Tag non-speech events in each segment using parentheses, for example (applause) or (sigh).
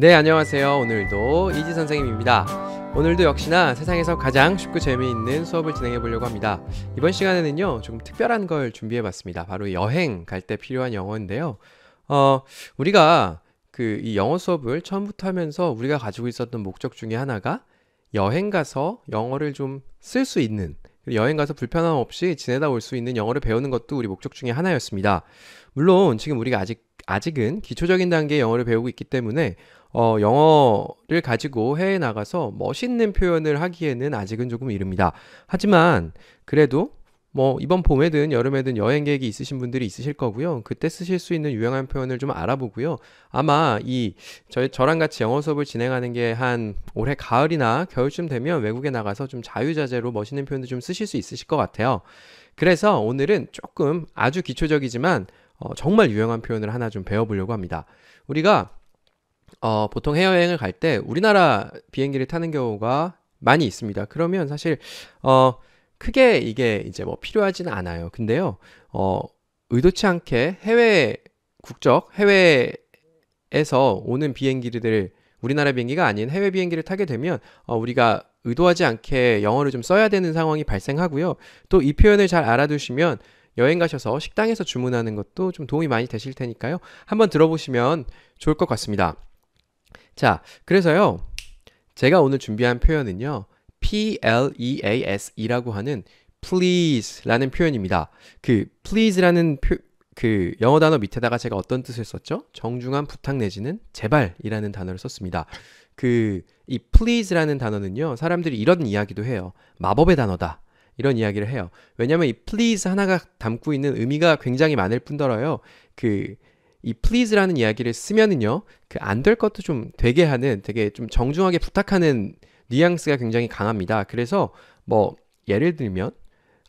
네 안녕하세요 오늘도 이지 선생님입니다 오늘도 역시나 세상에서 가장 쉽고 재미있는 수업을 진행해 보려고 합니다 이번 시간에는요 좀 특별한 걸 준비해 봤습니다 바로 여행 갈 때 필요한 영어인데요 어 우리가 그 이 영어 수업을 처음부터 하면서 우리가 가지고 있었던 목적 중에 하나가 여행 가서 영어를 좀 쓸 수 있는 여행 가서 불편함 없이 지내다 올 수 있는 영어를 배우는 것도 우리 목적 중에 하나였습니다. 물론 지금 우리가 아직 아직은 기초적인 단계의 영어를 배우고 있기 때문에 어, 영어를 가지고 해외에 나가서 멋있는 표현을 하기에는 아직은 조금 이릅니다. 하지만 그래도 뭐 이번 봄에든 여름에든 여행 계획이 있으신 분들이 있으실 거고요. 그때 쓰실 수 있는 유용한 표현을 좀 알아보고요. 아마 이 저, 저랑 같이 영어 수업을 진행하는 게 한 올해 가을이나 겨울쯤 되면 외국에 나가서 좀 자유자재로 멋있는 표현도 좀 쓰실 수 있으실 것 같아요. 그래서 오늘은 조금 아주 기초적이지만 어, 정말 유용한 표현을 하나 좀 배워보려고 합니다. 우리가 어, 보통 해외여행을 갈 때 우리나라 비행기를 타는 경우가 많이 있습니다. 그러면 사실 어, 크게 이게 이제 뭐 필요하지는 않아요. 근데요, 어, 의도치 않게 해외 국적, 해외에서 오는 비행기들을 우리나라 비행기가 아닌 해외 비행기를 타게 되면 어, 우리가 의도하지 않게 영어를 좀 써야 되는 상황이 발생하고요. 또 이 표현을 잘 알아두시면 여행 가셔서 식당에서 주문하는 것도 좀 도움이 많이 되실 테니까요. 한번 들어보시면 좋을 것 같습니다. 자, 그래서요. 제가 오늘 준비한 표현은요. pleas이라고 하는 please라는 표현입니다. 그 please라는 표, 그 영어 단어 밑에다가 제가 어떤 뜻을 썼죠? 정중한 부탁 내지는 제발이라는 단어를 썼습니다. 그 이 please라는 단어는요. 사람들이 이런 이야기도 해요. 마법의 단어다. 이런 이야기를 해요. 왜냐하면 이 please 하나가 담고 있는 의미가 굉장히 많을 뿐더러요. 그이 please라는 이야기를 쓰면은요, 그 안 될 것도 좀 되게 하는 되게 좀 정중하게 부탁하는 뉘앙스가 굉장히 강합니다. 그래서 뭐 예를 들면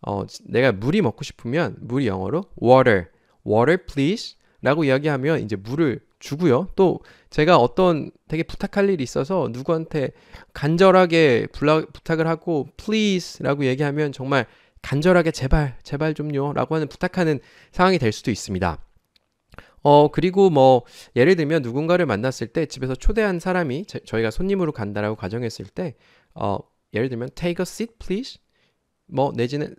어, 내가 물이 먹고 싶으면 물이 영어로 water, water please 라고 이야기하면 이제 물을 주고요. 또 제가 어떤 되게 부탁할 일이 있어서 누구한테 간절하게 불라, 부탁을 하고 please라고 얘기하면 정말 간절하게 제발 제발 좀요라고 하는 부탁하는 상황이 될 수도 있습니다. 어, 그리고 뭐, 예를 들면 누군가를 만났을 때 집에서 초대한 사람이 제, 저희가 손님으로 간다라고 가정했을 때, 어, 예를 들면 take a seat please. 뭐, 내지는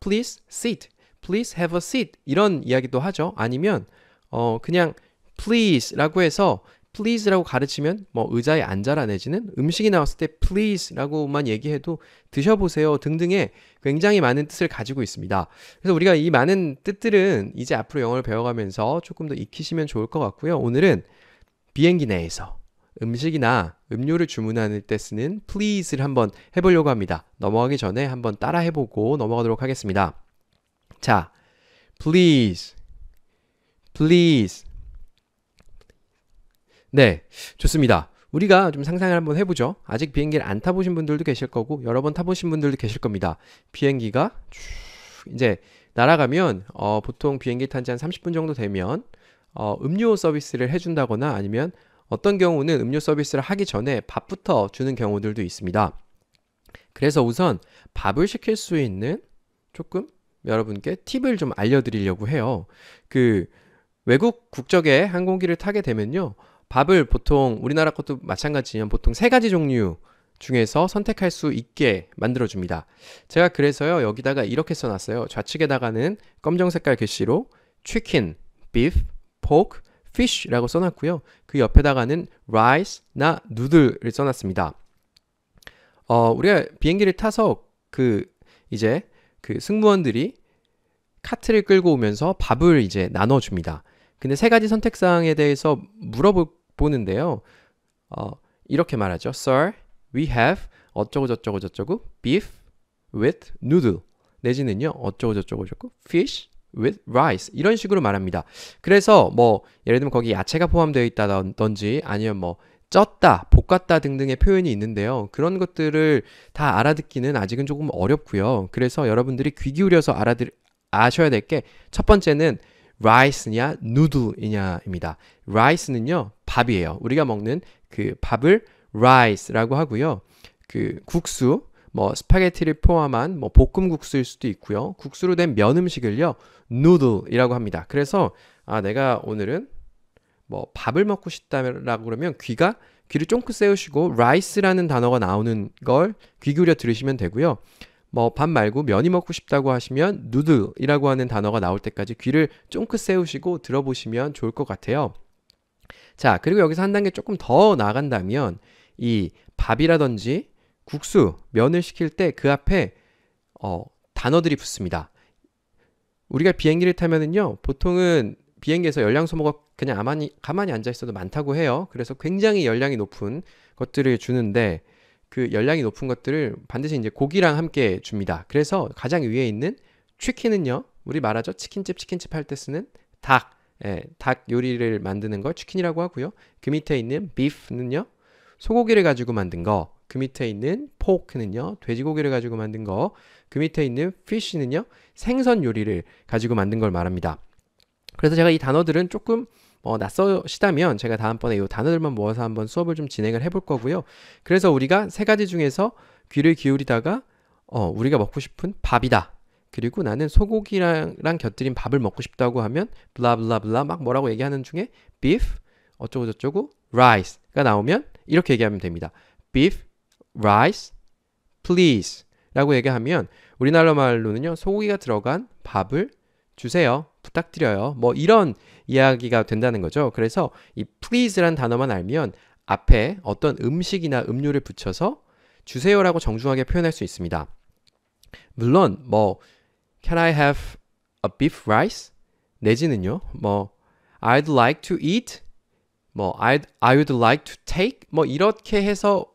please sit. please have a seat. 이런 이야기도 하죠. 아니면, 어, 그냥 please라고 해서 please라고 가르치면 뭐 의자에 앉아라 내지는 음식이 나왔을 때 please라고만 얘기해도 드셔보세요 등등의 굉장히 많은 뜻을 가지고 있습니다. 그래서 우리가 이 많은 뜻들은 이제 앞으로 영어를 배워가면서 조금 더 익히시면 좋을 것 같고요. 오늘은 비행기 내에서 음식이나 음료를 주문하는 때 쓰는 please를 한번 해보려고 합니다. 넘어가기 전에 한번 따라 해보고 넘어가도록 하겠습니다. 자, please, please 네, 좋습니다. 우리가 좀 상상을 한번 해보죠. 아직 비행기를 안 타보신 분들도 계실 거고 여러 번 타보신 분들도 계실 겁니다. 비행기가 이제 날아가면 어, 보통 비행기 탄지 한 30분 정도 되면 어, 음료 서비스를 해준다거나 아니면 어떤 경우는 음료 서비스를 하기 전에 밥부터 주는 경우들도 있습니다. 그래서 우선 밥을 시킬 수 있는 조금 여러분께 팁을 좀 알려드리려고 해요. 그 외국 국적의 항공기를 타게 되면요. 밥을 보통 우리나라 것도 마찬가지지만 보통 세 가지 종류 중에서 선택할 수 있게 만들어줍니다. 제가 그래서요, 여기다가 이렇게 써놨어요. 좌측에다가는 검정 색깔 글씨로 chicken, beef, pork, fish라고 써놨고요. 그 옆에다가는 rice나 noodle를 써놨습니다. 어, 우리가 비행기를 타서 그 이제 그 승무원들이 카트를 끌고 오면서 밥을 이제 나눠줍니다. 근데 세 가지 선택사항에 대해서 물어볼 보는데요. 어, 이렇게 말하죠. Sir, we have 어쩌고 저쩌고 저쩌고 beef with noodle 내지는요 어쩌고 저쩌고 저쩌고 fish with rice 이런 식으로 말합니다. 그래서 뭐 예를 들면 거기 야채가 포함되어 있다든지 아니면 뭐 쪘다, 볶았다 등등의 표현이 있는데요. 그런 것들을 다 알아듣기는 아직은 조금 어렵고요. 그래서 여러분들이 귀 기울여서 알아들 아셔야 될 게 첫 번째는 rice냐 noodle이냐입니다. rice는요 밥이에요. 우리가 먹는 그 밥을 rice라고 하고요. 그 국수 뭐 스파게티를 포함한 뭐 볶음 국수일 수도 있고요. 국수로 된 면 음식을요 noodle이라고 합니다. 그래서 아 내가 오늘은 뭐 밥을 먹고 싶다라고 그러면 귀가 귀를 쫑긋 세우시고 rice라는 단어가 나오는 걸 귀 기울여 들으시면 되고요. 뭐밥 말고 면이 먹고 싶다고 하시면 누드이라고 하는 단어가 나올 때까지 귀를 쫑긋 세우시고 들어보시면 좋을 것 같아요. 자, 그리고 여기서 한 단계 조금 더 나간다면 이 밥이라든지 국수, 면을 시킬 때 그 앞에 어, 단어들이 붙습니다. 우리가 비행기를 타면은요, 보통은 비행기에서 열량 소모가 그냥 가만히, 가만히 앉아 있어도 많다고 해요. 그래서 굉장히 열량이 높은 것들을 주는데 그 열량이 높은 것들을 반드시 이제 고기랑 함께 줍니다. 그래서 가장 위에 있는 치킨은요, 우리 말하죠. 치킨집, 치킨집 할 때 쓰는 닭, 예, 닭 요리를 만드는 걸 치킨이라고 하고요. 그 밑에 있는 beef는요, 소고기를 가지고 만든 거. 그 밑에 있는 포크는요, 돼지고기를 가지고 만든 거. 그 밑에 있는 fish는요, 생선 요리를 가지고 만든 걸 말합니다. 그래서 제가 이 단어들은 조금 어, 낯서시다면 제가 다음번에 이 단어들만 모아서 한번 수업을 좀 진행을 해볼 거고요. 그래서 우리가 세 가지 중에서 귀를 기울이다가 어, 우리가 먹고 싶은 밥이다. 그리고 나는 소고기랑 곁들인 밥을 먹고 싶다고 하면 블라블라블라 막 뭐라고 얘기하는 중에 beef 어쩌고저쩌고 rice가 나오면 이렇게 얘기하면 됩니다. beef, rice, please 라고 얘기하면 우리나라 말로는요. 소고기가 들어간 밥을 주세요. 부탁드려요. 뭐 이런 이야기가 된다는 거죠. 그래서 이 please란 단어만 알면 앞에 어떤 음식이나 음료를 붙여서 주세요라고 정중하게 표현할 수 있습니다. 물론 뭐 can I have a beef rice 내지는요. 뭐 I'd like to eat 뭐 I'd, I would like to take 뭐 이렇게 해서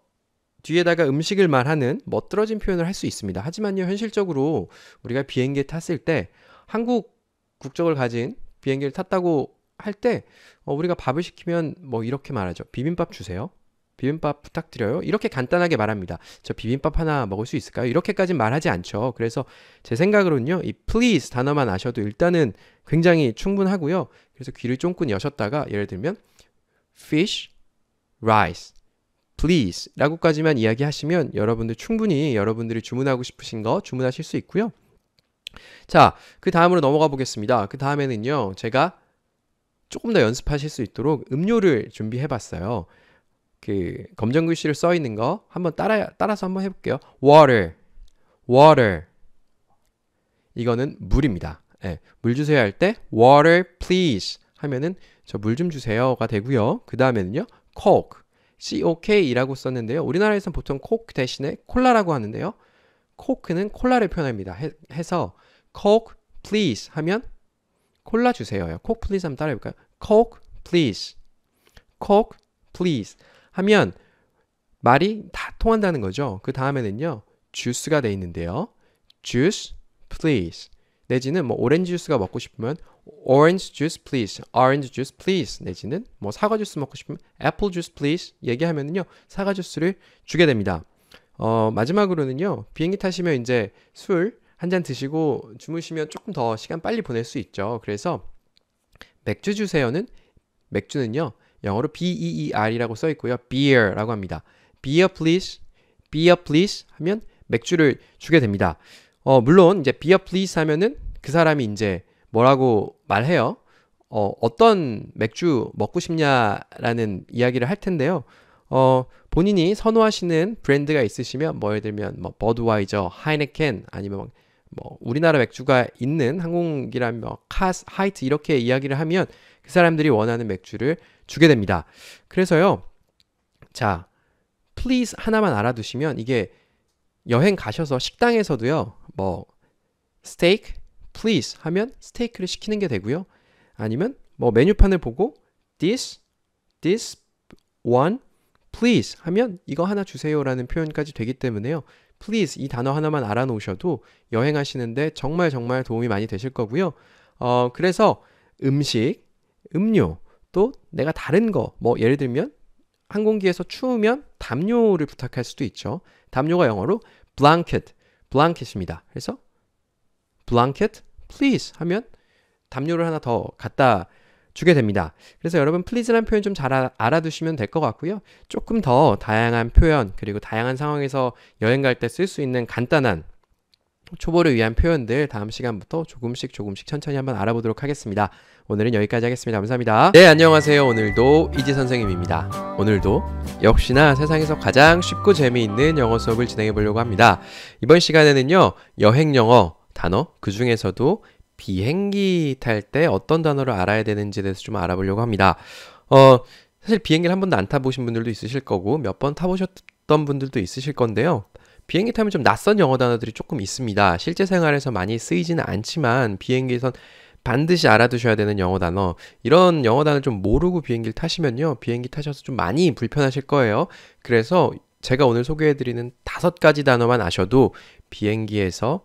뒤에다가 음식을 말하는 멋들어진 표현을 할 수 있습니다. 하지만요, 현실적으로 우리가 비행기에 탔을 때 한국 국적을 가진 비행기를 탔다고 할때 어, 우리가 밥을 시키면 뭐 이렇게 말하죠. 비빔밥 주세요. 비빔밥 부탁드려요. 이렇게 간단하게 말합니다. 저 비빔밥 하나 먹을 수 있을까요? 이렇게까지 말하지 않죠. 그래서 제 생각으로는요, 이 please 단어만 아셔도 일단은 굉장히 충분하고요. 그래서 귀를 쫑긋 여셨다가 예를 들면 fish, rice, please 라고까지만 이야기하시면 여러분들 충분히 여러분들이 주문하고 싶으신 거 주문하실 수 있고요. 자, 그 다음으로 넘어가 보겠습니다. 그 다음에는요, 제가 조금 더 연습하실 수 있도록 음료를 준비해 봤어요. 그 검정 글씨를 써 있는 거 한번 따라 따라서 한번 해 볼게요. water water 이거는 물입니다. 예, 물 주세요 할 때 water please 하면은 저 물 좀 주세요가 되고요. 그다음에는요. coke COK이라고 썼는데요. 우리나라에선 보통 콕 대신에 콜라라고 하는데요. 코크는 콜라를 표현합니다. 해, 서 coke please 하면 콜라 주세요요. coke please 한번 따라해 볼까요? coke please. coke please 하면 말이 다 통한다는 거죠. 그 다음에는요. 주스가 돼 있는데요. juice please. 내지는 뭐 오렌지 주스가 먹고 싶으면 orange juice please, orange juice please 내지는 뭐 사과 주스 먹고 싶으면 apple juice please 얘기하면은요 사과 주스를 주게 됩니다. 어, 마지막으로는요, 비행기 타시면 이제 술 한 잔 드시고 주무시면 조금 더 시간 빨리 보낼 수 있죠. 그래서 맥주 주세요는 맥주는요, 영어로 B-E-E-R이라고 써 있고요. beer라고 합니다. beer please, beer please 하면 맥주를 주게 됩니다. 어, 물론 이제 beer please 하면은 그 사람이 이제 뭐라고 말해요? 어, 어떤 맥주 먹고 싶냐라는 이야기를 할 텐데요. 어, 본인이 선호하시는 브랜드가 있으시면 뭐 예를 들면 뭐 버드와이저, 하이네켄 아니면 뭐 우리나라 맥주가 있는 항공기라면 뭐 카스, 하이트 이렇게 이야기를 하면 그 사람들이 원하는 맥주를 주게 됩니다. 그래서요. 자, please 하나만 알아두시면 이게 여행 가셔서 식당에서도요. 뭐 스테이크 please 하면 스테이크를 시키는 게 되고요. 아니면 뭐 메뉴판을 보고 this this one please 하면 이거 하나 주세요라는 표현까지 되기 때문에요. please 이 단어 하나만 알아놓으셔도 여행하시는데 정말 정말 도움이 많이 되실 거고요. 어, 그래서 음식, 음료, 또 내가 다른 거, 뭐 예를 들면 항공기에서 추우면 담요를 부탁할 수도 있죠. 담요가 영어로 blanket, blanket입니다. 그래서 blanket, please 하면 담요를 하나 더 갖다 주게 됩니다. 그래서 여러분 please란 표현 좀잘 아, 알아두시면 될 것 같고요. 조금 더 다양한 표현 그리고 다양한 상황에서 여행 갈 때 쓸 수 있는 간단한 초보를 위한 표현들 다음 시간부터 조금씩 조금씩 천천히 한번 알아보도록 하겠습니다. 오늘은 여기까지 하겠습니다. 감사합니다. 네, 안녕하세요. 오늘도 이지 선생님입니다. 오늘도 역시나 세상에서 가장 쉽고 재미있는 영어 수업을 진행해 보려고 합니다. 이번 시간에는요, 여행 영어 단어, 그 중에서도 비행기 탈 때 어떤 단어를 알아야 되는지에 대해서 좀 알아보려고 합니다. 어, 사실 비행기를 한 번도 안 타보신 분들도 있으실 거고 몇 번 타보셨던 분들도 있으실 건데요. 비행기 타면 좀 낯선 영어 단어들이 조금 있습니다. 실제 생활에서 많이 쓰이지는 않지만 비행기에선 반드시 알아두셔야 되는 영어 단어 이런 영어 단어 좀 모르고 비행기를 타시면요 비행기 타셔서 좀 많이 불편하실 거예요 그래서 제가 오늘 소개해드리는 다섯 가지 단어만 아셔도 비행기에서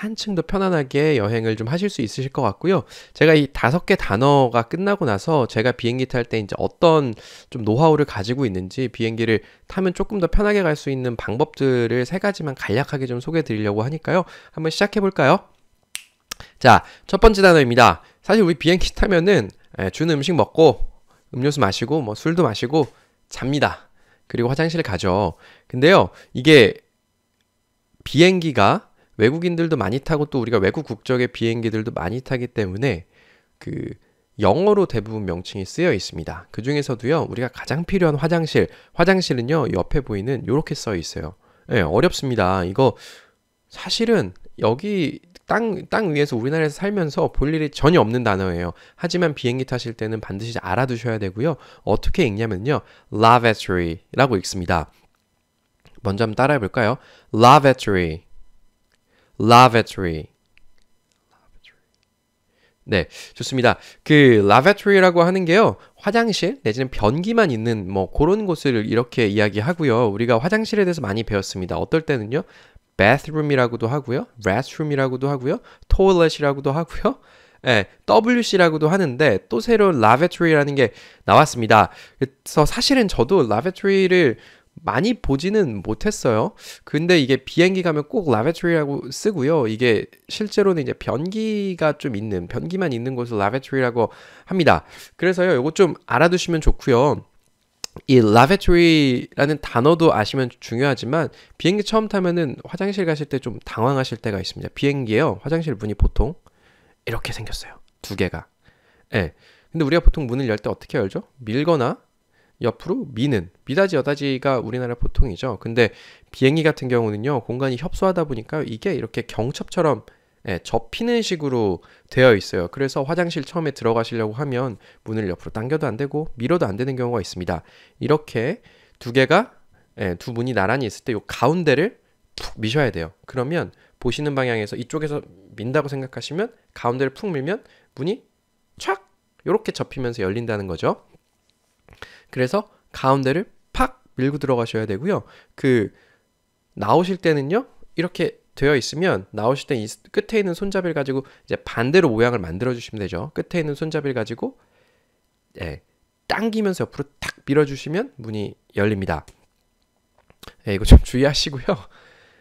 한층 더 편안하게 여행을 좀 하실 수 있으실 것 같고요. 제가 이 다섯 개 단어가 끝나고 나서 제가 비행기 탈 때 이제 어떤 좀 노하우를 가지고 있는지 비행기를 타면 조금 더 편하게 갈 수 있는 방법들을 세 가지만 간략하게 좀 소개해 드리려고 하니까요. 한번 시작해 볼까요? 자, 첫 번째 단어입니다. 사실 우리 비행기 타면은 예, 주는 음식 먹고 음료수 마시고 뭐 술도 마시고 잡니다. 그리고 화장실 가죠. 근데요, 이게 비행기가 외국인들도 많이 타고 또 우리가 외국 국적의 비행기들도 많이 타기 때문에 그 영어로 대부분 명칭이 쓰여 있습니다. 그 중에서도요, 우리가 가장 필요한 화장실, 화장실은요, 옆에 보이는 이렇게 써 있어요. 예, 네, 어렵습니다. 이거 사실은 여기 땅, 땅 위에서 우리나라에서 살면서 볼 일이 전혀 없는 단어예요. 하지만 비행기 타실 때는 반드시 알아두셔야 되고요. 어떻게 읽냐면요, lavatory라고 읽습니다. 먼저 한번 따라해 볼까요? lavatory. lavatory. 네, 좋습니다. 그 lavatory라고 하는 게요. 화장실 내지는 변기만 있는 뭐 그런 곳을 이렇게 이야기하고요. 우리가 화장실에 대해서 많이 배웠습니다. 어떨 때는요. bathroom이라고도 하고요. restroom이라고도 하고요. toilet이라고도 하고요. 예, WC라고도 하는데 또 새로운 lavatory라는 게 나왔습니다. 그래서 사실은 저도 lavatory를 많이 보지는 못했어요. 근데 이게 비행기 가면 꼭 lavatory라고 쓰고요. 이게 실제로는 이제 변기가 좀 있는 변기만 있는 곳을 lavatory라고 합니다. 그래서요, 이거 좀 알아두시면 좋고요. 이 lavatory라는 단어도 아시면 중요하지만 비행기 처음 타면은 화장실 가실 때 좀 당황하실 때가 있습니다. 비행기에요. 화장실 문이 보통 이렇게 생겼어요. 두 개가. 예. 네. 근데 우리가 보통 문을 열 때 어떻게 열죠? 밀거나 옆으로 미는 미다지 여다지가 우리나라 보통이죠. 근데 비행기 같은 경우는요 공간이 협소하다 보니까 이게 이렇게 경첩처럼 예, 접히는 식으로 되어 있어요. 그래서 화장실 처음에 들어가시려고 하면 문을 옆으로 당겨도 안 되고 밀어도 안 되는 경우가 있습니다. 이렇게 두 개가 예, 두 문이 나란히 있을 때 요 가운데를 푹 미셔야 돼요. 그러면 보시는 방향에서 이쪽에서 민다고 생각하시면 가운데를 푹 밀면 문이 촥 이렇게 접히면서 열린다는 거죠. 그래서 가운데를 팍 밀고 들어가셔야 되고요. 그 나오실 때는요. 이렇게 되어 있으면 나오실 때 끝에 있는 손잡이를 가지고 이제 반대로 모양을 만들어 주시면 되죠. 끝에 있는 손잡이를 가지고 예, 당기면서 옆으로 탁 밀어 주시면 문이 열립니다. 예, 이거 좀 주의하시고요. (laughs)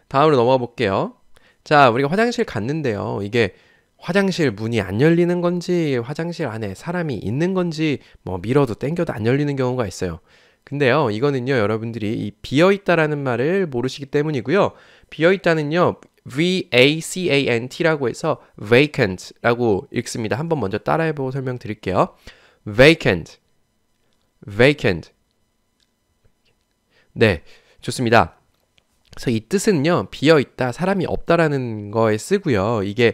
다음으로 넘어가 볼게요. 자, 우리가 화장실 갔는데요. 이게 화장실 문이 안 열리는 건지 화장실 안에 사람이 있는 건지 뭐 밀어도 땡겨도 안 열리는 경우가 있어요. 근데요, 이거는요, 여러분들이 이 비어 있다라는 말을 모르시기 때문이고요. 비어 있다는요, vacant라고 해서 vacant라고 읽습니다. 한번 먼저 따라해보고 설명드릴게요. vacant, vacant. 네, 좋습니다. 그래서 이 뜻은요, 비어 있다, 사람이 없다라는 거에 쓰고요. 이게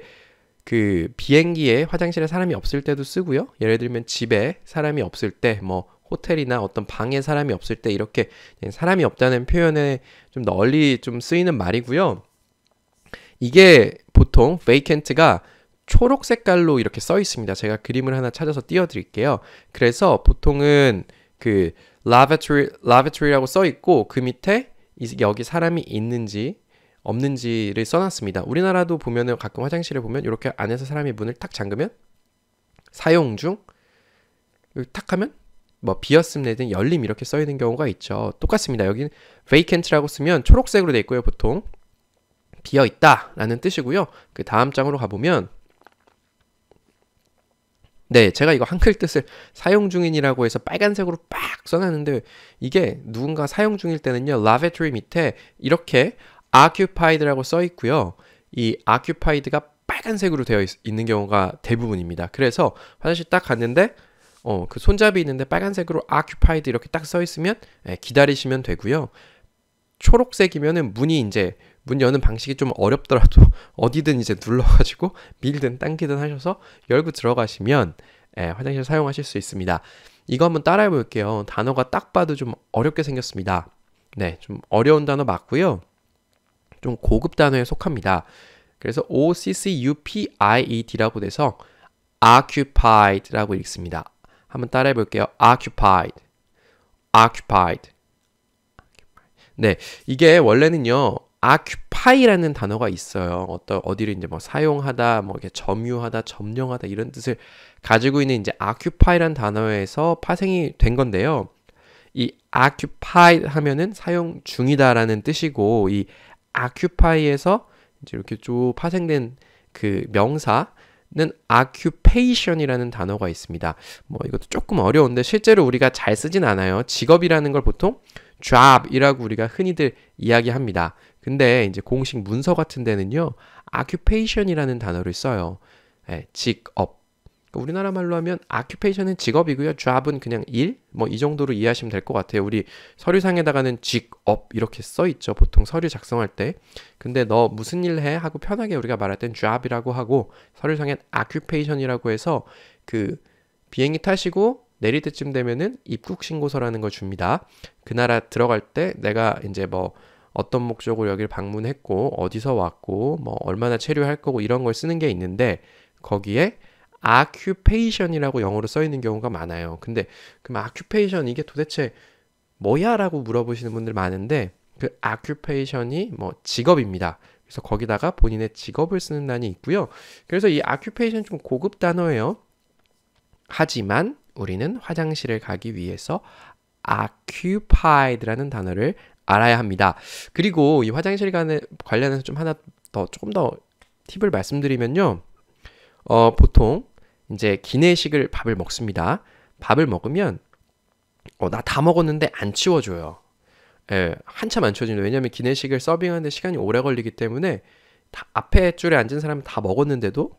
그 비행기에 화장실에 사람이 없을 때도 쓰고요. 예를 들면 집에 사람이 없을 때, 뭐 호텔이나 어떤 방에 사람이 없을 때 이렇게 사람이 없다는 표현에 좀 널리 좀 쓰이는 말이고요. 이게 보통 vacant가 초록 색깔로 이렇게 써 있습니다. 제가 그림을 하나 찾아서 띄워드릴게요. 그래서 보통은 그 lavatory, lavatory라고 써 있고 그 밑에 여기 사람이 있는지 없는지를 써놨습니다. 우리나라도 보면은 가끔 화장실에 보면 이렇게 안에서 사람이 문을 탁 잠그면 사용 중탁 하면 뭐 비었음내든 열림 이렇게 써 있는 경우가 있죠. 똑같습니다. 여기는 vacant라고 쓰면 초록색으로 돼 있고요. 보통 비어 있다라는 뜻이고요. 그 다음 장으로 가보면 네, 제가 이거 한글 뜻을 사용 중인이라고 해서 빨간색으로 빡 써놨는데 이게 누군가 사용 중일 때는요, lavatory 밑에 이렇게 occupied라고 써 있고요. 이 occupied가 빨간색으로 되어 있, 는 경우가 대부분입니다. 그래서 화장실 딱 갔는데 어, 그 손잡이 있는데 빨간색으로 occupied 이렇게 딱 써 있으면 예, 기다리시면 되고요. 초록색이면은 문이 이제 문 여는 방식이 좀 어렵더라도 (laughs) 어디든 이제 눌러가지고 밀든 당기든 하셔서 열고 들어가시면 예, 화장실 사용하실 수 있습니다. 이거 한번 따라해 볼게요. 단어가 딱 봐도 좀 어렵게 생겼습니다. 네, 좀 어려운 단어 맞고요. 좀 고급 단어에 속합니다. 그래서 OCCUPIED라고 돼서 occupied라고 읽습니다. 한번 따라해 볼게요. occupied, occupied. 네, 이게 원래는요. occupy라는 단어가 있어요. 어떤 어디를 이제 뭐 사용하다, 뭐 이렇게 점유하다, 점령하다 이런 뜻을 가지고 있는 이제 occupy라는 단어에서 파생이 된 건데요. 이 occupied 하면은 사용 중이다라는 뜻이고 이 occupy에서 이제 이렇게 쭉 파생된 그 명사는 occupation이라는 단어가 있습니다. 뭐 이것도 조금 어려운데 실제로 우리가 잘 쓰진 않아요. 직업이라는 걸 보통 job이라고 우리가 흔히들 이야기합니다. 근데 이제 공식 문서 같은 데는요, occupation이라는 단어를 써요. 예, 직업. 그러니까 우리나라 말로 하면 occupation은 직업이고요. job은 그냥 일? 뭐 이 정도로 이해하시면 될 것 같아요. 우리 서류상에다가는 직업 이렇게 써 있죠. 보통 서류 작성할 때. 근데 너 무슨 일 해? 하고 편하게 우리가 말할 땐 job이라고 하고 서류상엔 occupation이라고 해서 그 비행기 타시고 내릴 때쯤 되면은 입국 신고서라는 걸 줍니다. 그 나라 들어갈 때 내가 이제 뭐 어떤 목적으로 여기를 방문했고 어디서 왔고 뭐 얼마나 체류할 거고 이런 걸 쓰는 게 있는데 거기에 occupation이라고 영어로 써 있는 경우가 많아요. 근데 그럼 occupation 이게 도대체 뭐야라고 물어보시는 분들 많은데 그 occupation이 뭐 직업입니다. 그래서 거기다가 본인의 직업을 쓰는 단이 있고요. 그래서 이 occupation 좀 고급 단어예요. 하지만 우리는 화장실을 가기 위해서 occupied라는 단어를 알아야 합니다. 그리고 이 화장실 간에 관련해서 좀 하나 더 조금 더 팁을 말씀드리면요. 어, 보통 이제 기내식을 밥을 먹습니다. 밥을 먹으면 어, 나 다 먹었는데 안 치워줘요. 예, 한참 안 치워집니다. 왜냐하면 기내식을 서빙하는데 시간이 오래 걸리기 때문에 다 앞에 줄에 앉은 사람은 다 먹었는데도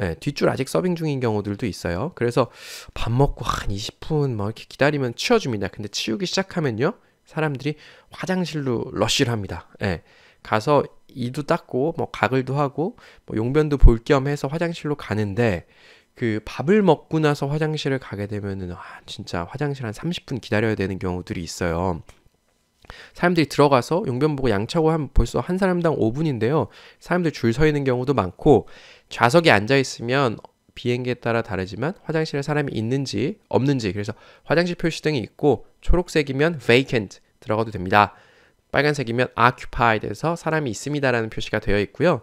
예, 뒷줄 아직 서빙 중인 경우들도 있어요. 그래서 밥 먹고 한 20분 뭐 이렇게 기다리면 치워줍니다. 근데 치우기 시작하면요. 사람들이 화장실로 러쉬를 합니다. 예, 가서 이도 닦고 뭐 가글도 하고 뭐 용변도 볼 겸 해서 화장실로 가는데 그 밥을 먹고 나서 화장실을 가게 되면은 아 진짜 화장실 한 30분 기다려야 되는 경우들이 있어요. 사람들이 들어가서 용변 보고 양차고 한 벌써 한 사람당 5분인데요. 사람들 줄 서 있는 경우도 많고 좌석에 앉아 있으면 비행기에 따라 다르지만 화장실에 사람이 있는지 없는지 그래서 화장실 표시등이 있고 초록색이면 vacant 들어가도 됩니다. 빨간색이면 occupied에서 사람이 있습니다라는 표시가 되어 있고요.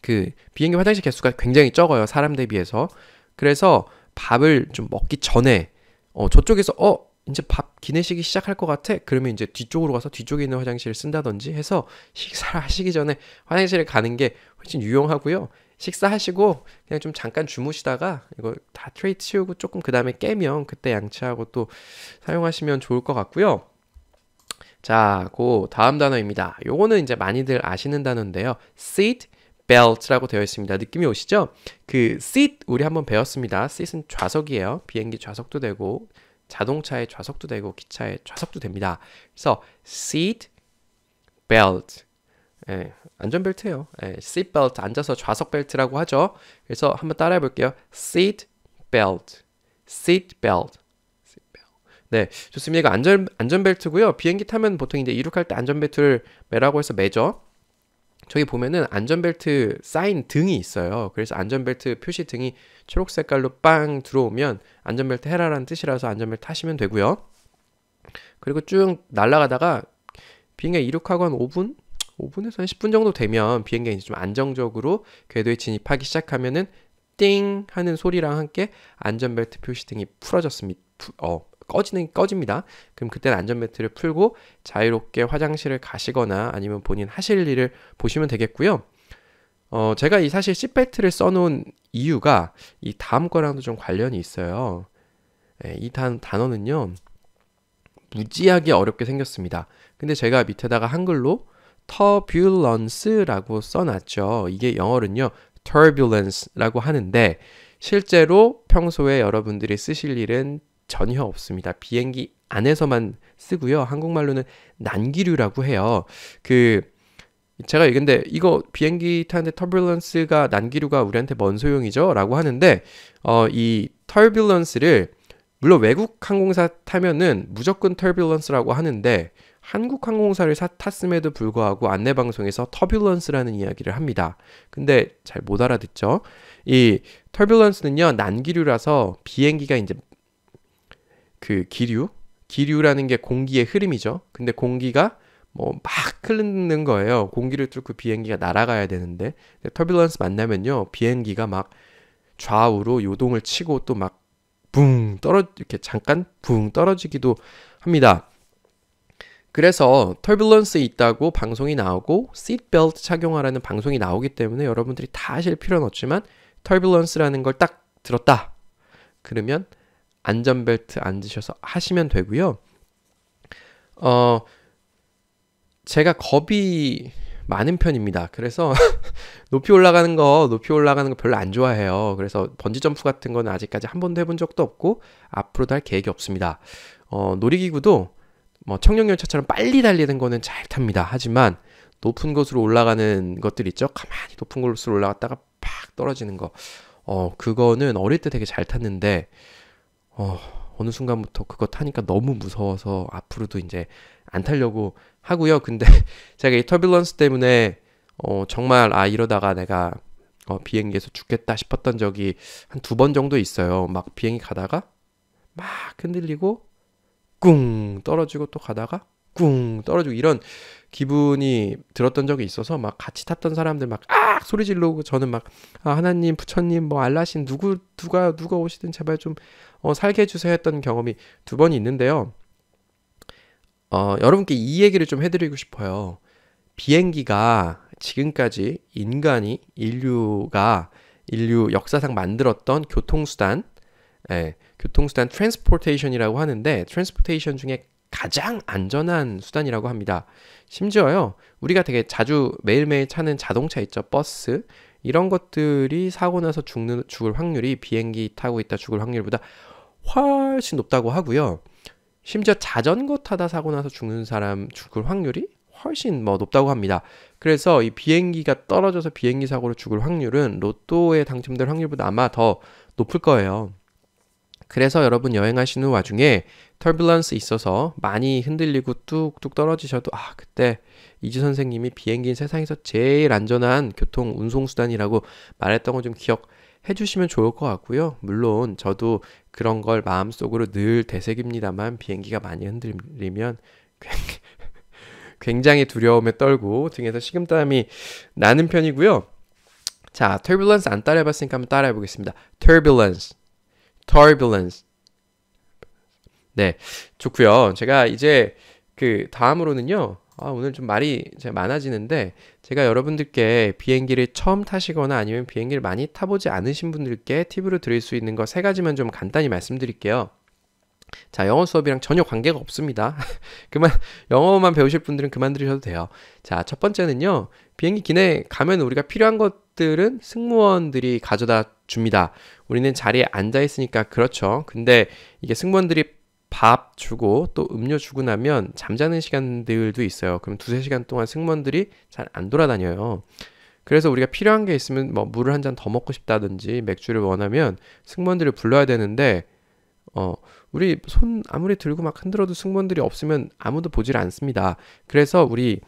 그 비행기 화장실 개수가 굉장히 적어요. 사람 대비해서. 그래서 밥을 좀 먹기 전에 어, 저쪽에서 어 이제 밥 기내식이 시작할 것 같아. 그러면 이제 뒤쪽으로 가서 뒤쪽에 있는 화장실을 쓴다든지 해서 식사를 하시기 전에 화장실에 가는 게 훨씬 유용하고요. 식사하시고 그냥 좀 잠깐 주무시다가 이거 다 트레이 치우고 조금 그다음에 깨면 그때 양치하고 또 사용하시면 좋을 것 같고요. 자, 고 다음 단어입니다. 요거는 이제 많이들 아시는 단어인데요. seat belt라고 되어 있습니다. 느낌이 오시죠? 그 seat 우리 한번 배웠습니다. seat은 좌석이에요. 비행기 좌석도 되고 자동차의 좌석도 되고 기차의 좌석도 됩니다. 그래서 seat belt 예, 안전벨트예요. 예, seat belt 앉아서 좌석 벨트라고 하죠. 그래서 한번 따라해 볼게요. seat belt, seat belt. 네, 좋습니다. 이거 안전 안전벨트고요. 비행기 타면 보통 이제 이륙할 때 안전벨트를 매라고 해서 매죠. 저기 보면은 안전벨트 사인 등이 있어요. 그래서 안전벨트 표시 등이 초록 색깔로 빵 들어오면 안전벨트 해라라는 뜻이라서 안전벨트 하시면 되고요. 그리고 쭉 날아가다가 비행기 이륙하고 한 5분, 5분에서 한 10분 정도 되면 비행기 이제 좀 안정적으로 궤도에 진입하기 시작하면은 띵 하는 소리랑 함께 안전벨트 표시 등이 풀어졌습니다. 어, 꺼지는 꺼집니다. 그럼 그때는 안전 벨트를 풀고 자유롭게 화장실을 가시거나 아니면 본인 하실 일을 보시면 되겠고요. 어, 제가 이 사실 시벨트를 써놓은 이유가 이 다음 거랑도 좀 관련이 있어요. 예, 이 단, 단어는요, 무지하게 어렵게 생겼습니다. 근데 제가 밑에다가 한글로 turbulence라고 써놨죠. 이게 영어는요, turbulence라고 하는데, 실제로 평소에 여러분들이 쓰실 일은 전혀 없습니다. 비행기 안에서만 쓰고요. 한국말로는 난기류라고 해요. 그 제가 근데 이거 비행기 타는데 터뷸런스가 난기류가 우리한테 뭔 소용이죠? 라고 하는데 어, 이 터뷸런스를 물론 외국 항공사 타면은 무조건 터뷸런스라고 하는데 한국 항공사를 사, 탔음에도 불구하고 안내 방송에서 터뷸런스라는 이야기를 합니다. 근데 잘 못 알아듣죠. 이 터뷸런스는요 난기류라서 비행기가 이제 그 기류, 기류라는 게 공기의 흐름이죠. 근데 공기가 뭐 막 흐르는 거예요. 공기를 뚫고 비행기가 날아가야 되는데 터빌런스 만나면요. 비행기가 막 좌우로 요동을 치고 또 막 붕 떨어 이렇게 잠깐 붕 떨어지기도 합니다. 그래서 터빌런스 있다고 방송이 나오고 시트벨트 착용하라는 방송이 나오기 때문에 여러분들이 다아실 필요는 없지만 터빌런스라는걸 딱 들었다. 그러면 안전벨트 앉으셔서 하시면 되고요. 어, 제가 겁이 많은 편입니다. 그래서 (laughs) 높이 올라가는 거, 높이 올라가는 거 별로 안 좋아해요. 그래서 번지 점프 같은 거는 아직까지 한 번도 해본 적도 없고 앞으로도 할 계획이 없습니다. 어, 놀이기구도 뭐 청룡 열차처럼 빨리 달리는 거는 잘 탑니다. 하지만 높은 곳으로 올라가는 것들 있죠. 가만히 높은 곳으로 올라갔다가 팍 떨어지는 거. 어, 그거는 어릴 때 되게 잘 탔는데 어, 어느 순간부터 그거 타니까 너무 무서워서 앞으로도 이제 안 타려고 하고요. 근데 (laughs) 제가 이 터빌런스 때문에 어, 정말 아 이러다가 내가 어, 비행기에서 죽겠다 싶었던 적이 한 두 번 정도 있어요. 막 비행기 가다가 막 흔들리고 꿍 떨어지고 또 가다가 쿵 떨어지고 이런 기분이 들었던 적이 있어서 막 같이 탔던 사람들 막아 소리 질르고 저는 막 아, 하나님 부처님 뭐 알라신 누구 누가 누가 오시든 제발 좀 어, 살게 해주세요 했던 경험이 두 번 있는데요. 어, 여러분께 이 얘기를 좀 해드리고 싶어요. 비행기가 지금까지 인간이 인류가 인류 역사상 만들었던 교통수단, 예, 교통수단 트랜스포테이션이라고 하는데 트랜스포테이션 중에 가장 안전한 수단이라고 합니다. 심지어요, 우리가 되게 자주 매일매일 차는 자동차 있죠, 버스. 이런 것들이 사고 나서 죽는, 죽을 확률이 비행기 타고 있다 죽을 확률보다 훨씬 높다고 하고요. 심지어 자전거 타다 사고 나서 죽는 사람 죽을 확률이 훨씬 뭐 높다고 합니다. 그래서 이 비행기가 떨어져서 비행기 사고로 죽을 확률은 로또에 당첨될 확률보다 아마 더 높을 거예요. 그래서 여러분 여행하시는 와중에 털뷸런스 있어서 많이 흔들리고 뚝뚝 떨어지셔도 아 그때 이지 선생님이 비행기 세상에서 제일 안전한 교통 운송수단이라고 말했던 거 좀 기억해 주시면 좋을 것 같고요. 물론 저도 그런 걸 마음속으로 늘 되새깁니다만 비행기가 많이 흔들리면 (laughs) 굉장히 두려움에 떨고 등에서 식은땀이 나는 편이고요. 자, t u r 스안 따라해봤으니까 한번 따라해보겠습니다. t u r 스 u l e 스 네, 좋고요. 제가 이제 그 다음으로는요. 아, 오늘 좀 말이 많아지는데 제가 여러분들께 비행기를 처음 타시거나 아니면 비행기를 많이 타보지 않으신 분들께 팁으로 드릴 수 있는 거 세 가지만 좀 간단히 말씀드릴게요. 자, 영어 수업이랑 전혀 관계가 없습니다. (laughs) 그만, 영어만 배우실 분들은 그만 들으셔도 돼요. 자, 첫 번째는요, 비행기 기내 가면 우리가 필요한 것들은 승무원들이 가져다 줍니다. 우리는 자리에 앉아 있으니까 그렇죠. 근데 이게 승무원들이 밥 주고 또 음료 주고 나면 잠자는 시간들도 있어요. 그럼 두세 시간 동안 승무원들이 잘 안 돌아다녀요. 그래서 우리가 필요한 게 있으면 뭐 물을 한 잔 더 먹고 싶다든지 맥주를 원하면 승무원들을 불러야 되는데 어 우리 손 아무리 들고 막 흔들어도 승무원들이 없으면 아무도 보질 않습니다. 그래서 우리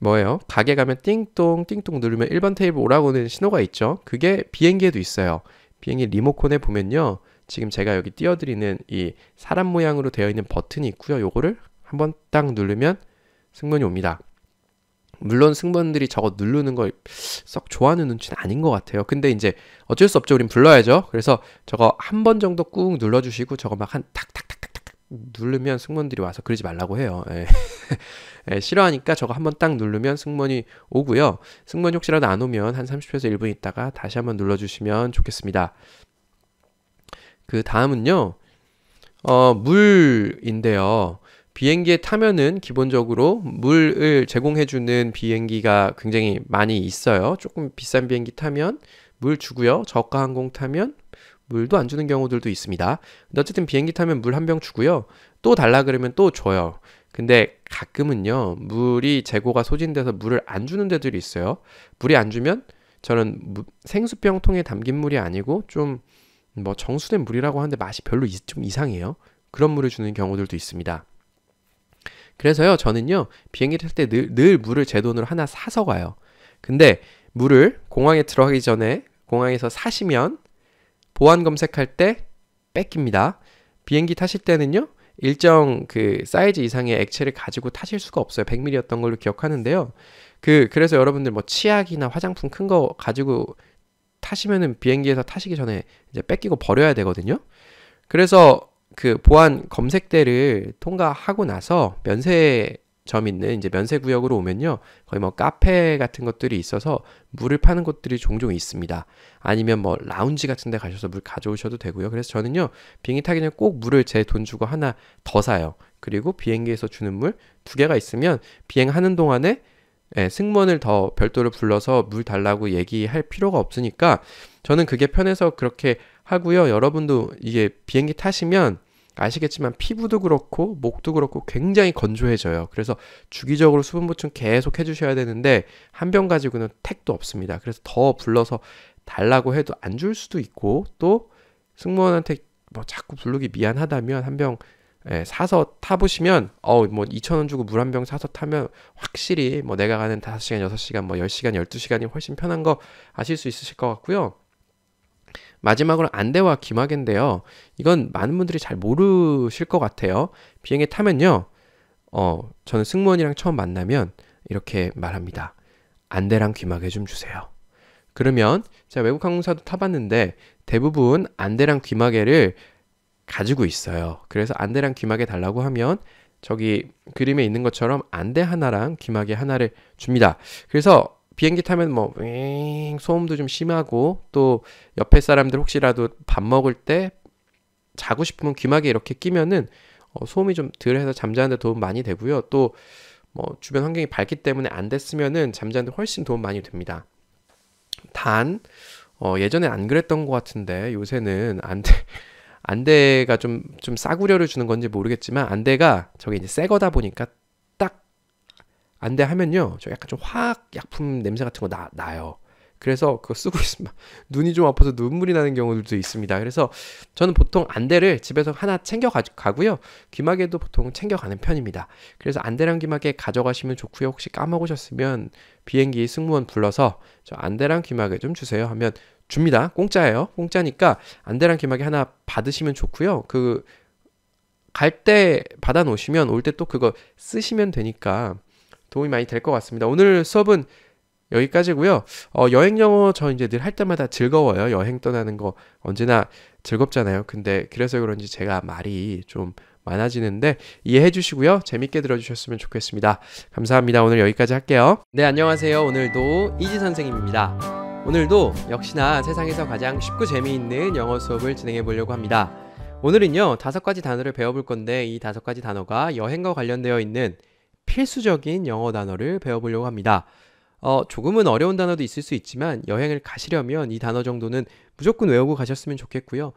뭐예요? 가게 가면 띵동 띵동 누르면 1번 테이블 오라고 하는 신호가 있죠. 그게 비행기에도 있어요. 비행기 리모컨에 보면요. 지금 제가 여기 띄워드리는 이 사람 모양으로 되어 있는 버튼이 있고요. 요거를 한 번 딱 누르면 승무원이 옵니다. 물론 승무원들이 저거 누르는 걸 썩 좋아하는 눈치는 아닌 것 같아요. 근데 이제 어쩔 수 없죠. 우린 불러야죠. 그래서 저거 한 번 정도 꾹 눌러주시고 저거 막 한 탁탁탁탁탁 누르면 승무원들이 와서 그러지 말라고 해요. 예. (laughs) 예, 싫어하니까 저거 한 번 딱 누르면 승무원이 오고요. 승무원이 혹시라도 안 오면 한 30초에서 1분 있다가 다시 한 번 눌러주시면 좋겠습니다. 그 다음은요, 어, 물인데요. 비행기에 타면은 기본적으로 물을 제공해주는 비행기가 굉장히 많이 있어요. 조금 비싼 비행기 타면 물 주고요. 저가 항공 타면 물도 안 주는 경우들도 있습니다. 근데 어쨌든 비행기 타면 물 한 병 주고요. 또 달라 그러면 또 줘요. 근데 가끔은요, 물이 재고가 소진돼서 물을 안 주는 데들이 있어요. 물이 안 주면 저는 생수병통에 담긴 물이 아니고 좀뭐 정수된 물이라고 하는데 맛이 별로 좀 이상해요. 그런 물을 주는 경우들도 있습니다. 그래서요, 저는요, 비행기 탈 때 늘, 늘 물을 제 돈으로 하나 사서 가요. 근데 물을 공항에 들어가기 전에 공항에서 사시면 보안 검색할 때 뺏깁니다. 비행기 타실 때는요, 일정 그 사이즈 이상의 액체를 가지고 타실 수가 없어요. 100ml였던 걸로 기억하는데요. 그, 그래서 여러분들 뭐 치약이나 화장품 큰 거 가지고 타시면은 비행기에서 타시기 전에 이제 뺏기고 버려야 되거든요. 그래서 그 보안 검색대를 통과하고 나서 면세점 있는 이제 면세 구역으로 오면요. 거의 뭐 카페 같은 것들이 있어서 물을 파는 곳들이 종종 있습니다. 아니면 뭐 라운지 같은 데 가셔서 물 가져오셔도 되고요. 그래서 저는요. 비행기 타기 전에 꼭 물을 제 돈 주고 하나 더 사요. 그리고 비행기에서 주는 물 두 개가 있으면 비행하는 동안에 예, 승무원을 더 별도로 불러서 물 달라고 얘기할 필요가 없으니까 저는 그게 편해서 그렇게 하고요. 여러분도 이게 비행기 타시면 아시겠지만 피부도 그렇고 목도 그렇고 굉장히 건조해져요. 그래서 주기적으로 수분 보충 계속 해주셔야 되는데 한 병 가지고는 택도 없습니다. 그래서 더 불러서 달라고 해도 안 줄 수도 있고 또 승무원한테 뭐 자꾸 부르기 미안하다면 한병 예, 사서 타보시면, 어 뭐, 2,000원 주고 물 한 병 사서 타면, 확실히, 뭐, 내가 가는 5시간, 6시간, 뭐, 10시간, 12시간이 훨씬 편한 거 아실 수 있으실 것 같고요. 마지막으로 안대와 기막인데요. 이건 많은 분들이 잘 모르실 것 같아요. 비행에 타면요. 어, 저는 승무원이랑 처음 만나면 이렇게 말합니다. 안대랑 귀마개 좀 주세요. 그러면 제가 외국 항공사도 타봤는데 대부분 안대랑 귀마개를 가지고 있어요. 그래서 안대랑 귀마개 달라고 하면 저기 그림에 있는 것처럼 안대 하나랑 귀마개 하나를 줍니다. 그래서 비행기 타면 뭐윙 소음도 좀 심하고 또 옆에 사람들 혹시라도 밥 먹을 때 자고 싶으면 귀마개 이렇게 끼면은 어, 소음이 좀 덜해서 잠자는데 도움 많이 되고요. 또 뭐 주변 환경이 밝기 때문에 안대 쓰면은 잠자는데 훨씬 도움 많이 됩니다. 단 어, 예전에 안 그랬던 것 같은데 요새는 안대 안대가 좀, 좀 싸구려를 주는 건지 모르겠지만, 안대가 저게 이제 새 거다 보니까 딱 안대 하면요. 저 약간 좀 화학 약품 냄새 같은 거 나, 나요. 그래서 그거 쓰고 있습니다. (laughs) 눈이 좀 아파서 눈물이 나는 경우들도 있습니다. 그래서 저는 보통 안대를 집에서 하나 챙겨 가고요. 귀마개도 보통 챙겨 가는 편입니다. 그래서 안대랑 귀마개 가져가시면 좋고요. 혹시 까먹으셨으면 비행기 승무원 불러서 저 안대랑 귀마개 좀 주세요 하면 줍니다. 공짜예요. 공짜니까 안대랑 기막이 하나 받으시면 좋고요. 그 갈 때 받아 놓으시면 올 때 또 그거 쓰시면 되니까 도움이 많이 될 것 같습니다. 오늘 수업은 여기까지고요. 어, 여행 영어 저 이제 늘 할 때마다 즐거워요. 여행 떠나는 거 언제나 즐겁잖아요. 근데 그래서 그런지 제가 말이 좀 많아지는데 이해해 주시고요. 재밌게 들어주셨으면 좋겠습니다. 감사합니다. 오늘 여기까지 할게요. 네, 안녕하세요. 오늘도 이지 선생님입니다. 오늘도 역시나 세상에서 가장 쉽고 재미있는 영어 수업을 진행해 보려고 합니다. 오늘은요, 다섯 가지 단어를 배워볼 건데 이 다섯 가지 단어가 여행과 관련되어 있는 필수적인 영어 단어를 배워보려고 합니다. 어, 조금은 어려운 단어도 있을 수 있지만 여행을 가시려면 이 단어 정도는 무조건 외우고 가셨으면 좋겠고요.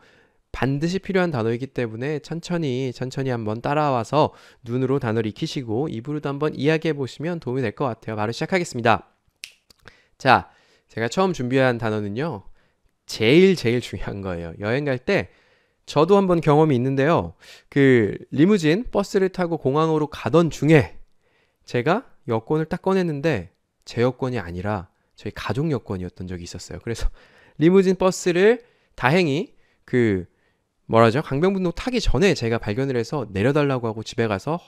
반드시 필요한 단어이기 때문에 천천히 천천히 한번 따라와서 눈으로 단어를 익히시고 입으로도 한번 이야기해 보시면 도움이 될 것 같아요. 바로 시작하겠습니다. 자, 제가 처음 준비한 단어는요. 제일 제일 중요한 거예요. 여행 갈 때 저도 한번 경험이 있는데요. 그 리무진 버스를 타고 공항으로 가던 중에 제가 여권을 딱 꺼냈는데 제 여권이 아니라 저희 가족 여권이었던 적이 있었어요. 그래서 (laughs) 리무진 버스를 다행히 그 뭐라죠? 강변분로 타기 전에 제가 발견을 해서 내려달라고 하고 집에 가서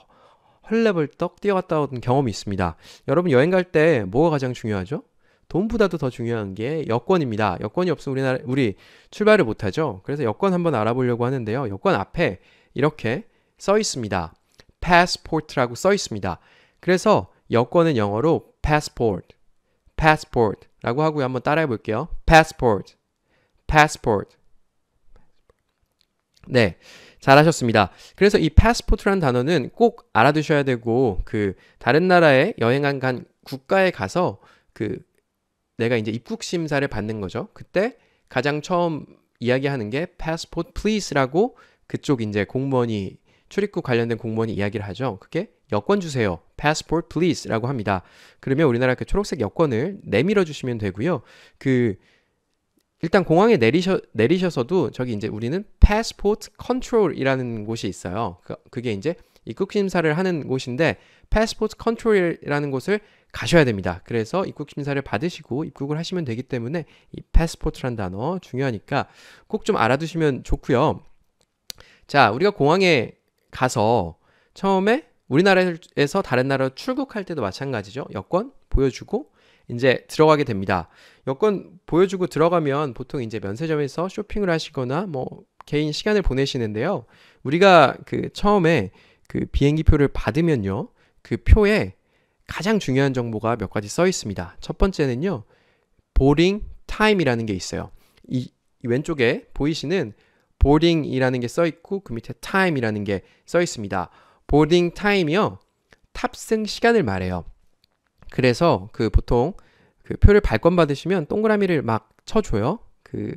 헐레벌떡 뛰어갔다 온 경험이 있습니다. 여러분 여행 갈 때 뭐가 가장 중요하죠? 돈보다도 더 중요한 게 여권입니다. 여권이 없으면 우리나라 우리 출발을 못 하죠. 그래서 여권 한번 알아보려고 하는데요. 여권 앞에 이렇게 써 있습니다. passport라고 써 있습니다. 그래서 여권은 영어로 passport, passport라고 하고 한번 따라해 볼게요. passport, passport. 네. 잘하셨습니다. 그래서 이 패스포트라는 단어는 꼭 알아두셔야 되고 그 다른 나라에 여행 한간 국가에 가서 그 내가 이제 입국 심사를 받는 거죠. 그때 가장 처음 이야기하는 게 passport please라고 그쪽 이제 공무원이 출입국 관련된 공무원이 이야기를 하죠. 그게 여권 주세요. passport please라고 합니다. 그러면 우리나라 그 초록색 여권을 내밀어 주시면 되고요. 그 일단 공항에 내리셔 내리셔서도 저기 이제 우리는 passport control이라는 곳이 있어요. 그, 그게 이제 이 입국 심사를 하는 곳인데 패스포트 컨트롤이라는 곳을 가셔야 됩니다. 그래서 입국 심사를 받으시고 입국을 하시면 되기 때문에 이 패스포트란 단어 중요하니까 꼭 좀 알아두시면 좋고요. 자, 우리가 공항에 가서 처음에 우리나라에서 다른 나라로 출국할 때도 마찬가지죠. 여권 보여주고 이제 들어가게 됩니다. 여권 보여주고 들어가면 보통 이제 면세점에서 쇼핑을 하시거나 뭐 개인 시간을 보내시는데요. 우리가 그 처음에 그 비행기 표를 받으면요. 그 표에 가장 중요한 정보가 몇 가지 써 있습니다. 첫 번째는요. b o 타임이라는게 있어요. 이, 이 왼쪽에 보이시는 b o 이라는게 써 있고 그 밑에 타임이라는게 써 있습니다. b o 타임이요 탑승 시간을 말해요. 그래서 그 보통 그 표를 발권 받으시면 동그라미를 막 쳐줘요. 그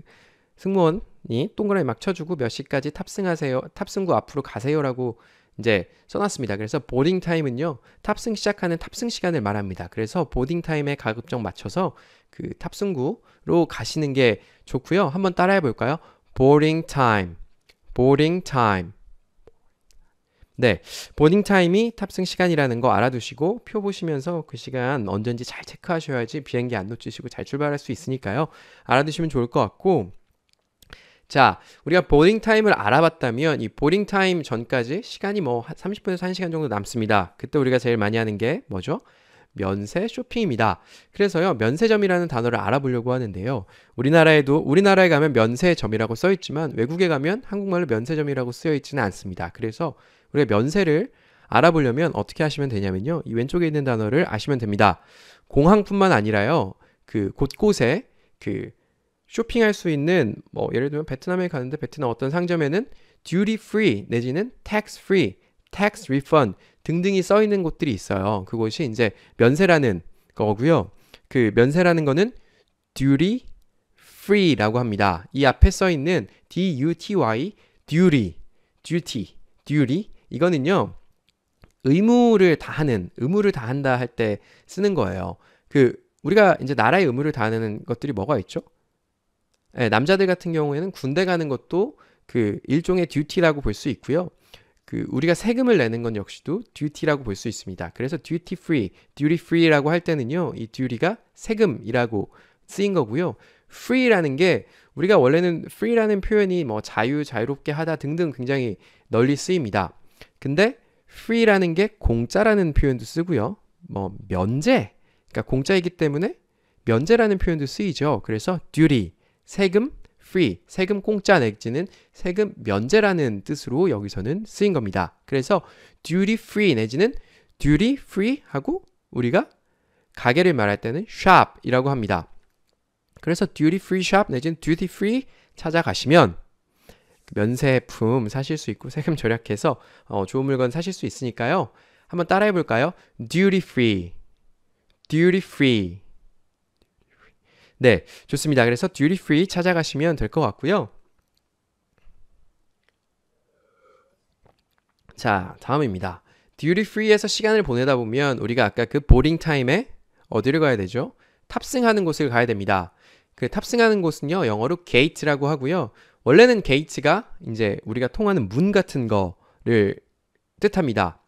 승무원이 동그라미 막 쳐주고 몇 시까지 탑승하세요. 탑승구 앞으로 가세요라고 이제 써놨습니다. 그래서 보딩 타임은요 탑승 시작하는 탑승 시간을 말합니다. 그래서 보딩 타임에 가급적 맞춰서 그 탑승구로 가시는 게 좋고요. 한번 따라해 볼까요? 보 o 타임, 보 i 타임. 네, 보딩 타임이 탑승 시간이라는 거 알아두시고 표 보시면서 그 시간 언제인지 잘 체크하셔야지 비행기 안 놓치시고 잘 출발할 수 있으니까요. 알아두시면 좋을 것 같고 자, 우리가 보딩 타임을 알아봤다면 이 보딩 타임 전까지 시간이 뭐 30분에서 1시간 정도 남습니다. 그때 우리가 제일 많이 하는 게 뭐죠? 면세 쇼핑입니다. 그래서요, 면세점이라는 단어를 알아보려고 하는데요. 우리나라에도, 우리나라에 가면 면세점이라고 써있지만, 외국에 가면 한국말로 면세점이라고 쓰여있지는 않습니다. 그래서 우리가 면세를 알아보려면 어떻게 하시면 되냐면요. 이 왼쪽에 있는 단어를 아시면 됩니다. 공항뿐만 아니라요, 그 곳곳에 그 쇼핑할 수 있는 뭐 예를 들면 베트남에 가는데 베트남 어떤 상점에는 duty free 내지는 tax free, tax refund 등등이 써 있는 곳들이 있어요. 그곳이 이제 면세라는 거고요. 그 면세라는 거는 duty free라고 합니다. 이 앞에 써 있는 d u t y duty, duty, duty 이거는요. 의무를 다하는, 의무를 다한다 할 때 쓰는 거예요. 그 우리가 이제 나라의 의무를 다하는 것들이 뭐가 있죠? 예, 남자들 같은 경우에는 군대 가는 것도 그 일종의 듀티라고 볼 수 있고요. 그 우리가 세금을 내는 건 역시도 듀티라고 볼 수 있습니다. 그래서 듀티 프리, 듀티 프리라고 할 때는요. 이 듀티가 세금이라고 쓰인 거고요. free라는 게 우리가 원래는 free라는 표현이 뭐 자유, 자유롭게 하다 등등 굉장히 널리 쓰입니다. 근데 free라는 게 공짜라는 표현도 쓰고요. 뭐 면제, 그러니까 공짜이기 때문에 면제라는 표현도 쓰이죠. 그래서 duty, 세금 free, 세금 공짜 내지는 세금 면제라는 뜻으로 여기서는 쓰인 겁니다. 그래서 duty free 내지는 duty free 하고 우리가 가게를 말할 때는 shop이라고 합니다. 그래서 duty free shop 내지는 duty free 찾아가시면 면세품 사실 수 있고 세금 절약해서 어, 좋은 물건 사실 수 있으니까요. 한번 따라해 볼까요? duty free duty free 네, 좋습니다. 그래서 duty free 찾아가시면 될 것 같고요. 자, 다음입니다. duty free에서 시간을 보내다 보면 우리가 아까 그 보링 타임에 어디를 가야 되죠? 탑승하는 곳을 가야 됩니다. 그 탑승하는 곳은요, 영어로 gate라고 하고요. 원래는 gate가 이제 우리가 통하는 문 같은 거를 뜻합니다.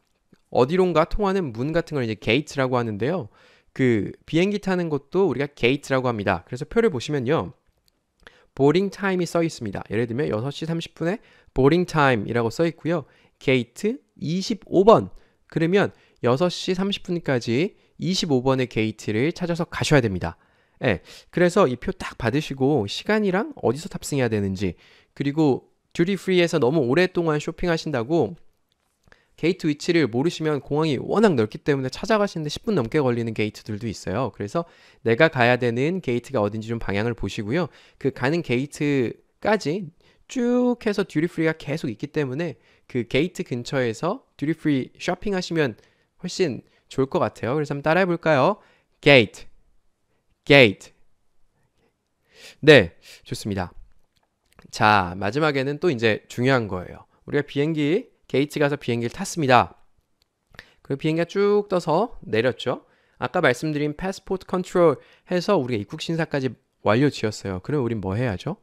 어디론가 통하는 문 같은 걸 이제 게이트라고 하는데요. 그 비행기 타는 것도 우리가 게이트라고 합니다. 그래서 표를 보시면요. 보링 타임이 써 있습니다. 예를 들면 6시 30분에 보링 타임이라고 써 있고요. 게이트 25번. 그러면 6시 30분까지 25번의 게이트를 찾아서 가셔야 됩니다. 예. 네, 그래서 이 표 딱 받으시고 시간이랑 어디서 탑승해야 되는지 그리고 듀리 프리에서 너무 오랫동안 쇼핑하신다고 게이트 위치를 모르시면 공항이 워낙 넓기 때문에 찾아가시는데 10분 넘게 걸리는 게이트들도 있어요. 그래서 내가 가야 되는 게이트가 어딘지 좀 방향을 보시고요. 그 가는 게이트까지 쭉 해서 듀리프리가 계속 있기 때문에 그 게이트 근처에서 듀리프리 쇼핑하시면 훨씬 좋을 것 같아요. 그래서 한번 따라해 볼까요? 게이트 게이트 네, 좋습니다. 자, 마지막에는 또 이제 중요한 거예요. 우리가 비행기 게이츠 가서 비행기를 탔습니다. 그 비행기가 쭉 떠서 내렸죠. 아까 말씀드린 패스포트 컨트롤 해서 우리가 입국 신사까지 완료 지었어요. 그럼 우린 뭐 해야죠?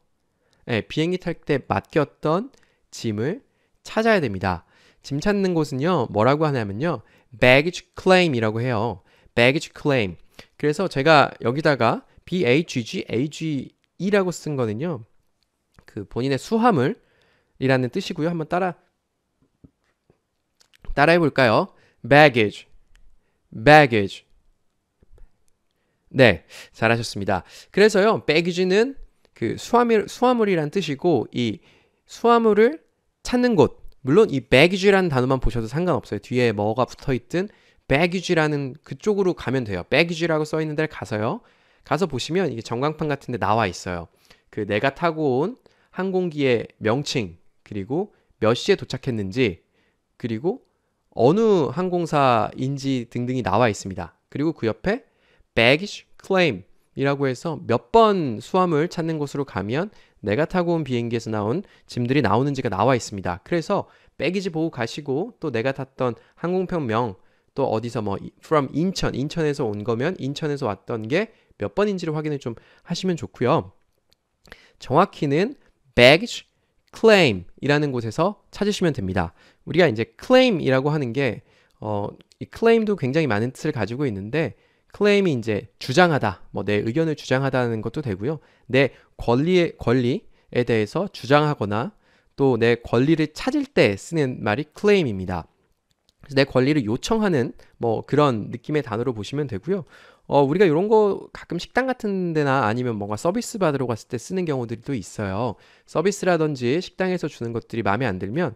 네, 비행기 탈 때 맡겼던 짐을 찾아야 됩니다. 짐 찾는 곳은요. 뭐라고 하냐면요. baggage claim이라고 해요. baggage claim. 그래서 제가 여기다가 BAGG, AGE라고 쓴 거는요. 그 본인의 수화물이라는 뜻이고요. 한번 따라 따라해 볼까요? baggage, baggage. 네, 잘하셨습니다. 그래서요, baggage는 그 수화물, 수화물이란 뜻이고, 이 수화물을 찾는 곳, 물론 이 baggage라는 단어만 보셔도 상관없어요. 뒤에 뭐가 붙어 있든 baggage라는 그쪽으로 가면 돼요. baggage라고 써 있는 데를 가서요. 가서 보시면 이게 전광판 같은 데 나와 있어요. 그 내가 타고 온 항공기의 명칭, 그리고 몇 시에 도착했는지, 그리고 어느 항공사인지 등등이 나와 있습니다. 그리고 그 옆에 baggage claim 이라고 해서 몇 번 수화물 찾는 곳으로 가면 내가 타고 온 비행기에서 나온 짐들이 나오는지가 나와 있습니다. 그래서 b a g 빼기지 보고 가시고 또 내가 탔던 항공편명 또 어디서 뭐 from 인천 인천에서 온 거면 인천에서 왔던 게 몇 번인지를 확인을 좀 하시면 좋고요. 정확히는 baggage claim이라는 곳에서 찾으시면 됩니다. 우리가 이제 claim이라고 하는 게 어, 이 claim도 굉장히 많은 뜻을 가지고 있는데 claim이 이제 주장하다, 뭐 내 의견을 주장하다는 것도 되고요. 내 권리에 권리에 대해서 주장하거나 또 내 권리를 찾을 때 쓰는 말이 claim입니다. 그래서 내 권리를 요청하는 뭐 그런 느낌의 단어로 보시면 되고요. 어, 우리가 이런 거 가끔 식당 같은 데나 아니면 뭔가 서비스 받으러 갔을 때 쓰는 경우들도 있어요. 서비스라든지 식당에서 주는 것들이 마음에 안 들면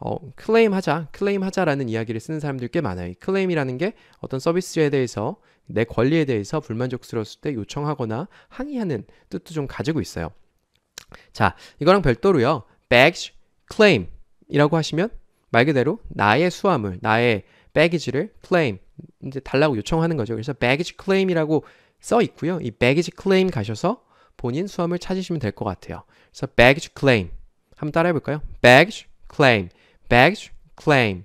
어, 클레임 하자, 클레임 하자라는 이야기를 쓰는 사람들 꽤 많아요. 클레임이라는 게 어떤 서비스에 대해서 내 권리에 대해서 불만족스러웠을 때 요청하거나 항의하는 뜻도 좀 가지고 있어요. 자, 이거랑 별도로요. baggage claim 이라고 하시면 말 그대로 나의 수화물, 나의 baggage를 claim 이제 달라고 요청하는 거죠. 그래서 baggage claim이라고 써 있고요. 이 baggage claim 가셔서 본인 수화물 찾으시면 될 것 같아요. 그래서 baggage claim 한번 따라해 볼까요? baggage claim baggage claim.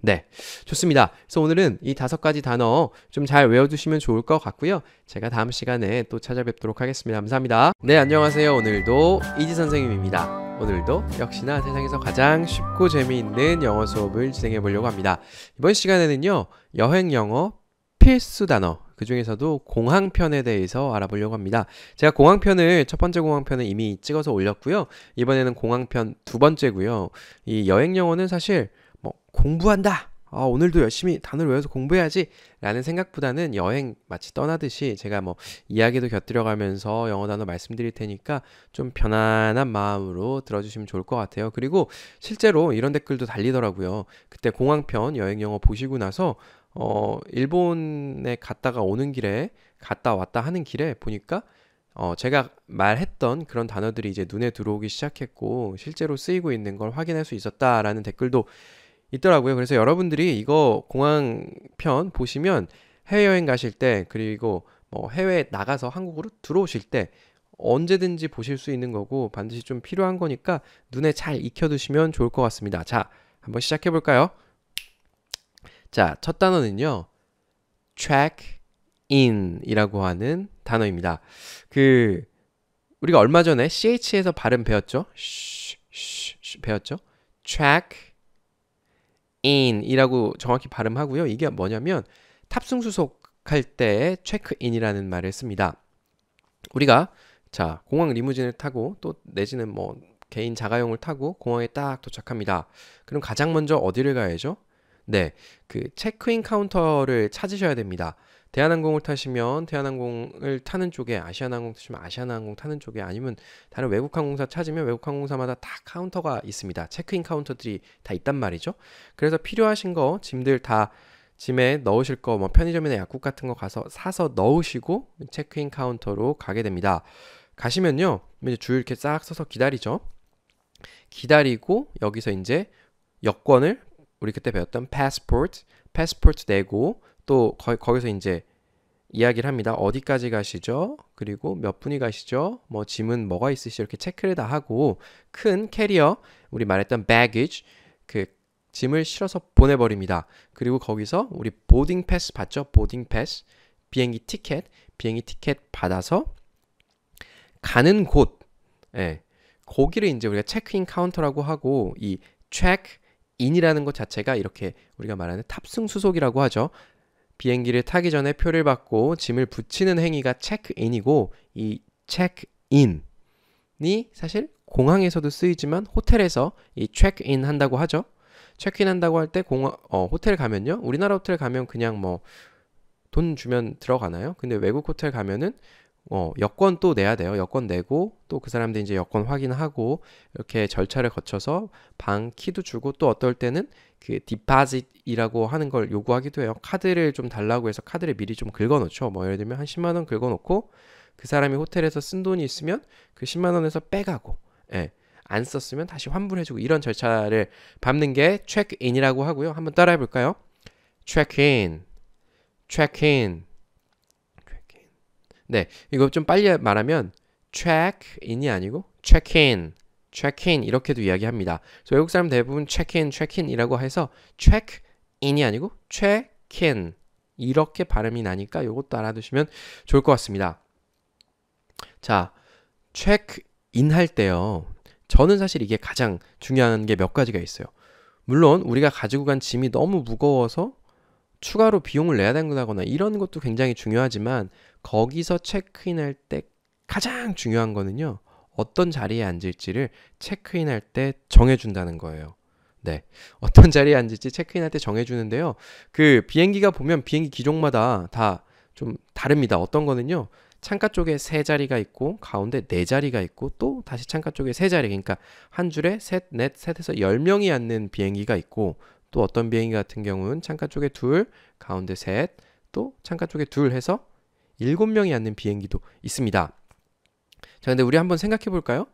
네, 좋습니다. 그래서 오늘은 이 다섯 가지 단어 좀 잘 외워두시면 좋을 것 같고요. 제가 다음 시간에 또 찾아뵙도록 하겠습니다. 감사합니다. 네, 안녕하세요. 오늘도 이지 선생님입니다. 오늘도 역시나 세상에서 가장 쉽고 재미있는 영어 수업을 진행해 보려고 합니다. 이번 시간에는요, 여행 영어 필수 단어 그 중에서도 공항편에 대해서 알아보려고 합니다. 제가 공항편을 첫 번째 공항편을 이미 찍어서 올렸고요. 이번에는 공항편 두 번째고요. 이 여행 영어는 사실 뭐 공부한다. 아, 오늘도 열심히 단어를 외워서 공부해야지 라는 생각보다는 여행 마치 떠나듯이 제가 뭐 이야기도 곁들여가면서 영어 단어 말씀드릴 테니까 좀 편안한 마음으로 들어주시면 좋을 것 같아요. 그리고 실제로 이런 댓글도 달리더라고요. 그때 공항편 여행 영어 보시고 나서 어, 일본에 갔다가 오는 길에 갔다 왔다 하는 길에 보니까 어, 제가 말했던 그런 단어들이 이제 눈에 들어오기 시작했고 실제로 쓰이고 있는 걸 확인할 수 있었다라는 댓글도 있더라고요. 그래서 여러분들이 이거 공항편 보시면 해외여행 가실 때 그리고 뭐 해외에 나가서 한국으로 들어오실 때 언제든지 보실 수 있는 거고 반드시 좀 필요한 거니까 눈에 잘 익혀두시면 좋을 것 같습니다. 자, 한번 시작해 볼까요? 자, 첫 단어는요. track in이라고 하는 단어입니다. 그 우리가 얼마 전에 ch에서 발음 배웠죠? 쉬, 쉬, 배웠죠? track in이라고 정확히 발음하고요. 이게 뭐냐면 탑승 수속할 때 check i n 이라는 말을 씁니다. 우리가 자, 공항 리무진을 타고 또 내지는 뭐 개인 자가용을 타고 공항에 딱 도착합니다. 그럼 가장 먼저 어디를 가야죠? 네, 그 체크인 카운터를 찾으셔야 됩니다. 대한항공을 타시면 대한항공을 타는 쪽에 아시아나항공 타시면 아시아나항공 타는 쪽에 아니면 다른 외국 항공사 찾으면 외국 항공사마다 다 카운터가 있습니다. 체크인 카운터들이 다 있단 말이죠. 그래서 필요하신 거 짐들 다 짐에 넣으실 거 뭐 편의점이나 약국 같은 거 가서 사서 넣으시고 체크인 카운터로 가게 됩니다. 가시면요. 이제 줄 이렇게 싹 서서 기다리죠. 기다리고 여기서 이제 여권을 우리 그때 배웠던 passport, passport 내고 또 거, 거기서 이제 이야기를 합니다. 어디까지 가시죠? 그리고 몇 분이 가시죠? 뭐 짐은 뭐가 있으시죠? 이렇게 체크를 다 하고 큰 캐리어, 우리 말했던 baggage 그 짐을 실어서 보내버립니다. 그리고 거기서 우리 보딩 패스 받죠? 보딩 패스 비행기 티켓, 비행기 티켓 받아서 가는 곳, 예, 거기를 이제 우리가 체크인 카운터라고 하고 이 체크 인이라는 것 자체가 이렇게 우리가 말하는 탑승 수속이라고 하죠. 비행기를 타기 전에 표를 받고 짐을 붙이는 행위가 체크인이고 이 체크인이 사실 공항에서도 쓰이지만 호텔에서 이 체크인 한다고 하죠. 체크인 한다고 할 때 공항 어, 호텔 가면요. 우리나라 호텔 가면 그냥 뭐 돈 주면 들어가나요? 근데 외국 호텔 가면은 어, 여권 또 내야 돼요. 여권 내고 또 그 사람들 이제 여권 확인하고 이렇게 절차를 거쳐서 방 키도 주고 또 어떨 때는 그 디파짓이라고 하는 걸 요구하기도 해요. 카드를 좀 달라고 해서 카드를 미리 좀 긁어 놓죠. 뭐 예를 들면 한 10만 원 긁어 놓고 그 사람이 호텔에서 쓴 돈이 있으면 그 10만 원에서 빼가고 예. 안 썼으면 다시 환불해 주고 이런 절차를 밟는 게 체크인이라고 하고요. 한번 따라해 볼까요? 체크인. 체크인. 네, 이거 좀 빨리 말하면 check in이 아니고 check in, check in 이렇게도 이야기합니다. 그래서 외국 사람 대부분 check in, check in이라고 해서 check in이 아니고 check in 이렇게 발음이 나니까 이것도 알아두시면 좋을 것 같습니다. 자, check in 할 때요. 저는 사실 이게 가장 중요한 게 몇 가지가 있어요. 물론 우리가 가지고 간 짐이 너무 무거워서 추가로 비용을 내야 된다거나 이런 것도 굉장히 중요하지만 거기서 체크인할 때 가장 중요한 거는요. 어떤 자리에 앉을지를 체크인할 때 정해준다는 거예요. 네. 어떤 자리에 앉을지 체크인할 때 정해주는데요. 그 비행기가 보면 비행기 기종마다 다 좀 다릅니다. 어떤 거는요. 창가 쪽에 세 자리가 있고 가운데 네 자리가 있고 또 다시 창가 쪽에 세 자리 그러니까 한 줄에 셋, 넷, 셋에서 열 명이 앉는 비행기가 있고 또 어떤 비행기 같은 경우는 창가 쪽에 둘, 가운데 셋, 또 창가 쪽에 둘 해서 7명이 앉는 비행기도 있습니다. 자, 근데 우리 한번 생각해 볼까요?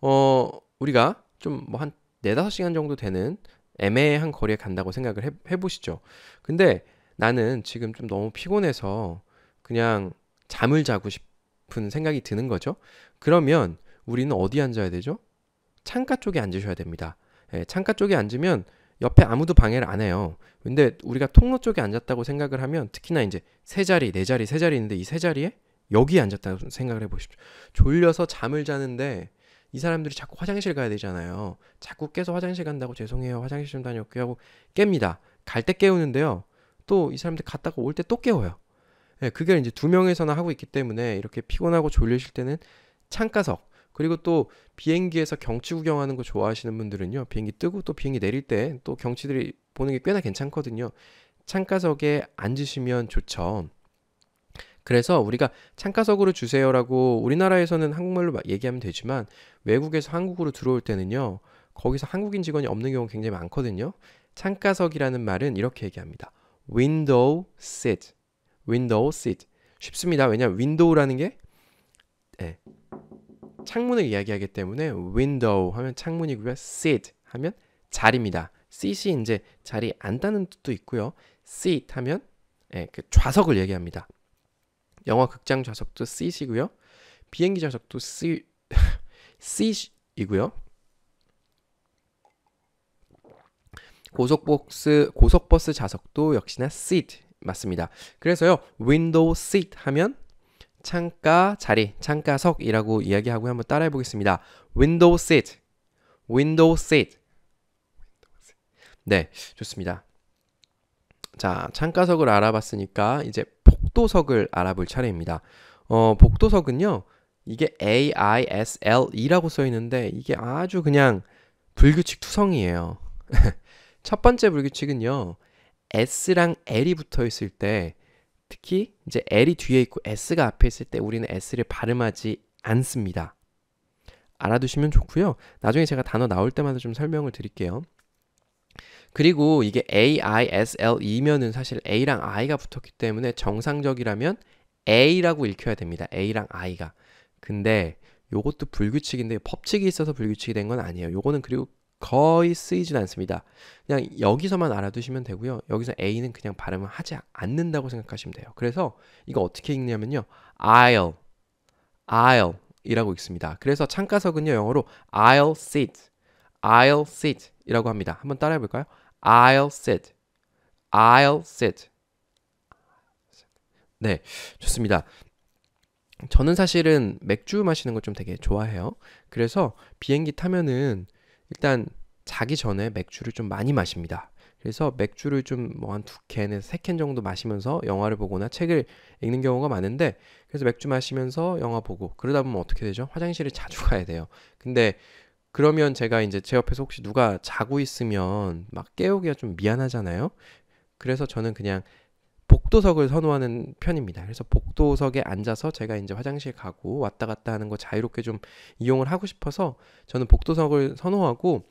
어, 우리가 좀 뭐 한 4, 5시간 정도 되는 애매한 거리에 간다고 생각을 해, 해보시죠. 근데 나는 지금 좀 너무 피곤해서 그냥 잠을 자고 싶은 생각이 드는 거죠. 그러면 우리는 어디 앉아야 되죠? 창가 쪽에 앉으셔야 됩니다. 예, 창가 쪽에 앉으면 옆에 아무도 방해를 안 해요. 근데 우리가 통로 쪽에 앉았다고 생각을 하면 특히나 이제 세 자리, 네 자리, 세 자리 있는데 이 세 자리에 여기 앉았다고 생각을 해보십시오. 졸려서 잠을 자는데 이 사람들이 자꾸 화장실 가야 되잖아요. 자꾸 깨서 화장실 간다고 죄송해요. 화장실 좀 다녀올게요 하고 깹니다. 갈 때 깨우는데요. 또 이 사람들 갔다가 올 때 또 깨워요. 예, 그게 이제 두 명에서나 하고 있기 때문에 이렇게 피곤하고 졸리실 때는 창가석, 그리고 또 비행기에서 경치 구경하는 거 좋아하시는 분들은요. 비행기 뜨고 또 비행기 내릴 때 또 경치들이 보는 게 꽤나 괜찮거든요. 창가석에 앉으시면 좋죠. 그래서 우리가 창가석으로 주세요라고 우리나라에서는 한국말로 얘기하면 되지만 외국에서 한국으로 들어올 때는요. 거기서 한국인 직원이 없는 경우 굉장히 많거든요. 창가석이라는 말은 이렇게 얘기합니다. window seat. window seat. 쉽습니다. 왜냐 하면 윈도우라는 게 네, 창문을 이야기하기 때문에 window 하면 창문이고요. sit 하면 자리입니다. sit이 이제 자리 앉다는 뜻도 있고요. sit 하면 예, 그 좌석을 얘기합니다. 영화 극장 좌석도 sit이고요. 비행기 좌석도 (laughs) sit, s 이고요 고속버스 고속버스 좌석도 역시나 seat 맞습니다. 그래서요 window seat 하면 창가 자리, 창가석이라고 이야기하고 한번 따라해 보겠습니다. window seat, window seat. 네, 좋습니다. 자, 창가석을 알아봤으니까 이제 복도석을 알아볼 차례입니다. 어, 복도석은요, 이게 AISL이라고 써 있는데 이게 아주 그냥 불규칙 투성이에요. (laughs) 첫 번째 불규칙은요, S랑 L이 붙어 있을 때 특히 이제 L이 뒤에 있고 S가 앞에 있을 때 우리는 S를 발음하지 않습니다. 알아두시면 좋고요. 나중에 제가 단어 나올 때마다 좀 설명을 드릴게요. 그리고 이게 A, I, S, L이면은 사실 A랑 I가 붙었기 때문에 정상적이라면 A라고 읽혀야 됩니다. A랑 I가. 근데 요것도 불규칙인데 법칙이 있어서 불규칙이 된 건 아니에요. 요거는 그리고 거의 쓰이진 않습니다. 그냥 여기서만 알아두시면 되고요. 여기서 a는 그냥 발음을 하지 않는다고 생각하시면 돼요. 그래서 이거 어떻게 읽냐면요. I'll, I'll 이라고 읽습니다. 그래서 창가석은요. 영어로 I'll sit, I'll sit 이라고 합니다. 한번 따라해 볼까요? I'll sit, I'll sit. 네, 좋습니다. 저는 사실은 맥주 마시는 걸좀 되게 좋아해요. 그래서 비행기 타면은 일단 자기 전에 맥주를 좀 많이 마십니다. 그래서 맥주를 좀 뭐 한 두 캔에서 세캔 정도 마시면서 영화를 보거나 책을 읽는 경우가 많은데 그래서 맥주 마시면서 영화 보고 그러다 보면 어떻게 되죠? 화장실을 자주 가야 돼요. 근데 그러면 제가 이제 제 옆에서 혹시 누가 자고 있으면 막 깨우기가 좀 미안하잖아요. 그래서 저는 그냥 복도석을 선호하는 편입니다. 그래서 복도석에 앉아서 제가 이제 화장실 가고 왔다 갔다 하는 거 자유롭게 좀 이용을 하고 싶어서 저는 복도석을 선호하고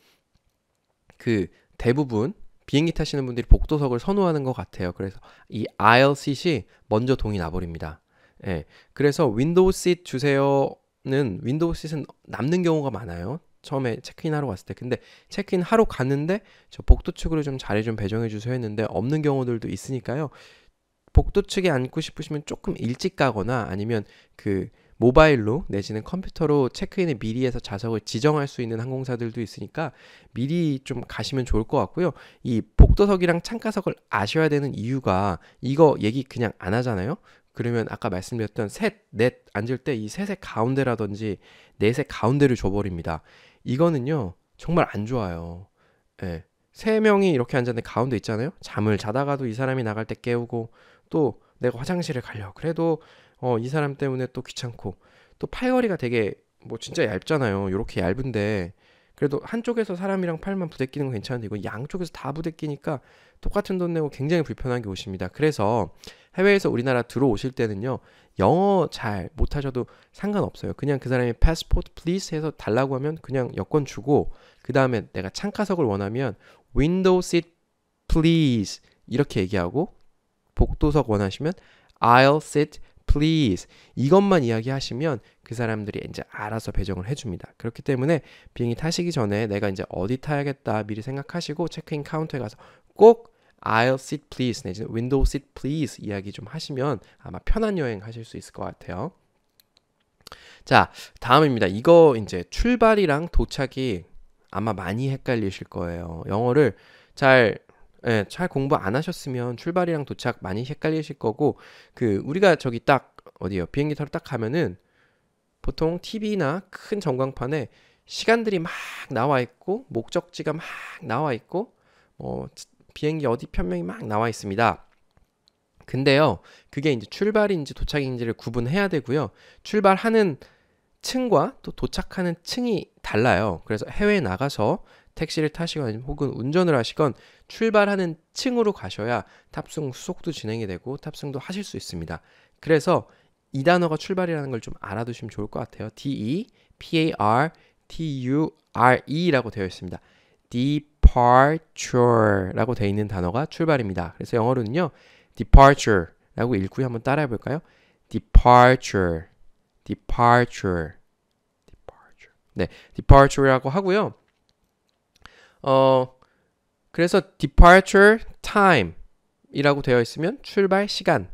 그 대부분 비행기 타시는 분들이 복도석을 선호하는 것 같아요. 그래서 이 aisle seat이 먼저 동이 나버립니다. 예. 그래서 윈도우 시트 주세요는 윈도우 시트는 남는 경우가 많아요. 처음에 체크인 하러 갔을 때 근데 체크인 하러 갔는데 저 복도 측으로 좀 자리 좀 배정해 주세요 했는데 없는 경우들도 있으니까요. 복도 측에 앉고 싶으시면 조금 일찍 가거나 아니면 그 모바일로 내지는 컴퓨터로 체크인을 미리 해서 좌석을 지정할 수 있는 항공사들도 있으니까 미리 좀 가시면 좋을 것 같고요. 이 복도석이랑 창가석을 아셔야 되는 이유가 이거 얘기 그냥 안 하잖아요. 그러면 아까 말씀드렸던 셋, 넷 앉을 때 이 셋의 가운데라든지 넷의 가운데를 줘버립니다. 이거는요, 정말 안 좋아요. 예. 네. 세 명이 이렇게 앉았는데 가운데 있잖아요. 잠을 자다가도 이 사람이 나갈 때 깨우고 또 내가 화장실을 가려 그래도 어, 이 사람 때문에 또 귀찮고 또 팔걸이가 되게 뭐 진짜 얇잖아요. 이렇게 얇은데 그래도 한쪽에서 사람이랑 팔만 부대끼는 건 괜찮은데 이건 양쪽에서 다 부대끼니까 똑같은 돈 내고 굉장히 불편한 게 오십니다. 그래서 해외에서 우리나라 들어오실 때는요. 영어 잘 못하셔도 상관없어요. 그냥 그 사람이 passport please 해서 달라고 하면 그냥 여권 주고 그 다음에 내가 창가석을 원하면 window seat please 이렇게 얘기하고 복도석 원하시면 I'll sit please 이것만 이야기하시면 그 사람들이 이제 알아서 배정을 해줍니다. 그렇기 때문에 비행기 타시기 전에 내가 이제 어디 타야겠다 미리 생각하시고 체크인 카운터에 가서 꼭 I'll sit please 내지는 window sit please 이야기 좀 하시면 아마 편한 여행 하실 수 있을 것 같아요. 자 다음입니다. 이거 이제 출발이랑 도착이 아마 많이 헷갈리실 거예요. 영어를 잘 예, 잘 공부 안 하셨으면 출발이랑 도착 많이 헷갈리실 거고 그 우리가 저기 딱 어디요 비행기 타러 딱 가면은 보통 TV나 큰 전광판에 시간들이 막 나와 있고 목적지가 막 나와 있고 뭐 비행기 어디 편명이 막 나와 있습니다. 근데요 그게 이제 출발인지 도착인지를 구분해야 되고요 출발하는 층과 또 도착하는 층이 달라요. 그래서 해외에 나가서 택시를 타시건 혹은 운전을 하시건 출발하는 층으로 가셔야 탑승 수속도 진행이 되고 탑승도 하실 수 있습니다. 그래서 이 단어가 출발이라는 걸 좀 알아두시면 좋을 것 같아요. D E P A R T U R E라고 되어 있습니다. departure라고 되어 있는 단어가 출발입니다. 그래서 영어로는요. departure라고 읽고 한번 따라해 볼까요? departure departure departure 네, departure라고 하고요. 어, 그래서 departure time 이라고 되어 있으면 출발 시간.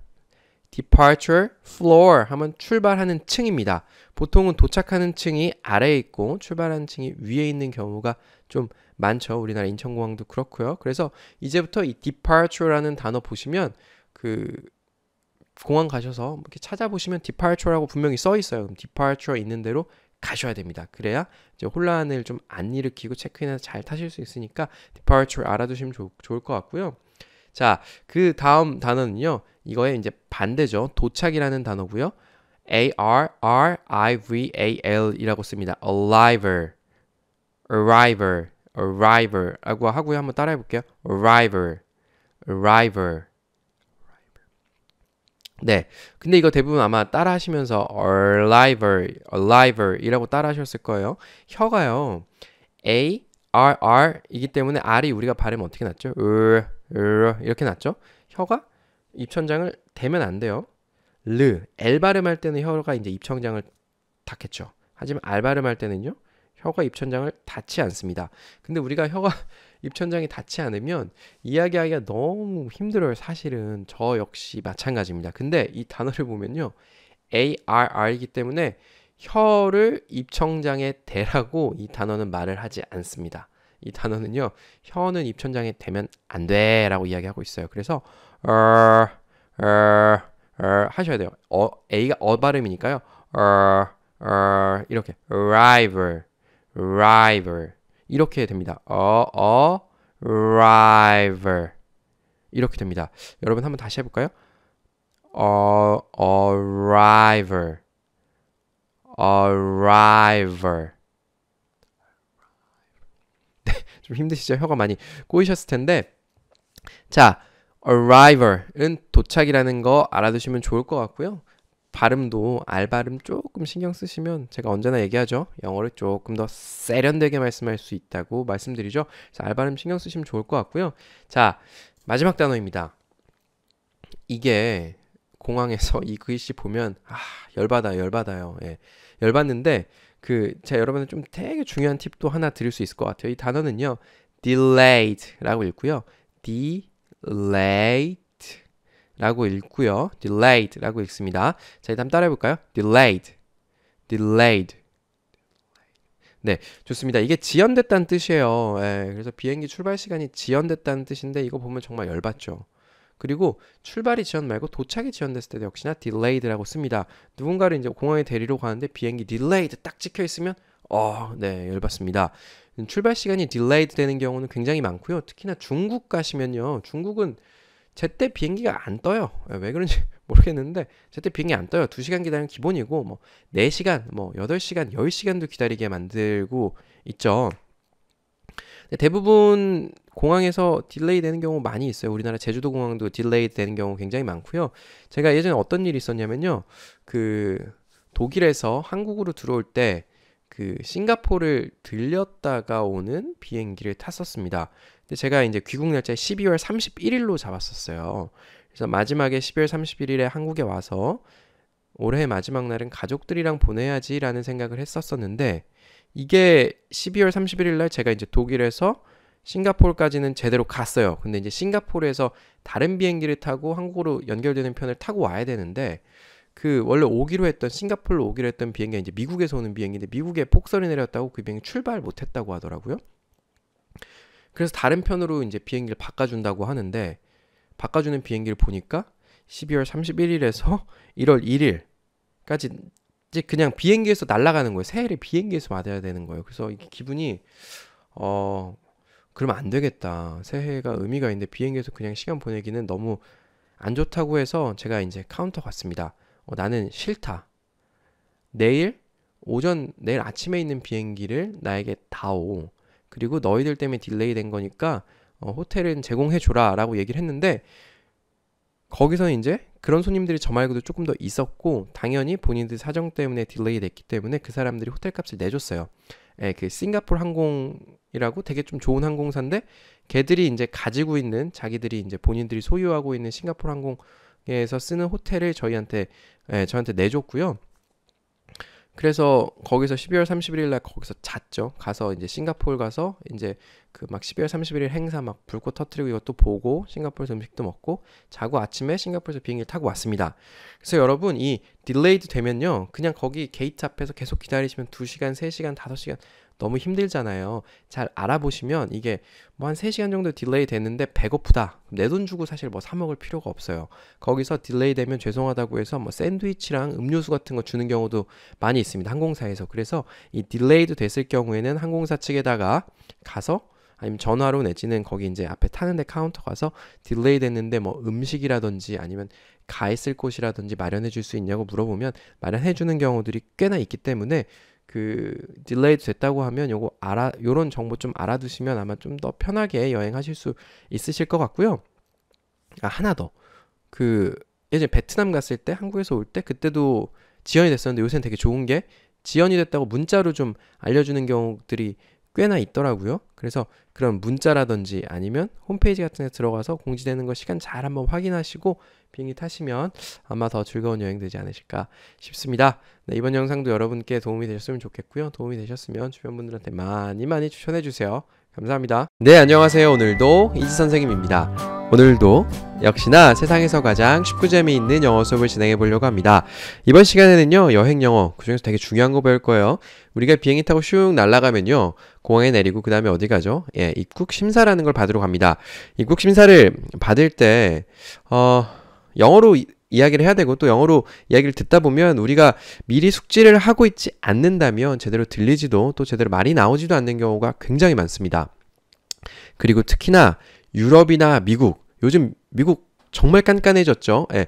departure floor 하면 출발하는 층입니다. 보통은 도착하는 층이 아래에 있고 출발하는 층이 위에 있는 경우가 좀 많죠. 우리나라 인천공항도 그렇고요. 그래서 이제부터 이 departure라는 단어 보시면 그 공항 가셔서 이렇게 찾아보시면 departure라고 분명히 써 있어요. 그럼 departure 있는 대로 가셔야 됩니다. 그래야 이제 혼란을 좀 안 일으키고 체크인에서 잘 타실 수 있으니까 departure 알아두시면 조, 좋을 것 같고요. 자, 그 다음 단어는요. 이거의 이제 반대죠. 도착이라는 단어고요. A R R I V A L이라고 씁니다. arriver, arriver, arriver라고 하고요. 한번 따라해 볼게요. arriver, arriver. 네. 근데 이거 대부분 아마 따라 하시면서 aliver, aliver 이라고 따라 하셨을 거예요. 혀가요. a, r, r 이기 때문에 r이 우리가 발음 어떻게 났죠? 으, 으 이렇게 났죠? 혀가 입천장을 대면 안 돼요. 르, l 발음할 때는 혀가 이제 입천장을 닿겠죠. 하지만 r 발음할 때는요. 혀가 입천장을 닿지 않습니다. 근데 우리가 혀가 입천장이 닿지 않으면 이야기하기가 너무 힘들어요. 사실은 저 역시 마찬가지입니다. 근데 이 단어를 보면요. ARR이기 때문에 혀를 입천장에 대라고 이 단어는 말을 하지 않습니다. 이 단어는요. 혀는 입천장에 대면 안 돼라고 이야기하고 있어요. 그래서 어, 어, 어 하셔야 돼요. 어, A가 어 발음이니까요. 어, 어 이렇게 rival, rival 이렇게 됩니다. 어, 어, arrival. 이렇게 됩니다. 여러분 한번 다시 해볼까요? 어, arrival. 어, arrival. 어, (laughs) 네, 좀 힘드시죠? 혀가 많이 꼬이셨을 텐데. 자, arrival은 도착이라는 거 알아두시면 좋을 것 같고요. 발음도 알 발음 조금 신경 쓰시면 제가 언제나 얘기하죠. 영어를 조금 더 세련되게 말씀할 수 있다고 말씀드리죠. 그래서 알 발음 신경 쓰시면 좋을 것 같고요. 자, 마지막 단어입니다. 이게 공항에서 (laughs) 이 글씨 보면 아, 열받아요. 열받아요. 예. 열받는데 그 제가 여러분들 좀 되게 중요한 팁도 하나 드릴 수 있을 것 같아요. 이 단어는요. delayed라고 읽고요. delayed 라고 읽고요. delayed 라고 읽습니다. 자, 일단 따라해 볼까요? delayed, delayed. 네, 좋습니다. 이게 지연됐다는 뜻이에요. 예, 그래서 비행기 출발 시간이 지연됐다는 뜻인데 이거 보면 정말 열받죠. 그리고 출발이 지연 말고 도착이 지연됐을 때도 역시나 delayed라고 씁니다. 누군가를 이제 공항에 데리러 가는데 비행기 delayed 딱 찍혀 있으면 어, 네, 열받습니다. 출발 시간이 delayed 되는 경우는 굉장히 많고요. 특히나 중국 가시면요. 중국은 제때 비행기가 안 떠요. 예, 왜 그런지 (laughs) 모르겠는데 제때 비행기 안 떠요. 2시간 기다리는 기본이고 뭐 4시간, 뭐 8시간, 10시간도 기다리게 만들고 있죠. 대부분 공항에서 딜레이 되는 경우 많이 있어요. 우리나라 제주도 공항도 딜레이 되는 경우 굉장히 많고요. 제가 예전에 어떤 일이 있었냐면요. 그 독일에서 한국으로 들어올 때 그 싱가포르를 들렸다가 오는 비행기를 탔었습니다. 근데 제가 이제 귀국 날짜 12월 31일로 잡았었어요. 그래서 마지막에 12월 31일에 한국에 와서 올해 마지막 날은 가족들이랑 보내야지라는 생각을 했었었는데 이게 12월 31일 날 제가 이제 독일에서 싱가포르까지는 제대로 갔어요. 근데 이제 싱가포르에서 다른 비행기를 타고 한국으로 연결되는 편을 타고 와야 되는데 그 원래 오기로 했던 싱가포르로 오기로 했던 비행기가 이제 미국에서 오는 비행기인데 미국에 폭설이 내렸다고 그 비행기 출발 못 했다고 하더라고요. 그래서 다른 편으로 이제 비행기를 바꿔준다고 하는데 바꿔주는 비행기를 보니까 12월 31일에서 1월 1일까지 이제 그냥 비행기에서 날아가는 거예요. 새해를 비행기에서 맞아야 되는 거예요. 그래서 기분이 어 그러면 안 되겠다. 새해가 의미가 있는데 비행기에서 그냥 시간 보내기는 너무 안 좋다고 해서 제가 이제 카운터 갔습니다. 어, 나는 싫다. 내일 오전 내일 아침에 있는 비행기를 나에게 다오. 그리고 너희들 때문에 딜레이 된 거니까 어, 호텔은 제공해 줘라라고 얘기를 했는데 거기서 이제 그런 손님들이 저 말고도 조금 더 있었고 당연히 본인들 사정 때문에 딜레이 됐기 때문에 그 사람들이 호텔 값을 내줬어요. 예, 그 싱가포르 항공이라고 되게 좀 좋은 항공사인데 걔들이 이제 가지고 있는 자기들이 이제 본인들이 소유하고 있는 싱가포르 항공에서 쓰는 호텔을 저희한테 예, 저한테 내줬고요. 그래서 거기서 12월 31일 날 거기서 잤죠. 가서 이제 싱가포르 가서 이제 그 막 12월 31일 행사 막 불꽃 터트리고 이것도 보고 싱가포르에서 음식도 먹고 자고 아침에 싱가포르에서 비행기를 타고 왔습니다. 그래서 여러분 이 딜레이드 되면요. 그냥 거기 게이트 앞에서 계속 기다리시면 2시간, 3시간, 5시간 너무 힘들잖아요. 잘 알아보시면 이게 뭐한 3시간 정도 딜레이 됐는데 배고프다. 내 돈 주고 사실 뭐 사 먹을 필요가 없어요. 거기서 딜레이 되면 죄송하다고 해서 뭐 샌드위치랑 음료수 같은 거 주는 경우도 많이 있습니다. 항공사에서. 그래서 이 딜레이도 됐을 경우에는 항공사 측에다가 가서 아니면 전화로 내지는 거기 이제 앞에 타는데 카운터 가서 딜레이 됐는데 뭐 음식이라든지 아니면 가 있을 곳이라든지 마련해 줄 수 있냐고 물어보면 마련해 주는 경우들이 꽤나 있기 때문에 그 딜레이 됐다고 하면 요거 알아 요런 정보 좀 알아두시면 아마 좀 더 편하게 여행하실 수 있으실 것 같고요. 아 하나 더. 그 예전에 베트남 갔을 때 한국에서 올 때 그때도 지연이 됐었는데 요새는 되게 좋은 게 지연이 됐다고 문자로 좀 알려주는 경우들이 꽤나 있더라고요. 그래서 그런 문자라든지 아니면 홈페이지 같은 데 들어가서 공지되는 거 시간 잘 한번 확인하시고 비행기 타시면 아마 더 즐거운 여행 되지 않으실까 싶습니다. 네, 이번 영상도 여러분께 도움이 되셨으면 좋겠고요. 도움이 되셨으면 주변 분들한테 많이 많이 추천해 주세요. 감사합니다. 네, 안녕하세요. 오늘도 이지 선생님입니다. 오늘도 역시나 세상에서 가장 쉽고 재미있는 영어 수업을 진행해 보려고 합니다. 이번 시간에는요, 여행 영어, 그중에서 되게 중요한 거 배울 거예요. 우리가 비행기 타고 슝 날아가면요, 공항에 내리고 그 다음에 어디 가죠? 예, 입국 심사라는 걸 받으러 갑니다. 입국 심사를 받을 때, 어, 영어로 이, 야기를 해야 되고 또 영어로 이야기를 듣다 보면 우리가 미리 숙지를 하고 있지 않는다면 제대로 들리지도 또 제대로 말이 나오지도 않는 경우가 굉장히 많습니다. 그리고 특히나 유럽이나 미국, 요즘 미국 정말 깐깐해졌죠. 예.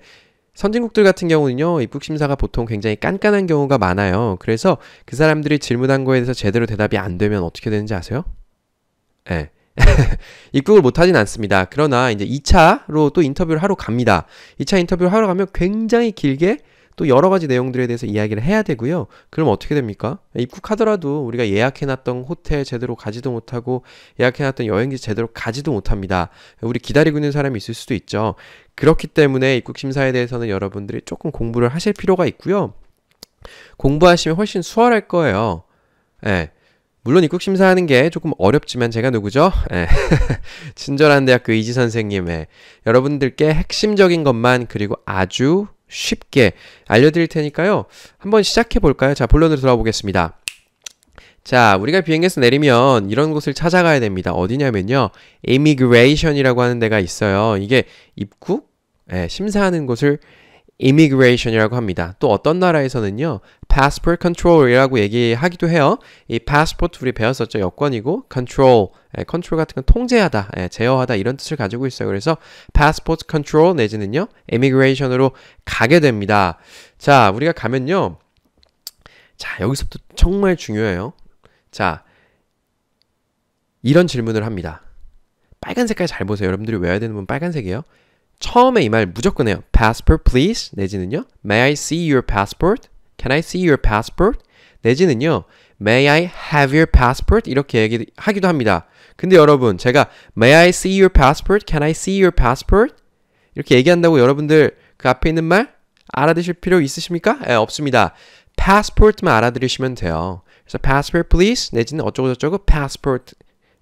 선진국들 같은 경우는요, 입국심사가 보통 굉장히 깐깐한 경우가 많아요. 그래서 그 사람들이 질문한 거에 대해서 제대로 대답이 안 되면 어떻게 되는지 아세요? 예. (laughs) 입국을 못하진 않습니다. 그러나 이제 2차로 또 인터뷰를 하러 갑니다. 2차 인터뷰를 하러 가면 굉장히 길게 또 여러 가지 내용들에 대해서 이야기를 해야 되고요. 그럼 어떻게 됩니까? 입국하더라도 우리가 예약해놨던 호텔 제대로 가지도 못하고 예약해놨던 여행지 제대로 가지도 못합니다. 우리 기다리고 있는 사람이 있을 수도 있죠. 그렇기 때문에 입국 심사에 대해서는 여러분들이 조금 공부를 하실 필요가 있고요. 공부하시면 훨씬 수월할 거예요. 예. 네. 물론 입국 심사하는 게 조금 어렵지만 제가 누구죠? 예. (laughs) 친절한 대학교 이지 선생님의 여러분들께 핵심적인 것만 그리고 아주 쉽게 알려드릴 테니까요. 한번 시작해 볼까요? 자, 본론으로 돌아보겠습니다. 자, 우리가 비행기에서 내리면 이런 곳을 찾아가야 됩니다. 어디냐면요. immigration이라고 하는 데가 있어요. 이게 입국, 예, 심사하는 곳을 immigration이라고 합니다. 또 어떤 나라에서는요, passport control이라고 얘기하기도 해요. 이 passport 우리 배웠었죠. 여권이고 control, 예, control 같은 건 통제하다, 예, 제어하다 이런 뜻을 가지고 있어요. 그래서 passport control 내지는요, immigration으로 가게 됩니다. 자, 우리가 가면요, 자 여기서부터 정말 중요해요. 자, 이런 질문을 합니다. 빨간 색깔 잘 보세요. 여러분들이 외워야 되는 건 빨간색이에요. 처음에 이 말 무조건 해요. passport please 내지는요. may I see your passport? can I see your passport? 내지는요. may I have your passport? 이렇게 얘기하기도 합니다. 근데 여러분 제가 may I see your passport? can I see your passport? 이렇게 얘기한다고 여러분들 그 앞에 있는 말 알아드실 필요 있으십니까? 네, 없습니다. passport만 알아들으시면 돼요. 그래서 passport please 내지는 어쩌고저쩌고 passport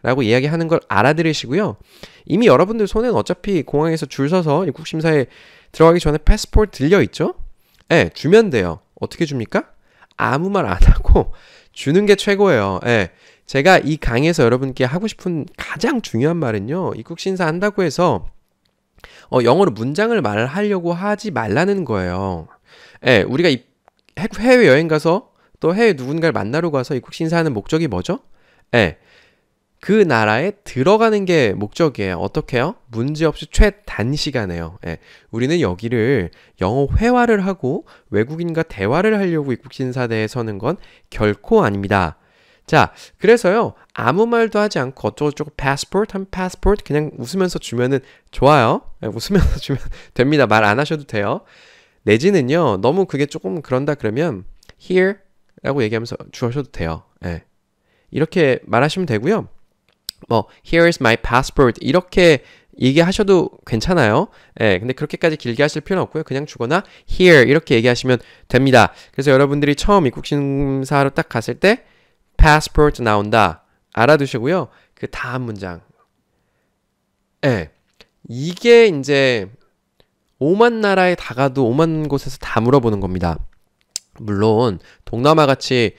라고 이야기하는 걸 알아들으시고요. 이미 여러분들 손에는 어차피 공항에서 줄 서서 입국 심사에 들어가기 전에 패스포트 들려 있죠? 예, 주면 돼요. 어떻게 줍니까? 아무 말 안 하고 (laughs) 주는 게 최고예요. 예. 제가 이 강의에서 여러분께 하고 싶은 가장 중요한 말은요. 입국 심사 한다고 해서 어, 영어로 문장을 말하려고 하지 말라는 거예요. 예, 우리가 해외 여행 가서 또 해외 누군가를 만나러 가서 입국 심사하는 목적이 뭐죠? 예. 그 나라에 들어가는 게 목적이에요. 어떻게요? 문제없이 최단시간에요. 예. 우리는 여기를 영어 회화를 하고 외국인과 대화를 하려고 입국 신사대에 서는 건 결코 아닙니다. 자, 그래서요. 아무 말도 하지 않고 어쩌고저쩌고 passport 하면 passport 그냥 웃으면서 주면은 좋아요. 예, 웃으면서 (laughs) 주면 됩니다. 말 안 하셔도 돼요. 내지는요. 너무 그게 조금 그런다 그러면 here 라고 얘기하면서 주셔도 돼요. 예. 이렇게 말하시면 되고요. 뭐 here is my passport 이렇게 얘기하셔도 괜찮아요. 예, 근데 그렇게까지 길게 하실 필요는 없고요. 그냥 주거나 here 이렇게 얘기하시면 됩니다. 그래서 여러분들이 처음 입국 심사로 딱 갔을 때 passport 나온다 알아두시고요. 그 다음 문장. 예. 이게 이제 오만 나라에 다 가도 오만 곳에서 다 물어보는 겁니다. 물론 동남아 같이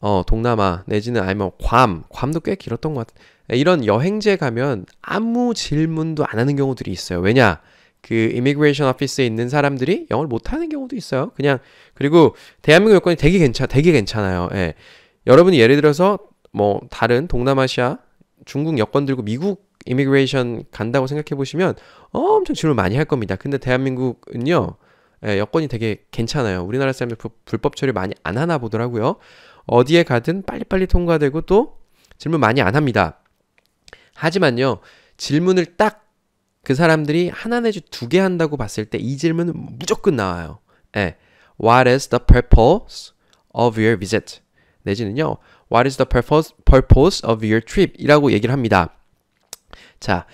어 동남아 내지는 아니면 괌, 괌도 꽤 길었던 것 같아요. 네, 이런 여행지에 가면 아무 질문도 안 하는 경우들이 있어요. 왜냐? 그 이미그레이션 오피스에 있는 사람들이 영어를 못 하는 경우도 있어요. 그냥 그리고 대한민국 여권이 되게 괜찮 되게 괜찮아요. 예. 여러분이 예를 들어서 뭐 다른 동남아시아 중국 여권 들고 미국 이미그레이션 간다고 생각해 보시면 엄청 질문 많이 할 겁니다. 근데 대한민국은요. 예, 여권이 되게 괜찮아요. 우리나라 사람들 불법 처리 많이 안 하나 보더라고요. 어디에 가든 빨리빨리 통과되고 또 질문 많이 안 합니다. 하지만요, 질문을 딱 그 사람들이 하나 내지 두 개 한다고 봤을 때 이 질문은 무조건 나와요. 예. What is the purpose of your visit? 내지는요, What is the purpose, purpose of your trip? 이라고 얘기를 합니다. 자,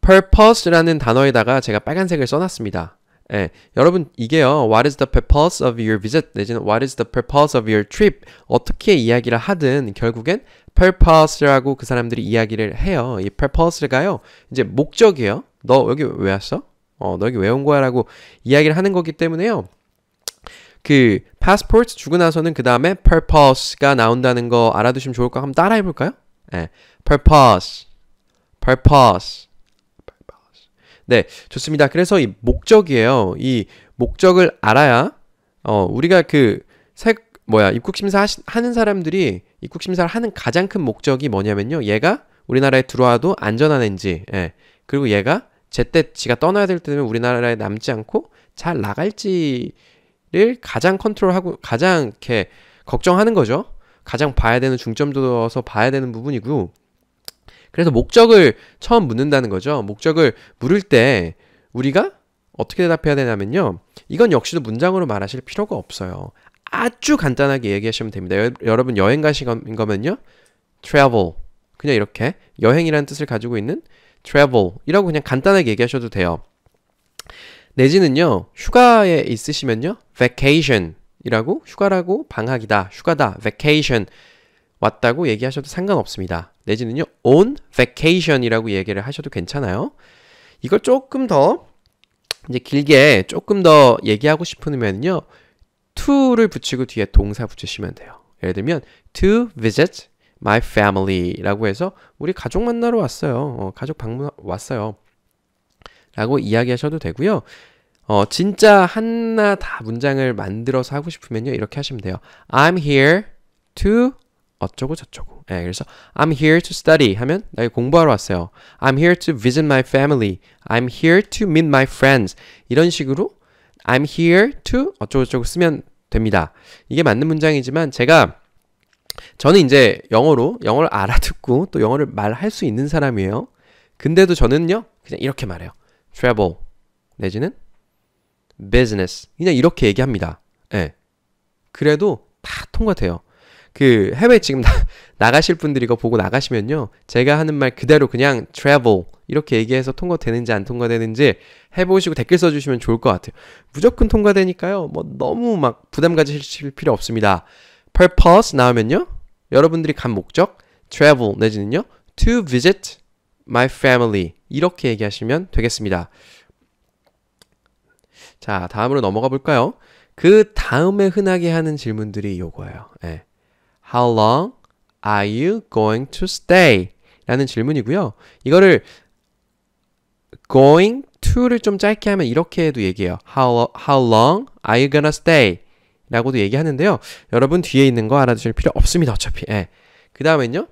purpose라는 단어에다가 제가 빨간색을 써놨습니다. 예, 여러분 이게요. What is the purpose of your visit? 내지는 What is the purpose of your trip? 어떻게 이야기를 하든 결국엔 purpose라고 그 사람들이 이야기를 해요. 이 purpose가요. 이제 목적이에요. 너 여기 왜 왔어? 어, 너 여기 왜 온 거야? 라고 이야기를 하는 거기 때문에요. 그 passport 주고 나서는 그 다음에 purpose가 나온다는 거 알아두시면 좋을 거같요 한번 따라해 볼까요? 예, purpose, purpose. 네, 좋습니다. 그래서 이 목적이에요. 이 목적을 알아야 어, 우리가 그 세, 뭐야 입국 심사 하는 시하 사람들이 입국 심사를 하는 가장 큰 목적이 뭐냐면요. 얘가 우리나라에 들어와도 안전한 앤지, 예. 그리고 얘가 제때 지가 떠나야 될 때면 우리나라에 남지 않고 잘 나갈지를 가장 컨트롤하고 가장 이렇게 걱정하는 거죠. 가장 봐야 되는 중점 둬서 봐야 되는 부분이고 그래서 목적을 처음 묻는다는 거죠. 목적을 물을 때 우리가 어떻게 대답해야 되냐면요. 이건 역시도 문장으로 말하실 필요가 없어요. 아주 간단하게 얘기하시면 됩니다. 여, 러분 여행 가시는 거면요. travel 그냥 이렇게 여행이라는 뜻을 가지고 있는 travel이라고 그냥 간단하게 얘기하셔도 돼요. 내지는요. 휴가에 있으시면요. vacation이라고 휴가라고 방학이다. 휴가다. vacation 왔다고 얘기하셔도 상관없습니다. 내지는요, on vacation이라고 얘기를 하셔도 괜찮아요. 이걸 조금 더 이제 길게 조금 더 얘기하고 싶으면요, to를 붙이고 뒤에 동사 붙이시면 돼요. 예를 들면 to visit my family라고 해서 우리 가족 만나러 왔어요. 어, 가족 방문 왔어요. 라고 이야기하셔도 되고요. 어, 진짜 하나 다 문장을 만들어서 하고 싶으면요. 이렇게 하시면 돼요. I'm here to 어쩌고 저쩌고. 예, 그래서 I'm here to study 하면 나 여기 공부하러 왔어요. I'm here to visit my family. I'm here to meet my friends. 이런 식으로 I'm here to 어쩌고 저쩌고 쓰면 됩니다. 이게 맞는 문장이지만 제가 저는 이제 영어로 영어를 알아듣고 또 영어를 말할 수 있는 사람이에요. 근데도 저는요 그냥 이렇게 말해요. travel 내지는 business 그냥 이렇게 얘기합니다. 예. 그래도 다 통과돼요. 그 해외 지금 나, (laughs) 나가실 분들이 이거 보고 나가시면요. 제가 하는 말 그대로 그냥 travel 이렇게 얘기해서 통과되는지 안 통과되는지 해보시고 댓글 써주시면 좋을 것 같아요. 무조건 통과되니까요. 뭐 너무 막 부담 가지실 필요 없습니다. purpose 나오면요. 여러분들이 간 목적 travel 내지는요. to visit my family 이렇게 얘기하시면 되겠습니다. 자, 다음으로 넘어가 볼까요? 그 다음에 흔하게 하는 질문들이 요거예요. 예. How long are you going to stay? 라는 질문이고요. 이거를 going to를 좀 짧게 하면 이렇게 해도 얘기해요. How, how long are you gonna stay? 라고도 얘기하는데요. 여러분 뒤에 있는 거 알아두실 필요 없습니다. 어차피. 예. 그 다음엔요.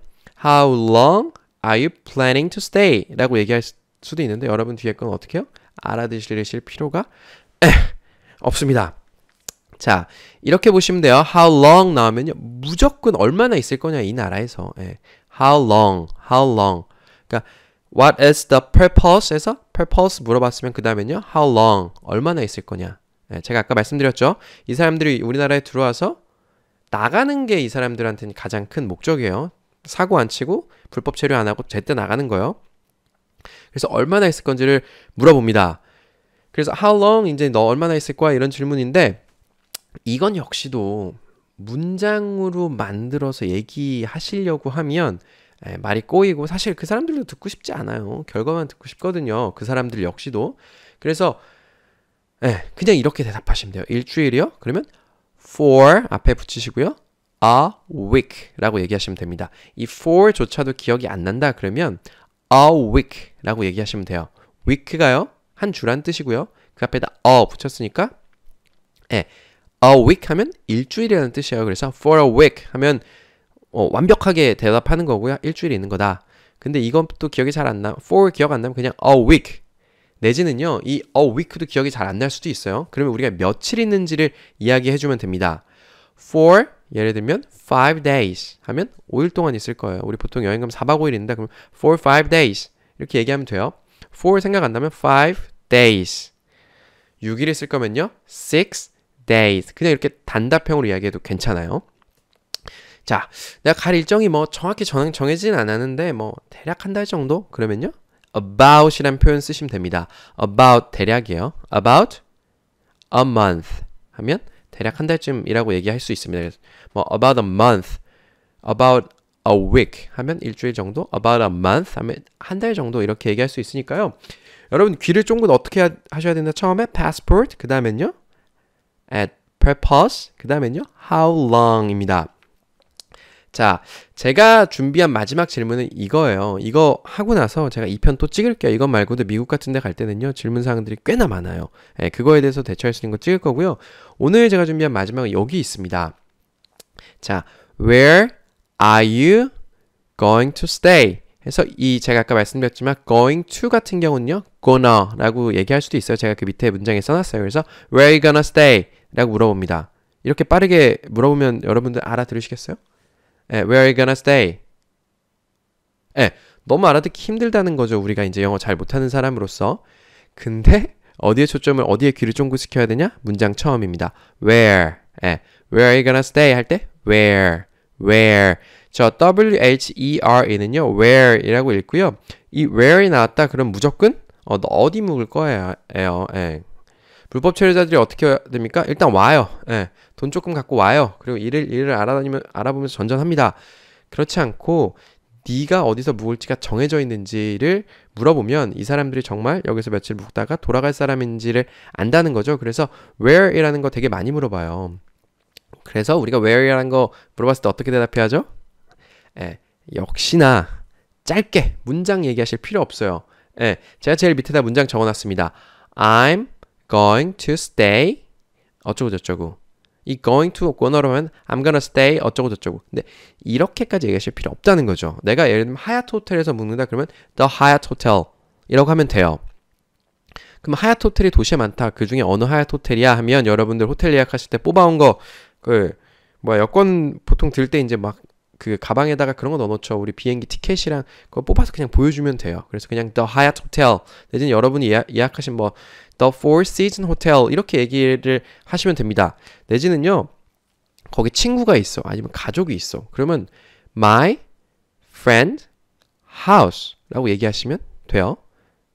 How long are you planning to stay? 라고 얘기할 수도 있는데 여러분 뒤에 건 어떻게 해요? 알아두실 필요가 에, (coughs) 없습니다. 자, 이렇게 보시면 돼요. How long 나오면요. 무조건 얼마나 있을 거냐, 이 나라에서. 예. How long, how long. 그러니까 What is the purpose? 에서 purpose 물어봤으면 그 다음엔요. How long, 얼마나 있을 거냐. 예, 제가 아까 말씀드렸죠. 이 사람들이 우리나라에 들어와서 나가는 게 이 사람들한테는 가장 큰 목적이에요. 사고 안 치고 불법 체류 안 하고 제때 나가는 거예요. 그래서 얼마나 있을 건지를 물어봅니다. 그래서 how long 이제 너 얼마나 있을 거야 이런 질문인데 이건 역시도 문장으로 만들어서 얘기하시려고 하면 예, 말이 꼬이고 사실 그 사람들도 듣고 싶지 않아요. 결과만 듣고 싶거든요. 그 사람들 역시도. 그래서 예, 그냥 이렇게 대답하시면 돼요. 일주일이요? 그러면 for 앞에 붙이시고요. a week라고 얘기하시면 됩니다. 이 for조차도 기억이 안 난다 그러면 a week라고 얘기하시면 돼요. week가요? 한 주란 뜻이고요. 그 앞에다 a 붙였으니까 예. a week 하면 일주일이라는 뜻이에요. 그래서 for a week 하면 어, 완벽하게 대답하는 거고요. 일주일이 있는 거다. 근데 이건 또 기억이 잘 안 나. for 기억 안 나면 그냥 a week 내지는요. 이 a week도 기억이 잘 안 날 수도 있어요. 그러면 우리가 며칠 있는지를 이야기해 주면 됩니다. for 예를 들면 five days 하면 5일 동안 있을 거예요. 우리 보통 여행 가면 4박 5일 있는데 그럼 for five days 이렇게 얘기하면 돼요. for 생각 안 나면 five days 6일 있을 거면요. six days. 그냥 이렇게 단답형으로 이야기해도 괜찮아요. 자, 내가 갈 일정이 뭐 정확히 정, 정해진 않았는데 뭐 대략 한 달 정도? 그러면요. about이란 표현 쓰시면 됩니다. about 대략이에요. about a month 하면 대략 한 달쯤이라고 얘기할 수 있습니다. 뭐 about a month, about a week 하면 일주일 정도, about a month 하면 한 달 정도 이렇게 얘기할 수 있으니까요. 여러분 귀를 쫑긋 어떻게 하, 셔야 된다? 처음에 passport, 그 다음엔요 at purpose 그 다음엔요 how long입니다. 자, 제가 준비한 마지막 질문은 이거예요. 이거 하고 나서 제가 2편 또 찍을게요. 이것 말고도 미국 같은 데 갈 때는요. 질문 사항들이 꽤나 많아요. 예, 그거에 대해서 대처할 수 있는 거 찍을 거고요. 오늘 제가 준비한 마지막은 여기 있습니다. 자, where are you going to stay? 해서 이 제가 아까 말씀드렸지만 going to 같은 경우는요. gonna라고 얘기할 수도 있어요. 제가 그 밑에 문장에 써놨어요. 그래서 where are you gonna stay? 라고 물어봅니다. 이렇게 빠르게 물어보면 여러분들 알아들으시겠어요? 예, where are you gonna stay? 예, 너무 알아듣기 힘들다는 거죠. 우리가 이제 영어 잘 못하는 사람으로서. 근데 (laughs) 어디에 초점을 어디에 귀를 쫑긋시켜야 되냐? 문장 처음입니다. where 예, where are you gonna stay 할 때 where where 저 where는요 where이라고 읽고요. 이 where이 나왔다 그럼 무조건 어, 너 어디 묵을 거예요? 예. 어, 예. 불법 체류자들이 어떻게 됩니까? 일단 와요. 예. 돈 조금 갖고 와요. 그리고 일을 일을 알아다니면 알아보면서 전전합니다. 그렇지 않고 네가 어디서 묵을지가 정해져 있는지를 물어보면 이 사람들이 정말 여기서 며칠 묵다가 돌아갈 사람인지를 안다는 거죠. 그래서 where이라는 거 되게 많이 물어봐요. 그래서 우리가 where이라는 거 물어봤을 때 어떻게 대답해야죠? 예. 역시나 짧게 문장 얘기하실 필요 없어요. 예. 제가 제일 밑에다 문장 적어놨습니다. I'm going to stay 어쩌고 저쩌고 이 going to 원어로 하면 I'm gonna stay 어쩌고 저쩌고 근데 이렇게까지 얘기하실 필요 없다는 거죠 내가 예를 들면 하얏 호텔에서 묵는다 그러면 the 하얏트 호텔 이라고 하면 돼요 그럼 하얏 호텔이 도시에 많다 그 중에 어느 하얏 호텔이야 하면 여러분들 호텔 예약하실 때 뽑아온 거그 뭐야 여권 보통 들 때 이제 막 그 가방에다가 그런 거 넣어놓죠. 우리 비행기 티켓이랑 그거 뽑아서 그냥 보여주면 돼요. 그래서 그냥 더 하얏트 호텔 내지는 여러분이 예약, 하신뭐 The Four Seasons Hotel 이렇게 얘기를 하시면 됩니다. 내지는요. 거기 친구가 있어. 아니면 가족이 있어. 그러면 my friend house라고 얘기하시면 돼요.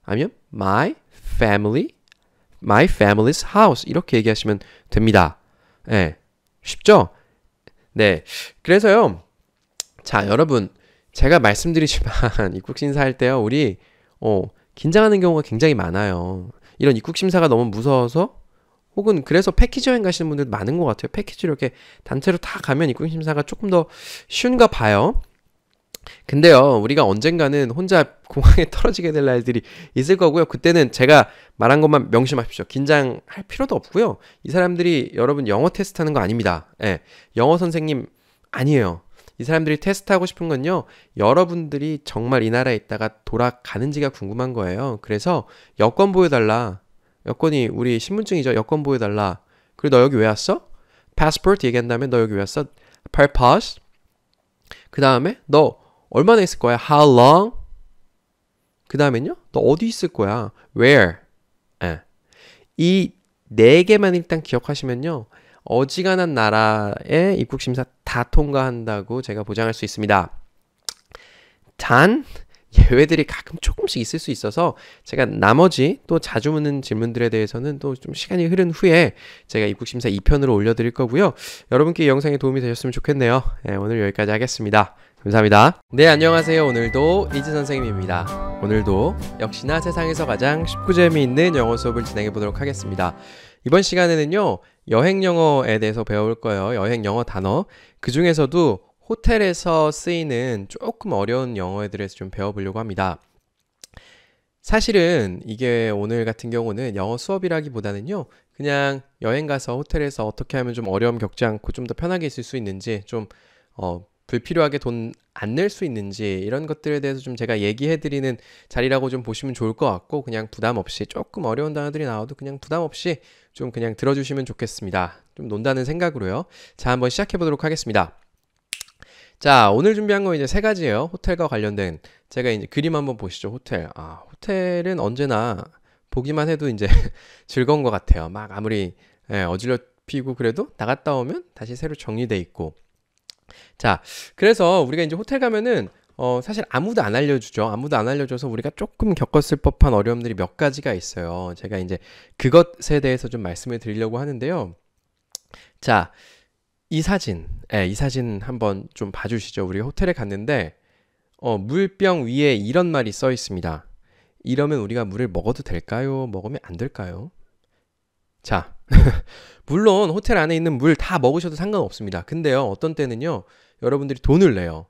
아니면 my family my family's house 이렇게 얘기하시면 됩니다. 예. 네. 쉽죠? 네. 그래서요. 자, 여러분 제가 말씀드리지만 (laughs) 입국 신사할 때요. 우리 어, 긴장하는 경우가 굉장히 많아요. 이런 입국 심사가 너무 무서워서 혹은 그래서 패키지 여행 가시는 분들 많은 것 같아요. 패키지로 이렇게 단체로 다 가면 입국 심사가 조금 더 쉬운가 봐요. 근데요, 우리가 언젠가는 혼자 (laughs) 공항에 떨어지게 될 날들이 있을 거고요. 그때는 제가 말한 것만 명심하십시오. 긴장할 필요도 없고요. 이 사람들이 여러분 영어 테스트 하는 거 아닙니다. 예. 영어 선생님 아니에요. 이 사람들이 테스트하고 싶은 건요, 여러분들이 정말 이 나라에 있다가 돌아가는지가 궁금한 거예요. 그래서 여권 보여달라. 여권이 우리 신분증이죠. 여권 보여달라. 그리고 너 여기 왜 왔어? passport 얘기한 다음에 너 여기 왜 왔어? purpose. 그 다음에 너 얼마나 있을 거야? how long? 그 다음엔요? 너 어디 있을 거야? where? 예. 이네 개만 일단 기억하시면요. 어지간한 나라의 입국 심사 다 통과한다고 제가 보장할 수 있습니다. 단 예외들이 가끔 조금씩 있을 수 있어서 제가 나머지 또 자주 묻는 질문들에 대해서는 또 좀 시간이 흐른 후에 제가 입국심사 2편으로 올려드릴 거고요. 여러분께 영상이 도움이 되셨으면 좋겠네요. 네, 오늘 여기까지 하겠습니다. 감사합니다. 네, 안녕하세요. 오늘도 이지 선생님입니다. 오늘도 역시나 세상에서 가장 쉽고 재미있는 영어 수업을 진행해 보도록 하겠습니다. 이번 시간에는요, 여행 영어에 대해서 배워볼 거예요. 여행 영어 단어. 그 중에서도 호텔에서 쓰이는 조금 어려운 영어에 대해서 좀 배워보려고 합니다. 사실은 이게 오늘 같은 경우는 영어 수업이라기보다는요, 그냥 여행 가서 호텔에서 어떻게 하면 좀 어려움 겪지 않고 좀 더 편하게 있을 수 있는지 좀 어, 불필요하게 돈 안 낼 수 있는지 이런 것들에 대해서 좀 제가 얘기해드리는 자리라고 좀 보시면 좋을 것 같고 그냥 부담 없이 조금 어려운 단어들이 나와도 그냥 부담 없이 좀 그냥 들어주시면 좋겠습니다. 좀 논다는 생각으로요. 자, 한번 시작해 보도록 하겠습니다. 자, 오늘 준비한 거 이제 세 가지예요. 호텔과 관련된 제가 이제 그림 한번 보시죠. 호텔. 아, 호텔은 언제나 보기만 해도 이제 (laughs) 즐거운 것 같아요. 막 아무리 예, 어질러 피고 그래도 나갔다 오면 다시 새로 정리돼 있고 자, 그래서 우리가 이제 호텔 가면은 어, 사실 아무도 안 알려주죠. 아무도 안 알려줘서 우리가 조금 겪었을 법한 어려움들이 몇 가지가 있어요. 제가 이제 그것에 대해서 좀 말씀을 드리려고 하는데요. 자, 이 사진, 예, 이 사진 한번 좀 봐주시죠. 우리 호텔에 갔는데, 어, 물병 위에 이런 말이 써 있습니다. 이러면 우리가 물을 먹어도 될까요? 먹으면 안 될까요? 자, (laughs) 물론 호텔 안에 있는 물 다 먹으셔도 상관없습니다. 근데요, 어떤 때는요, 여러분들이 돈을 내요.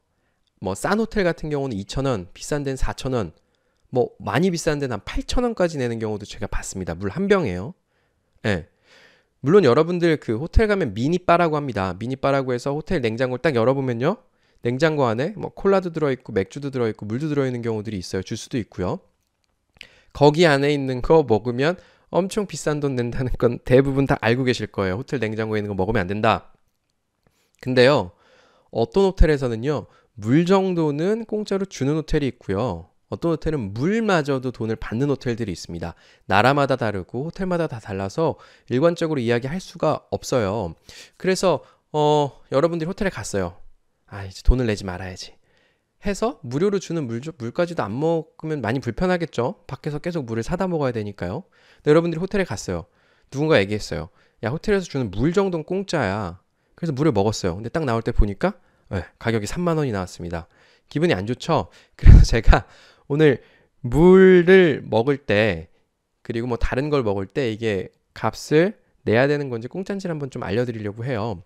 뭐 싼 호텔 같은 경우는 2천원 비싼 데는 4천원뭐 많이 비싼 데는 한8천원까지 내는 경우도 제가 봤습니다. 물 한 병에요. 예. 네. 물론 여러분들 그 호텔 가면 미니바라고 합니다. 미니바라고 해서 호텔 냉장고를 딱 열어보면요. 냉장고 안에 뭐 콜라도 들어있고 맥주도 들어있고 물도 들어있는 경우들이 있어요. 줄수도 있고요. 거기 안에 있는 거 먹으면 엄청 비싼 돈 낸다는 건 대부분 다 알고 계실 거예요. 호텔 냉장고에 있는 거 먹으면 안 된다. 근데요, 어떤 호텔에서는요, 물 정도는 공짜로 주는 호텔이 있고요. 어떤 호텔은 물마저도 돈을 받는 호텔들이 있습니다. 나라마다 다르고 호텔마다 다 달라서 일관적으로 이야기할 수가 없어요. 그래서 어, 여러분들이 호텔에 갔어요. 아, 이제 돈을 내지 말아야지. 해서 무료로 주는 물, 물까지도 안 먹으면 많이 불편하겠죠. 밖에서 계속 물을 사다 먹어야 되니까요. 근데 여러분들이 호텔에 갔어요. 누군가 얘기했어요. 야 호텔에서 주는 물 정도는 공짜야. 그래서 물을 먹었어요. 근데 딱 나올 때 보니까 네, 가격이 3만 원이 나왔습니다. 기분이 안 좋죠. (laughs) 그래서 제가 오늘 물을 먹을 때 그리고 뭐 다른 걸 먹을 때 이게 값을 내야 되는 건지 공인지를 한번 좀 알려드리려고 해요.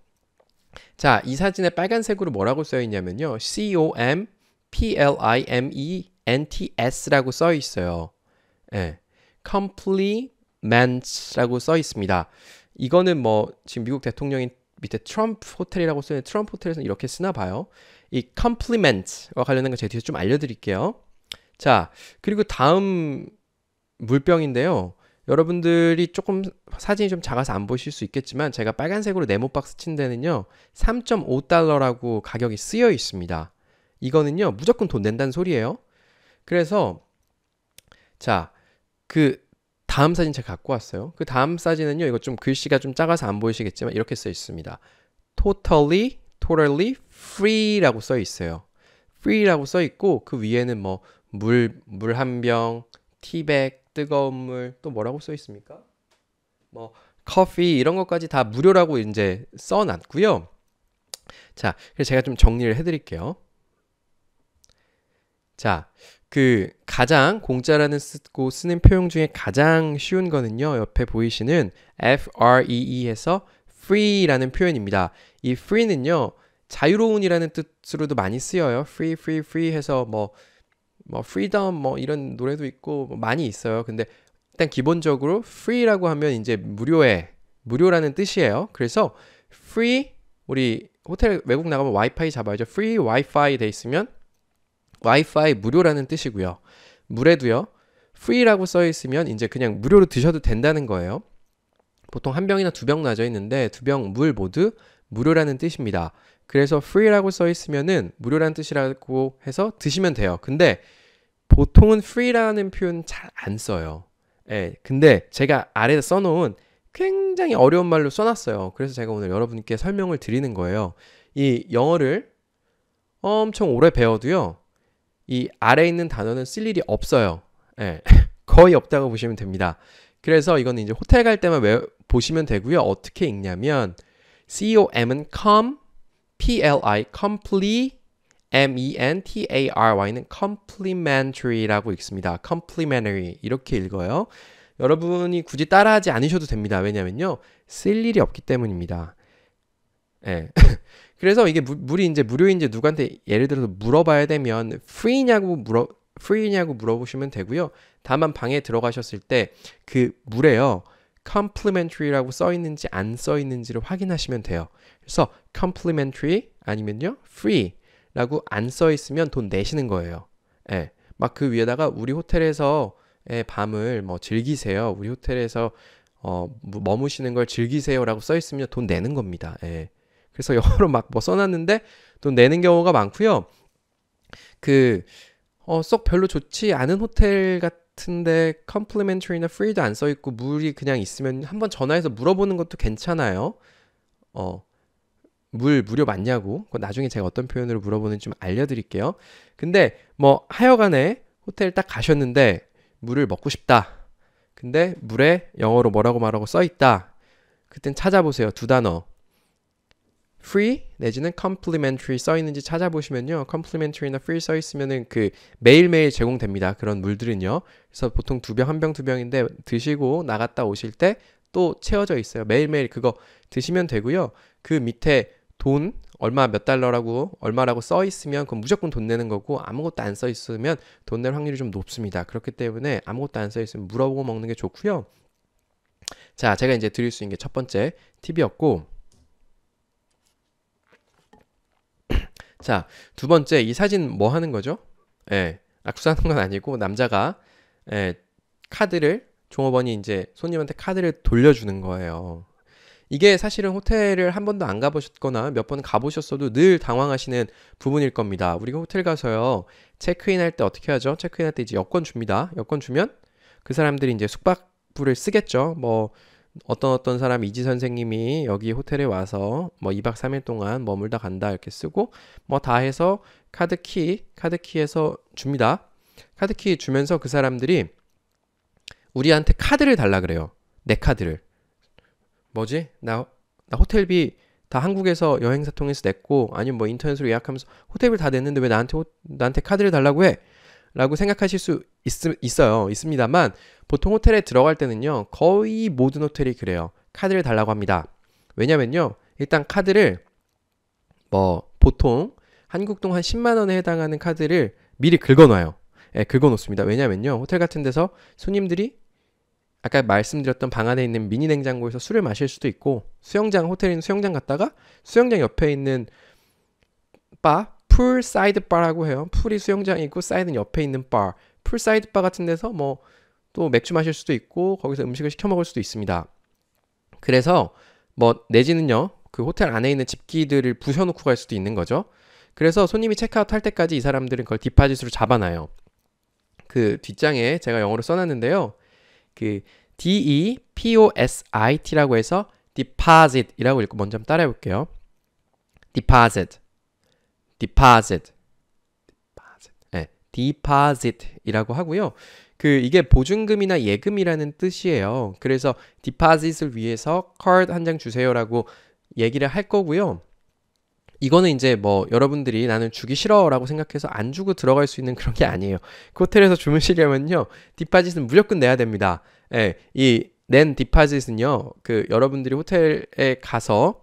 자, 이 사진에 빨간색으로 뭐라고 써있냐면요. COM P-L-I-M-E-N-T-S라고 써 있어요. 예. compliments라고 써 있습니다. 이거는 뭐 지금 미국 대통령인 밑에 트럼프 호텔이라고 쓰는 트럼프 호텔에서는 이렇게 쓰나 봐요. 이 compliment와 관련된 거 제가 뒤에서 좀 알려드릴게요. 자, 그리고 다음 물병인데요. 여러분들이 조금 사진이 좀 작아서 안 보실 수 있겠지만 제가 빨간색으로 네모 박스 친 데는요. 3.5달러라고 가격이 쓰여 있습니다. 이거는요, 무조건 돈 낸다는 소리예요. 그래서 자, 그 다음 사진 제가 갖고 왔어요. 그 다음 사진은요, 이거 좀 글씨가 좀 작아서 안 보이시겠지만 이렇게 써 있습니다. totally, totally free라고 써 있어요. free라고 써 있고 그 위에는 뭐 물, 물 한 병, 티백, 뜨거운 물, 또 뭐라고 써 있습니까? 뭐 커피 이런 것까지 다 무료라고 이제 써놨고요. 자, 그래서 제가 좀 정리를 해드릴게요. 자, 그 가장 공짜라는 쓰고 쓰는 표현 중에 가장 쉬운 거는요. 옆에 보이시는 free에서 free라는 표현입니다. 이 free는요. 자유로운이라는 뜻으로도 많이 쓰여요. free free free 해서 뭐뭐 뭐 freedom 뭐 이런 노래도 있고 뭐 많이 있어요. 근데 일단 기본적으로 free라고 하면 이제 무료에 무료라는 뜻이에요. 그래서 free 우리 호텔 외국 나가면 와이파이 잡아야죠. free 와이파이 돼 있으면 와이파이 무료라는 뜻이고요. 물에도요. free라고 써 있으면 이제 그냥 무료로 드셔도 된다는 거예요. 보통 한 병이나 두 병 나져 있는데 두 병 물 모두 무료라는 뜻입니다. 그래서 free라고 써 있으면은 무료라는 뜻이라고 해서 드시면 돼요. 근데 보통은 free라는 표현 잘 안 써요. 예. 근데 제가 아래에 써 놓은 굉장히 어려운 말로 써 놨어요. 그래서 제가 오늘 여러분께 설명을 드리는 거예요. 이 영어를 엄청 오래 배워도요. 이 아래에 있는 단어는 쓸 일이 없어요. 예, (laughs) 거의 없다고 보시면 됩니다. 그래서 이거는 이제 호텔 갈 때만 외, 보시면 되고요. 어떻게 읽냐면 com은 com, pli, complete, mentary 는 complementary라고 읽습니다. complementary 이렇게 읽어요. 여러분이 굳이 따라하지 않으셔도 됩니다. 왜냐면요. 쓸 일이 없기 때문입니다. 예. (laughs) 그래서 이게 무, 물이 이제 무료인지 누구한테 예를 들어서 물어봐야 되면 free냐고 물어 free냐고 물어보시면 되고요. 다만 방에 들어가셨을 때 그 물에요. c o m p l i m e n t a r y 라고써 있는지 안 써 있는지를 확인하시면 돼요. 그래서 c o m p l i m e n t a r y 아니면요 free라고 안 써 있으면 돈 내시는 거예요. 예. 막 그 위에다가 우리 호텔에서 밤을 뭐 즐기세요. 우리 호텔에서 어, 뭐 머무시는 걸 즐기세요라고 써 있으면 돈 내는 겁니다. 예. 그래서 영어로 막 뭐 써놨는데 돈 내는 경우가 많고요. 그, 어, 썩 별로 좋지 않은 호텔 같은데 컴플리멘터리나 프리도 안 써있고 물이 그냥 있으면 한번 전화해서 물어보는 것도 괜찮아요. 어, 물 무료 맞냐고. 나중에 제가 어떤 표현으로 물어보는지 좀 알려드릴게요. 근데 뭐 하여간에 호텔 딱 가셨는데 물을 먹고 싶다. 근데 물에 영어로 뭐라고 말하고 써있다. 그땐 찾아보세요. 두 단어. free 내지는 complimentary 써 있는지 찾아보시면요. complimentary나 free 써 있으면은 그 매일매일 제공됩니다. 그런 물들은요. 그래서 보통 두 병, 한 병, 두 병인데 드시고 나갔다 오실 때 또 채워져 있어요. 매일매일 그거 드시면 되고요. 그 밑에 돈 얼마 몇 달러라고 얼마라고 써 있으면 그건 무조건 돈 내는 거고 아무것도 안 써 있으면 돈 낼 확률이 좀 높습니다. 그렇기 때문에 아무것도 안 써 있으면 물어보고 먹는 게 좋고요. 자, 제가 이제 드릴 수 있는 게 첫 번째 팁이었고 자, 두 번째 이 사진 뭐 하는 거죠? 예. 악수하는 건 아니고 남자가 예, 카드를 종업원이 이제 손님한테 카드를 돌려주는 거예요. 이게 사실은 호텔을 한 번도 안 가보셨거나 몇 번 가보셨어도 늘 당황하시는 부분일 겁니다. 우리가 호텔 가서요, 체크인 할 때 어떻게 하죠? 체크인 할때 이제 여권 줍니다. 여권 주면 그 사람들이 이제 숙박부를 쓰겠죠. 뭐, 어떤 어떤 사람 이지 선생님이 여기 호텔에 와서 뭐 2박 3일 동안 머물다 간다 이렇게 쓰고 뭐 다 해서 카드키 카드키에서 줍니다. 카드키 주면서 그 사람들이 우리한테 카드를 달라 그래요. 내 카드를. 뭐지? 나, 나 호텔비 다 한국에서 여행사 통해서 냈고 아니면 뭐 인터넷으로 예약하면서 호텔비다 냈는데 왜 나한테 호, 나한테 카드를 달라고 해? 라고 생각하실 수 있, 어요 있습니다만 보통 호텔에 들어갈 때는요. 거의 모든 호텔이 그래요. 카드를 달라고 합니다. 왜냐면요. 일단 카드를 뭐 보통 한국 동한 10만 원에 해당하는 카드를 미리 긁어 놔요. 예, 긁어 놓습니다. 왜냐면요. 호텔 같은 데서 손님들이 아까 말씀드렸던 방 안에 있는 미니 냉장고에서 술을 마실 수도 있고 수영장 호텔인 수영장 갔다가 수영장 옆에 있는 바풀 사이드 바라고 해요. 풀이 수영장이 있고 사이드는 옆에 있는 바. 풀 사이드 바 같은 데서 뭐 또 맥주 마실 수도 있고 거기서 음식을 시켜 먹을 수도 있습니다. 그래서 뭐 내지는요. 그 호텔 안에 있는 집기들을 부셔 놓고 갈 수도 있는 거죠. 그래서 손님이 체크아웃 할 때까지 이 사람들은 그걸 디파짓으로 잡아놔요. 그 뒷장에 제가 영어로 써놨는데요. 그 D E P O S I T라고 해서 deposit이라고 읽고 먼저 따라해 볼게요. deposit deposit, 네, deposit이라고 하고요. 그 이게 보증금이나 예금이라는 뜻이에요. 그래서 deposit을 위해서 card 한 장 주세요라고 얘기를 할 거고요. 이거는 이제 뭐 여러분들이 나는 주기 싫어라고 생각해서 안 주고 들어갈 수 있는 그런 게 아니에요. 그 호텔에서 주무시려면요. 디파짓은 무조건 내야 됩니다. 예. 이낸 디파짓은요. 그 여러분들이 호텔에 가서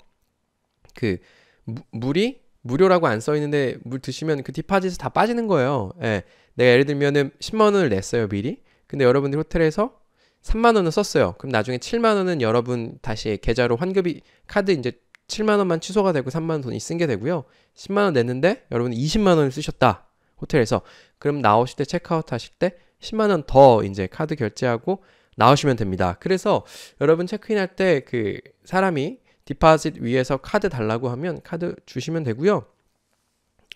그 무, 물이 무료라고 안 써 있는데 물 드시면 그디파짓서다 빠지는 거예요. 예. 내가 예를 들면은 10만 원을 냈어요, 미리. 근데 여러분들 호텔에서 3만 원을 썼어요. 그럼 나중에 7만 원은 여러분 다시 계좌로 환급이 카드 이제 7만 원만 취소가 되고 3만 원 돈이 쓴 게 되고요. 10만 원 냈는데 여러분 20만 원을 쓰셨다. 호텔에서. 그럼 나오실 때 체크아웃 하실 때 10만 원 더 이제 카드 결제하고 나오시면 됩니다. 그래서 여러분 체크인 할 때 그 사람이 디파짓 위에서 카드 달라고 하면 카드 주시면 되고요.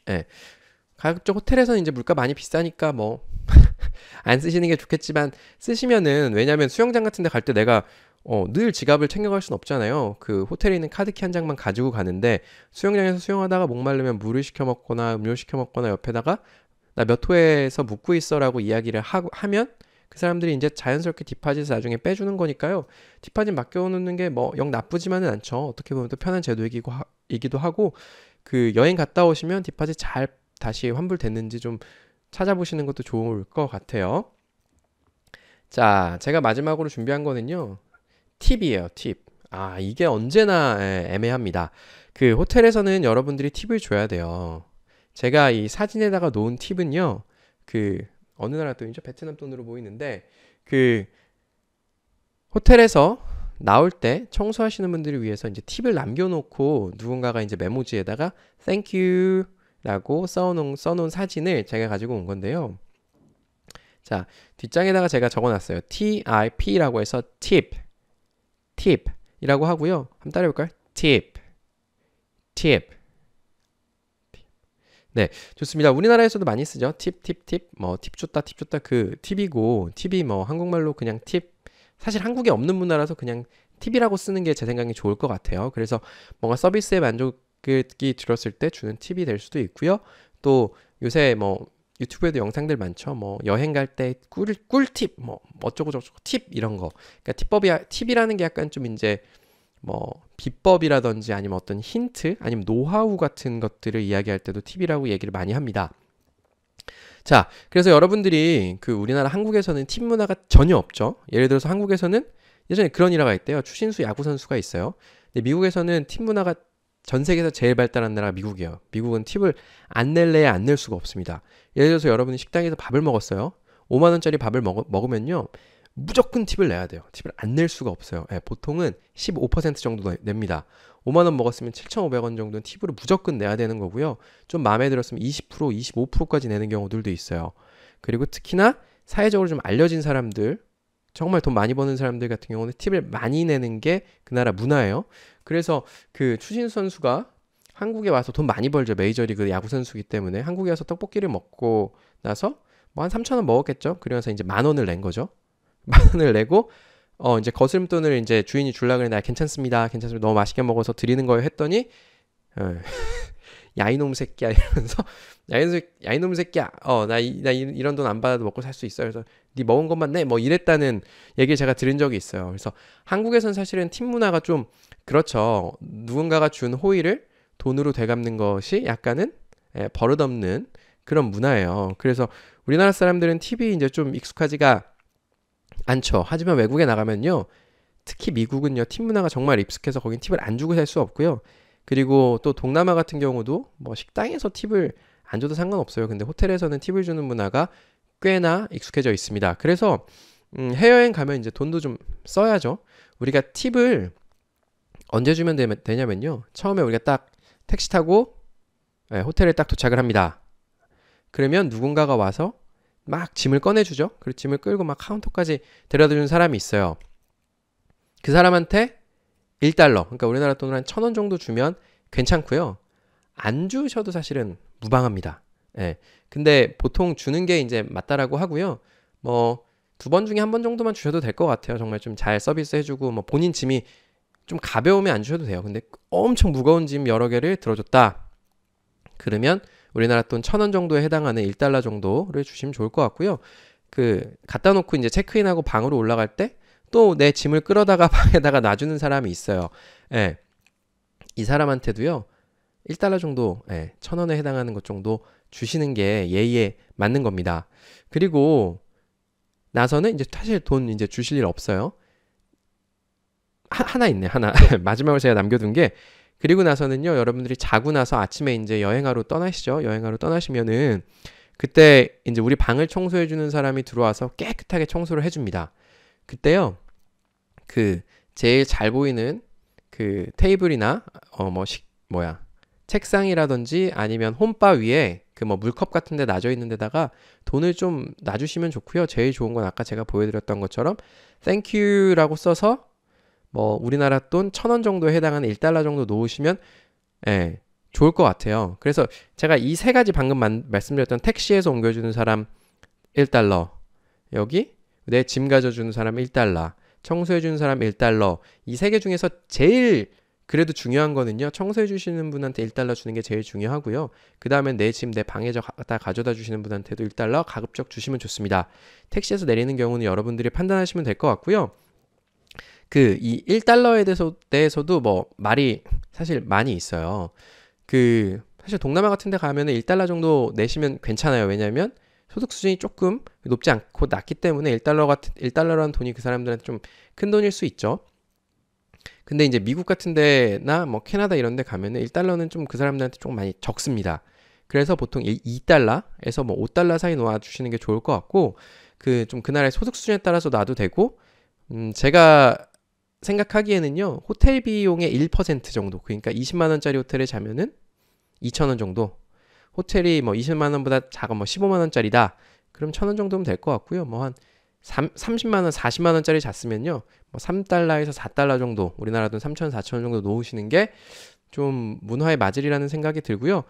예. 가급적 호텔에서는 이제 물가 많이 비싸니까 뭐 안 (laughs) 쓰시는 게 좋겠지만 쓰시면은 왜냐면 수영장 같은 데 갈 때 내가 어, 늘 지갑을 챙겨갈 순 없잖아요. 그 호텔에 있는 카드키 한 장만 가지고 가는데 수영장에서 수영하다가 목말르면 물을 시켜 먹거나 음료 시켜 먹거나 옆에다가 나 몇 호에서 묵고 있어라고 이야기를 하, 하면 그 사람들이 이제 자연스럽게 디파짓을 나중에 빼주는 거니까요. 디파짓 맡겨놓는 게 뭐 영 나쁘지만은 않죠. 어떻게 보면 또 편한 제도이기도 하, 고그 여행 갔다 오시면 디파짓 잘 다시 환불됐는지 좀 찾아보시는 것도 좋을 것 같아요. 자, 제가 마지막으로 준비한 거는요. 팁이에요, 팁. 아, 이게 언제나 예, 애매합니다. 그 호텔에서는 여러분들이 팁을 줘야 돼요. 제가 이 사진에다가 놓은 팁은요. 그 어느 나라 돈이죠? 베트남 돈으로 보이는데 그 호텔에서 나올 때 청소하시는 분들을 위해서 이제 팁을 남겨놓고 누군가가 이제 메모지에다가 thank you 라고 써놓은, 써놓은 사진을 제가 가지고 온 건데요. 자, 뒷장에다가 제가 적어놨어요. TIP라고 해서 tip, t i p 이라고 하고요. 한번 따라해볼까요? tip, tip. 네, 좋습니다. 우리나라에서도 많이 쓰죠. 팁, 팁, 팁. 뭐, 팁 줬다, 팁 줬다. 그 팁이고, 팁이 뭐, 한국말로 그냥 팁. 사실 한국에 없는 문화라서 그냥 팁이라고 쓰는 게 제 생각에 좋을 것 같아요. 그래서 뭔가 서비스에 만족이 들었을 때 주는 팁이 될 수도 있고요. 또 요새 뭐, 유튜브에도 영상들 많죠. 뭐 여행 갈 때 꿀 꿀팁 뭐 어쩌고 저쩌고 팁 이런 거. 그러니까 팁법이 팁이라는 게 약간 좀 이제 뭐 비법이라든지 아니면 어떤 힌트 아니면 노하우 같은 것들을 이야기할 때도 팁이라고 얘기를 많이 합니다. 자, 그래서 여러분들이 그 우리나라 한국에서는 팀 문화가 전혀 없죠. 예를 들어서 한국에서는 예전에 그런 일화가 있대요. 추신수 야구 선수가 있어요. 근데 미국에서는 팀 문화가 전 세계에서 제일 발달한 나라가 미국이에요. 미국은 팁을 안 낼래야 안 낼 수가 없습니다. 예를 들어서 여러분이 식당에서 밥을 먹었어요. 5만 원짜리 밥을 먹, 먹으면요. 무조건 팁을 내야 돼요. 팁을 안 낼 수가 없어요. 예, 보통은 15% 정도 냅니다. 5만 원 먹었으면 7,500원 정도는 팁으로 무조건 내야 되는 거고요. 좀 마음에 들었으면 20%, 25%까지 내는 경우들도 있어요. 그리고 특히나 사회적으로 좀 알려진 사람들, 정말 돈 많이 버는 사람들 같은 경우는 팁을 많이 내는 게 그 나라 문화예요. 그래서 그 추신 선수가 한국에 와서 돈 많이 벌죠. 메이저리그 야구 선수기 때문에 한국에 와서 떡볶이를 먹고 나서 뭐 한 3천 원 먹었겠죠. 그러면서 이제 만 원을 낸 거죠. 만 원을 내고 어 이제 거스름돈을 이제 주인이 줄라 그랬나 아, 괜찮습니다. 괜찮습니다. 너무 맛있게 먹어서 드리는 거예요 했더니 어, (laughs) 야이놈 새끼야 이러면서 (laughs) 야이놈, 야이놈 새끼야 어나 나 이런 돈 안 받아도 먹고 살 수있어 그래서 네 먹은 것만 내 뭐 이랬다는 얘기를 제가 들은 적이 있어요 그래서 한국에선 사실은 팀 문화가 좀 그렇죠 누군가가 준 호의를 돈으로 되갚는 것이 약간은 예, 버릇없는 그런 문화예요 그래서 우리나라 사람들은 팁이 이제 좀 익숙하지가 않죠. 하지만 외국에 나가면요. 특히 미국은요. 팀 문화가 정말 익숙해서 거긴 팁을 안 주고 살 수 없고요. 그리고 또 동남아 같은 경우도 뭐 식당에서 팁을 안 줘도 상관없어요. 근데 호텔에서는 팁을 주는 문화가 꽤나 익숙해져 있습니다. 그래서 음, 해외여행 가면 이제 돈도 좀 써야죠. 우리가 팁을 언제 주면 되, 냐면요 처음에 우리가 딱 택시 타고 네, 호텔에 딱 도착을 합니다. 그러면 누군가가 와서 막 짐을 꺼내주죠. 그리고 짐을 끌고 막 카운터까지 데려다 주는 사람이 있어요. 그 사람한테 1달러, 그러니까 우리나라 돈으로 한천원 정도 주면 괜찮고요. 안 주셔도 사실은 무방합니다. 예. 근데 보통 주는 게 이제 맞다라고 하고요. 뭐, 두 번 중에 한 번 정도만 주셔도 될 것 같아요. 정말 좀 잘 서비스 해주고, 뭐, 본인 짐이 좀 가벼우면 안 주셔도 돼요. 근데 엄청 무거운 짐 여러 개를 들어줬다. 그러면 우리나라 돈 천 원 정도에 해당하는 1달러 정도를 주시면 좋을 것 같고요. 그 갖다 놓고 이제 체크인하고 방으로 올라갈 때 또 내 짐을 끌어다가 (laughs) 방에다가 놔주는 사람이 있어요. 예. 이 사람한테도요. 1달러 정도, 예, 천 원에 해당하는 것 정도 주시는 게 예의에 맞는 겁니다. 그리고 나서는 이제 사실 돈 이제 주실 일 없어요. 하, 하나 있네, 하나. (laughs) 마지막으로 제가 남겨둔 게 그리고 나서는요, 여러분들이 자고 나서 아침에 이제 여행하러 떠나시죠. 여행하러 떠나시면은 그때 이제 우리 방을 청소해 주는 사람이 들어와서 깨끗하게 청소를 해 줍니다. 그때요. 그 제일 잘 보이는 그 테이블이나 어뭐식 뭐야 책상이라든지 아니면 홈바 위에 그 뭐 물컵 같은 데 놔져 있는 데다가 돈을 좀 놔주시면 좋고요. 제일 좋은 건 아까 제가 보여드렸던 것처럼 thank you라고 써서 뭐 우리나라 돈0원 정도에 해당하는 1달러 정도 놓으시면 예, 좋을 것 같아요. 그래서 제가 이 세 가지 방금 만, 말씀드렸던 택시에서 옮겨주는 사람 1달러 여기 내 짐 가져주는 사람 1달러 청소해주는 사람 1달러 이 세 개 중에서 제일 그래도 중요한 거는요 청소해 주시는 분한테 1달러 주는 게 제일 중요하고요 그 다음에 내 짐 내 방에 다 가져다 주시는 분한테도 1달러 가급적 주시면 좋습니다 택시에서 내리는 경우는 여러분들이 판단하시면 될 것 같고요 그이 1달러에 대해서, 대해서도 뭐 말이 사실 많이 있어요. 그 사실 동남아 같은 데 가면은 1달러 정도 내시면 괜찮아요. 왜냐면 소득 수준이 조금 높지 않고 낮기 때문에 1달러 같은 1달러라는 돈이 그 사람들한테 좀 큰 돈일 수 있죠. 근데 이제 미국 같은 데나 뭐 캐나다 이런 데 가면은 1달러는 좀 그 사람들한테 좀 많이 적습니다. 그래서 보통 2달러에서 뭐 5달러 사이 놓아 주시는 게 좋을 것 같고 그 좀 그 나라의 소득 수준에 따라서 놔도 되고 음 제가 생각하기에는요, 호텔 비용의 1% 정도, 그러니까 20만원짜리 호텔에 자면은 2천원 정도, 호텔이 뭐 20만원보다 작은 뭐 15만원짜리다, 그럼 1,000원 정도면 될 것 같고요. 뭐 한 30만원, 40만원짜리 잤으면요, 뭐 3달러에서 4달러 정도, 우리나라 돈3천4천원 정도 놓으시는 게 좀문화의 맞으리라는 생각이 들고요.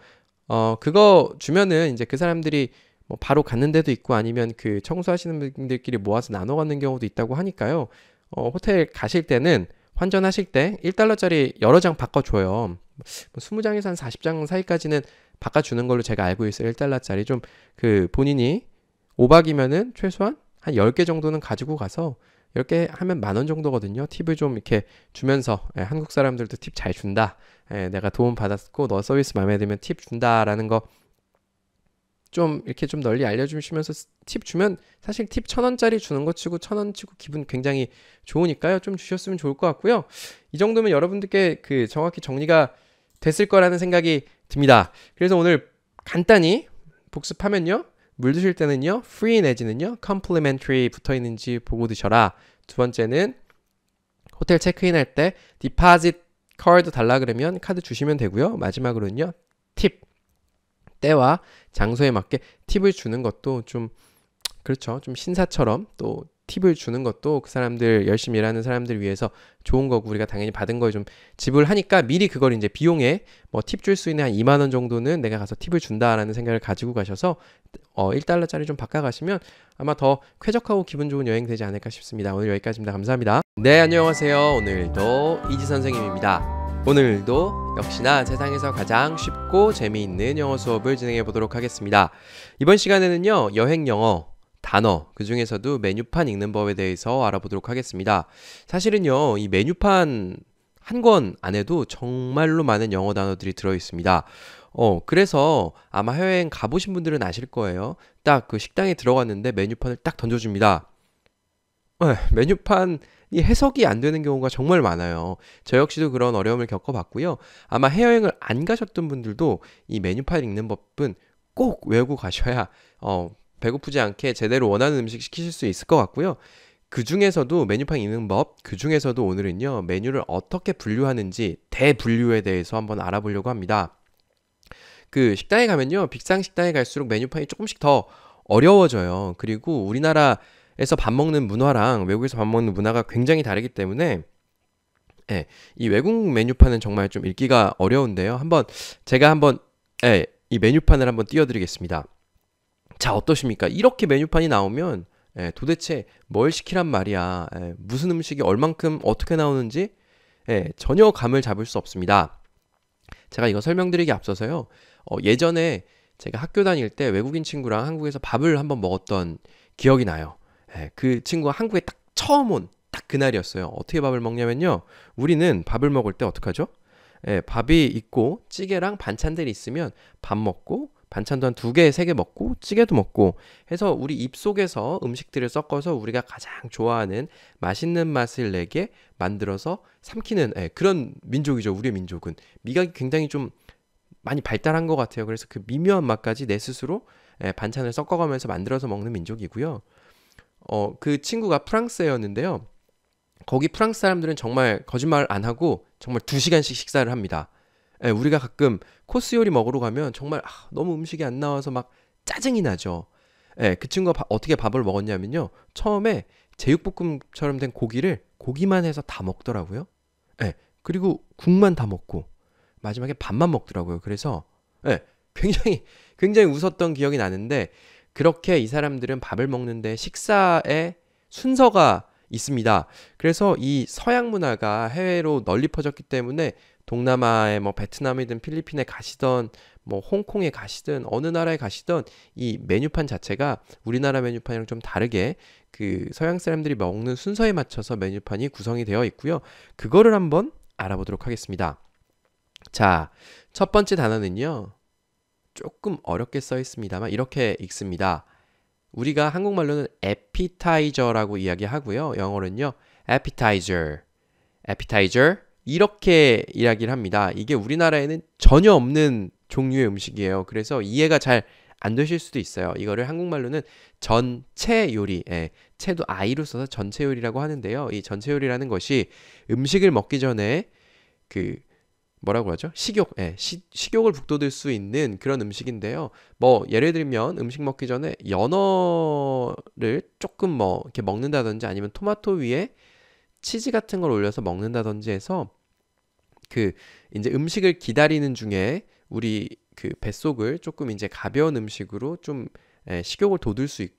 어, 그거 주면은 이제 그 사람들이 뭐 바로 갔는 데도 있고 아니면 그 청소하시는 분들끼리 모아서 나눠 갖는 경우도 있다고 하니까요. 어, 호텔 가실 때는 환전하실 때 1달러짜리 여러 장 바꿔줘요. 20장에서 뭐 한 40장 사이까지는 바꿔주는 걸로 제가 알고 있어요. 1달러짜리. 좀 그 본인이 5박이면은 최소한 한 10개 정도는 가지고 가서 10개 하면 만 원 정도거든요. 팁을 좀 이렇게 주면서 예, 한국 사람들도 팁 잘 준다. 예, 내가 도움 받았고 너 서비스 마음에 들면 팁 준다라는 거좀 이렇게 좀 널리 알려주시면서 팁 주면 사실 팁 천 원짜리 주는 거 치고 천원 치고 기분 굉장히 좋으니까요. 좀 주셨으면 좋을 것 같고요. 이 정도면 여러분들께 그 정확히 정리가 됐을 거라는 생각이 듭니다. 그래서 오늘 간단히 복습하면요. 물 드실 때는요. free 내지는요. complimentary 붙어 있는지 보고 드셔라. 두 번째는 호텔 체크인 할 때 deposit 카드 달라 그러면 카드 주시면 되고요. 마지막으로는요. 팁 때와 장소에 맞게 팁을 주는 것도 좀 그렇죠. 좀 신사처럼 또 팁을 주는 것도 그 사람들 열심히 일하는 사람들 위해서 좋은 거고 우리가 당연히 받은 거에 좀 지불하니까 미리 그걸 이제 비용에 뭐 팁 줄 수 있는 한 2만 원 정도는 내가 가서 팁을 준다라는 생각을 가지고 가셔서 어 1달러짜리 좀 바꿔 가시면 아마 더 쾌적하고 기분 좋은 여행 되지 않을까 싶습니다. 오늘 여기까지입니다. 감사합니다. 네, 안녕하세요. 오늘도 이지 선생님입니다. 오늘도 역시나 세상에서 가장 쉽고 재미있는 영어 수업을 진행해 보도록 하겠습니다. 이번 시간에는요, 여행 영어, 단어, 그 중에서도 메뉴판 읽는 법에 대해서 알아보도록 하겠습니다. 사실은요, 이 메뉴판 한 권 안에도 정말로 많은 영어 단어들이 들어 있습니다. 어, 그래서 아마 해외여행 가보신 분들은 아실 거예요. 딱 그 식당에 들어갔는데 메뉴판을 딱 던져줍니다. 네, 메뉴판이 해석이 안 되는 경우가 정말 많아요. 저 역시도 그런 어려움을 겪어봤고요. 아마 해외여행을 안 가셨던 분들도 이 메뉴판 읽는 법은 꼭 외우고 가셔야 어, 배고프지 않게 제대로 원하는 음식 시키실 수 있을 것 같고요. 그 중에서도 메뉴판 읽는 법, 그 중에서도 오늘은요, 메뉴를 어떻게 분류하는지 대분류에 대해서 한번 알아보려고 합니다. 그 식당에 가면요, 빅상 식당에 갈수록 메뉴판이 조금씩 더 어려워져요. 그리고 우리나라 에서 밥 먹는 문화랑 외국에서 밥 먹는 문화가 굉장히 다르기 때문에 예, 이 외국 메뉴판은 정말 좀 읽기가 어려운데요. 한번 제가 한번 예, 이 메뉴판을 한번 띄워드리겠습니다. 자 어떠십니까? 이렇게 메뉴판이 나오면 예, 도대체 뭘 시키란 말이야? 예, 무슨 음식이 얼만큼 어떻게 나오는지 예, 전혀 감을 잡을 수 없습니다. 제가 이거 설명드리기 앞서서요. 어, 예전에 제가 학교 다닐 때 외국인 친구랑 한국에서 밥을 한번 먹었던 기억이 나요. 예, 그 친구가 한국에 딱 처음 온 딱 그날이었어요. 어떻게 밥을 먹냐면요. 우리는 밥을 먹을 때 어떡하죠? 예, 밥이 있고 찌개랑 반찬들이 있으면 밥 먹고 반찬도 한 두 개, 세 개 먹고 찌개도 먹고 해서 우리 입속에서 음식들을 섞어서 우리가 가장 좋아하는 맛있는 맛을 내게 만들어서 삼키는 예, 그런 민족이죠. 우리 민족은 미각이 굉장히 좀 많이 발달한 것 같아요. 그래서 그 미묘한 맛까지 내 스스로 예, 반찬을 섞어가면서 만들어서 먹는 민족이고요. 어, 그 친구가 프랑스였는데요. 거기 프랑스 사람들은 정말 거짓말 안 하고 정말 두 시간씩 식사를 합니다. 예, 우리가 가끔 코스 요리 먹으러 가면 정말 아, 너무 음식이 안 나와서 막 짜증이 나죠. 예, 그 친구가 바, 어떻게 밥을 먹었냐면요. 처음에 제육볶음처럼 된 고기를 고기만 해서 다 먹더라고요. 예, 그리고 국만 다 먹고 마지막에 밥만 먹더라고요. 그래서 예, 굉장히 굉장히 웃었던 기억이 나는데 그렇게 이 사람들은 밥을 먹는데 식사에 순서가 있습니다. 그래서 이 서양 문화가 해외로 널리 퍼졌기 때문에 동남아에 뭐 베트남이든 필리핀에 가시던 뭐 홍콩에 가시든 어느 나라에 가시던 이 메뉴판 자체가 우리나라 메뉴판이랑 좀 다르게 그 서양 사람들이 먹는 순서에 맞춰서 메뉴판이 구성이 되어 있고요. 그거를 한번 알아보도록 하겠습니다. 자, 첫 번째 단어는요. 조금 어렵게 써 있습니다만 이렇게 읽습니다. 우리가 한국말로는 appetizer라고 이야기하고요. 영어로는요. appetizer, appetizer 이렇게 이야기를 합니다. 이게 우리나라에는 전혀 없는 종류의 음식이에요. 그래서 이해가 잘 안 되실 수도 있어요. 이거를 한국말로는 전체 요리, 예, 채도 아이로 써서 전체 요리라고 하는데요. 이 전체 요리라는 것이 음식을 먹기 전에 그 뭐라고 하죠? 식욕, 예, 시, 식욕을 북돋을 수 있는 그런 음식인데요. 뭐 예를 들면 음식 먹기 전에 연어를 조금 뭐 이렇게 먹는다든지 아니면 토마토 위에 치즈 같은 걸 올려서 먹는다든지 해서 그 이제 음식을 기다리는 중에 우리 그 뱃속을 조금 이제 가벼운 음식으로 좀 예, 식욕을 돋을 수 있,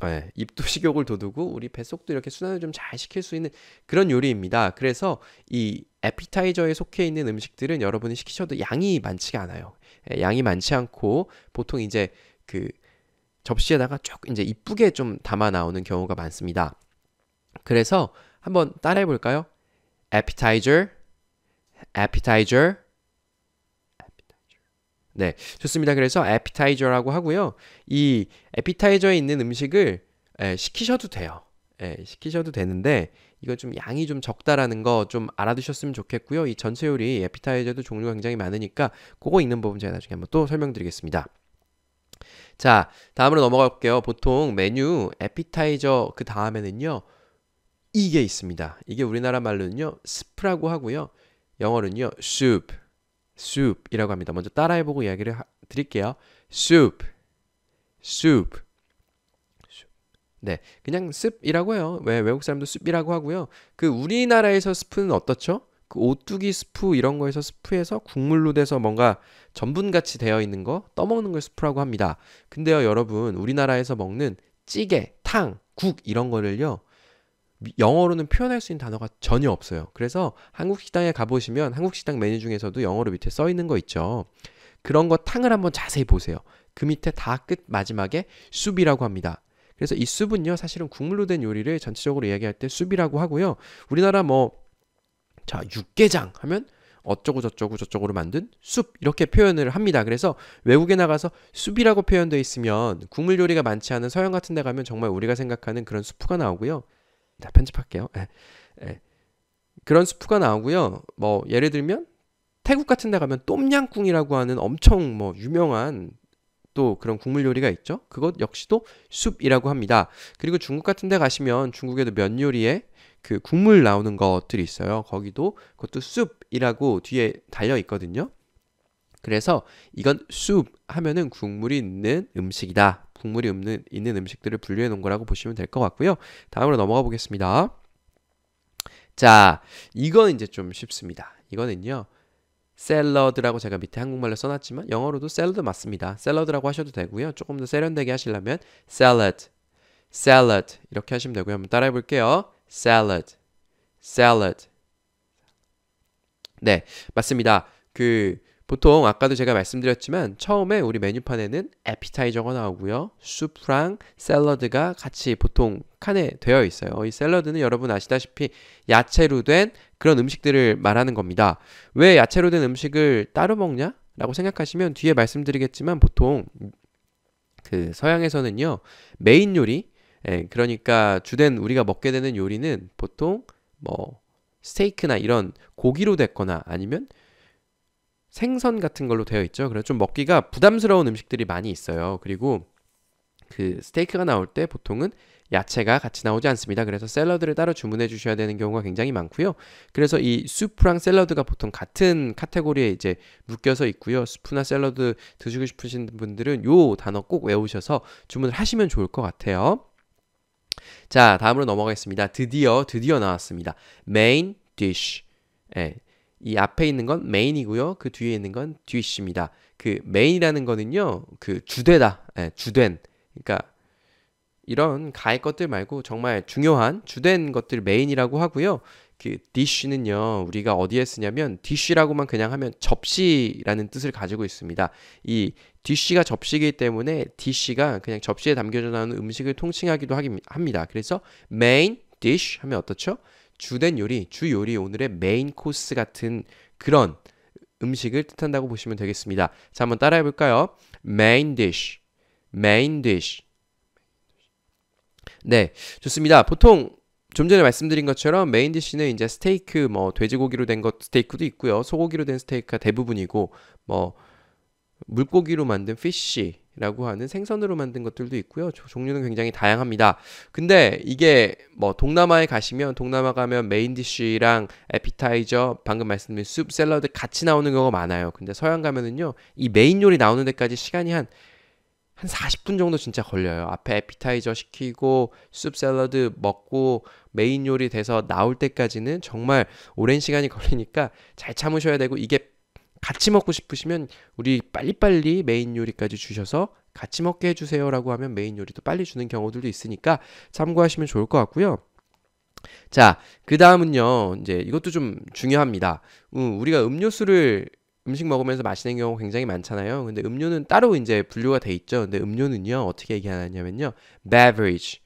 네, 입도 (laughs) 식욕을 돋우고 우리 뱃속도 이렇게 순환을 좀 잘 시킬 수 있는 그런 요리입니다. 그래서 이 에피타이저에 속해 있는 음식들은 여러분이 시키셔도 양이 많지가 않아요. 예, 양이 많지 않고 보통 이제 그 접시에다가 쭉 이제 이쁘게 좀 담아 나오는 경우가 많습니다. 그래서 한번 따라해 볼까요? 에피타이저 i z e r a 네, 좋습니다. 그래서 appetizer라고 하고요. 이 appetizer에 있는 음식을 에, 예, 시키셔도 돼요. 에, 예, 시키셔도 되는데 이거 좀 양이 좀 적다라는 거 좀 알아두셨으면 좋겠고요. 이 전체 요리 에피타이저도 종류가 굉장히 많으니까 그거 있는 부분 제가 나중에 한번 또 설명드리겠습니다. 자, 다음으로 넘어가 볼게요. 보통 메뉴 에피타이저 그 다음에는요. 이게 있습니다. 이게 우리나라 말로는요. 스프라고 하고요. 영어로는요. s soup이라고 합니다. 먼저 따라해보고 이야기를 하, 드릴게요. soup, soup. 네, 그냥 습이라고 해요. 왜 외국 사람도 습이라고 하고요. 그 우리나라에서 스프는 어떻죠? 그 오뚜기 스프 이런 거에서 스프에서 국물로 돼서 뭔가 전분같이 되어 있는 거 떠먹는 걸 스프라고 합니다. 근데요, 여러분 우리나라에서 먹는 찌개, 탕, 국 이런 거를요 영어로는 표현할 수 있는 단어가 전혀 없어요. 그래서 한국 식당에 가보시면 한국 식당 메뉴 중에서도 영어로 밑에 써 있는 거 있죠. 그런 거 탕을 한번 자세히 보세요. 그 밑에 다 끝 마지막에 숲이라고 합니다. 그래서 이 숲은요, 사실은 국물로 된 요리를 전체적으로 이야기할 때 숲이라고 하고요. 우리나라 뭐, 자, 육개장 하면 어쩌고 저쩌고 저쩌고로 만든 숲 이렇게 표현을 합니다. 그래서 외국에 나가서 숲이라고 표현되어 있으면 국물 요리가 많지 않은 서양 같은 데 가면 정말 우리가 생각하는 그런 수프가 나오고요. 자, 편집할게요. 예, 예. 그런 수프가 나오고요. 뭐 예를 들면 태국 같은 데 가면 똠양꿍이라고 하는 엄청 뭐 유명한 또 그런 국물 요리가 있죠. 그것 역시도 숲이라고 합니다. 그리고 중국 같은 데 가시면 중국에도 면 요리에 그 국물 나오는 것들이 있어요. 거기도 그것도 숲이라고 뒤에 달려 있거든요. 그래서 이건 숲 하면은 국물이 있는 음식이다. 국물이 없는, 있는 음식들을 분류해 놓은 거라고 보시면 될 것 같고요. 다음으로 넘어가 보겠습니다. 자, 이건 이제 좀 쉽습니다. 이거는요. 샐러드라고 제가 밑에 한국말로 써놨지만 영어로도 샐러드 맞습니다. 샐러드라고 하셔도 되고요. 조금 더 세련되게 하시려면 salad, salad 이렇게 하시면 되고요. 한번 따라해 볼게요. salad, salad. 네, 맞습니다. 그 보통 아까도 제가 말씀드렸지만 처음에 우리 메뉴판에는 에피타이저가 나오고요. 수프랑 샐러드가 같이 보통 칸에 되어 있어요. 이 샐러드는 여러분 아시다시피 야채로 된 그런 음식들을 말하는 겁니다. 왜 야채로 된 음식을 따로 먹냐? 라고 생각하시면 뒤에 말씀드리겠지만 보통 그 서양에서는요. 메인 요리 예, 그러니까 주된 우리가 먹게 되는 요리는 보통 뭐 스테이크나 이런 고기로 됐거나 아니면 생선 같은 걸로 되어 있죠. 그래서 좀 먹기가 부담스러운 음식들이 많이 있어요. 그리고 그 스테이크가 나올 때 보통은 야채가 같이 나오지 않습니다. 그래서 샐러드를 따로 주문해 주셔야 되는 경우가 굉장히 많고요. 그래서 이 수프랑 샐러드가 보통 같은 카테고리에 이제 묶여서 있고요. 수프나 샐러드 드시고 싶으신 분들은 요 단어 꼭 외우셔서 주문을 하시면 좋을 것 같아요. 자, 다음으로 넘어가겠습니다. 드디어 드디어 나왔습니다. 메인 디쉬. 예, 이 앞에 있는 건 메인이고요. 그 뒤에 있는 건 디시입니다. 그 메인이라는 거는요. 그 주되다. 네, 주된. 그러니까 이런 가의 것들 말고 정말 중요한 주된 것들 메인이라고 하고요. 그디쉬는요 우리가 어디에 쓰냐면 디쉬라고만 그냥 하면 접시라는 뜻을 가지고 있습니다. 이디쉬가 접시이기 때문에 디쉬가 그냥 접시에 담겨져 나오는 음식을 통칭하기도 합니다. 그래서 메인 디쉬 하면 어떻죠? 주된 요리, 주 요리 오늘의 메인 코스 같은 그런 음식을 뜻한다고 보시면 되겠습니다. 자, 한번 따라해 볼까요? main dish. main dish. 네, 좋습니다. 보통 좀 전에 말씀드린 것처럼 메인 디시는 이제 스테이크 뭐 돼지고기로 된 것 스테이크도 있고요. 소고기로 된 스테이크가 대부분이고 뭐 물고기로 만든 피쉬 라고 하는 생선으로 만든 것들도 있고요. 종류는 굉장히 다양합니다. 근데 이게 뭐 동남아에 가시면 동남아 가면 메인 디쉬랑 에피타이저 방금 말씀드린 숲 샐러드 같이 나오는 경우가 많아요. 근데 서양 가면은요. 이 메인 요리 나오는 데까지 시간이 한 한 40분 정도 진짜 걸려요. 앞에 에피타이저 시키고 숲 샐러드 먹고 메인 요리 돼서 나올 때까지는 정말 오랜 시간이 걸리니까 잘 참으셔야 되고 이게 같이 먹고 싶으시면 우리 빨리빨리 메인 요리까지 주셔서 같이 먹게 해주세요라고 하면 메인 요리도 빨리 주는 경우들도 있으니까 참고하시면 좋을 것 같고요. 자, 그 다음은요, 이제 이것도 좀 중요합니다. 음, 우리가 음료수를 음식 먹으면서 마시는 경우 굉장히 많잖아요. 근데 음료는 따로 이제 분류가 돼 있죠. 근데 음료는요, 어떻게 얘기하냐면요. beverage,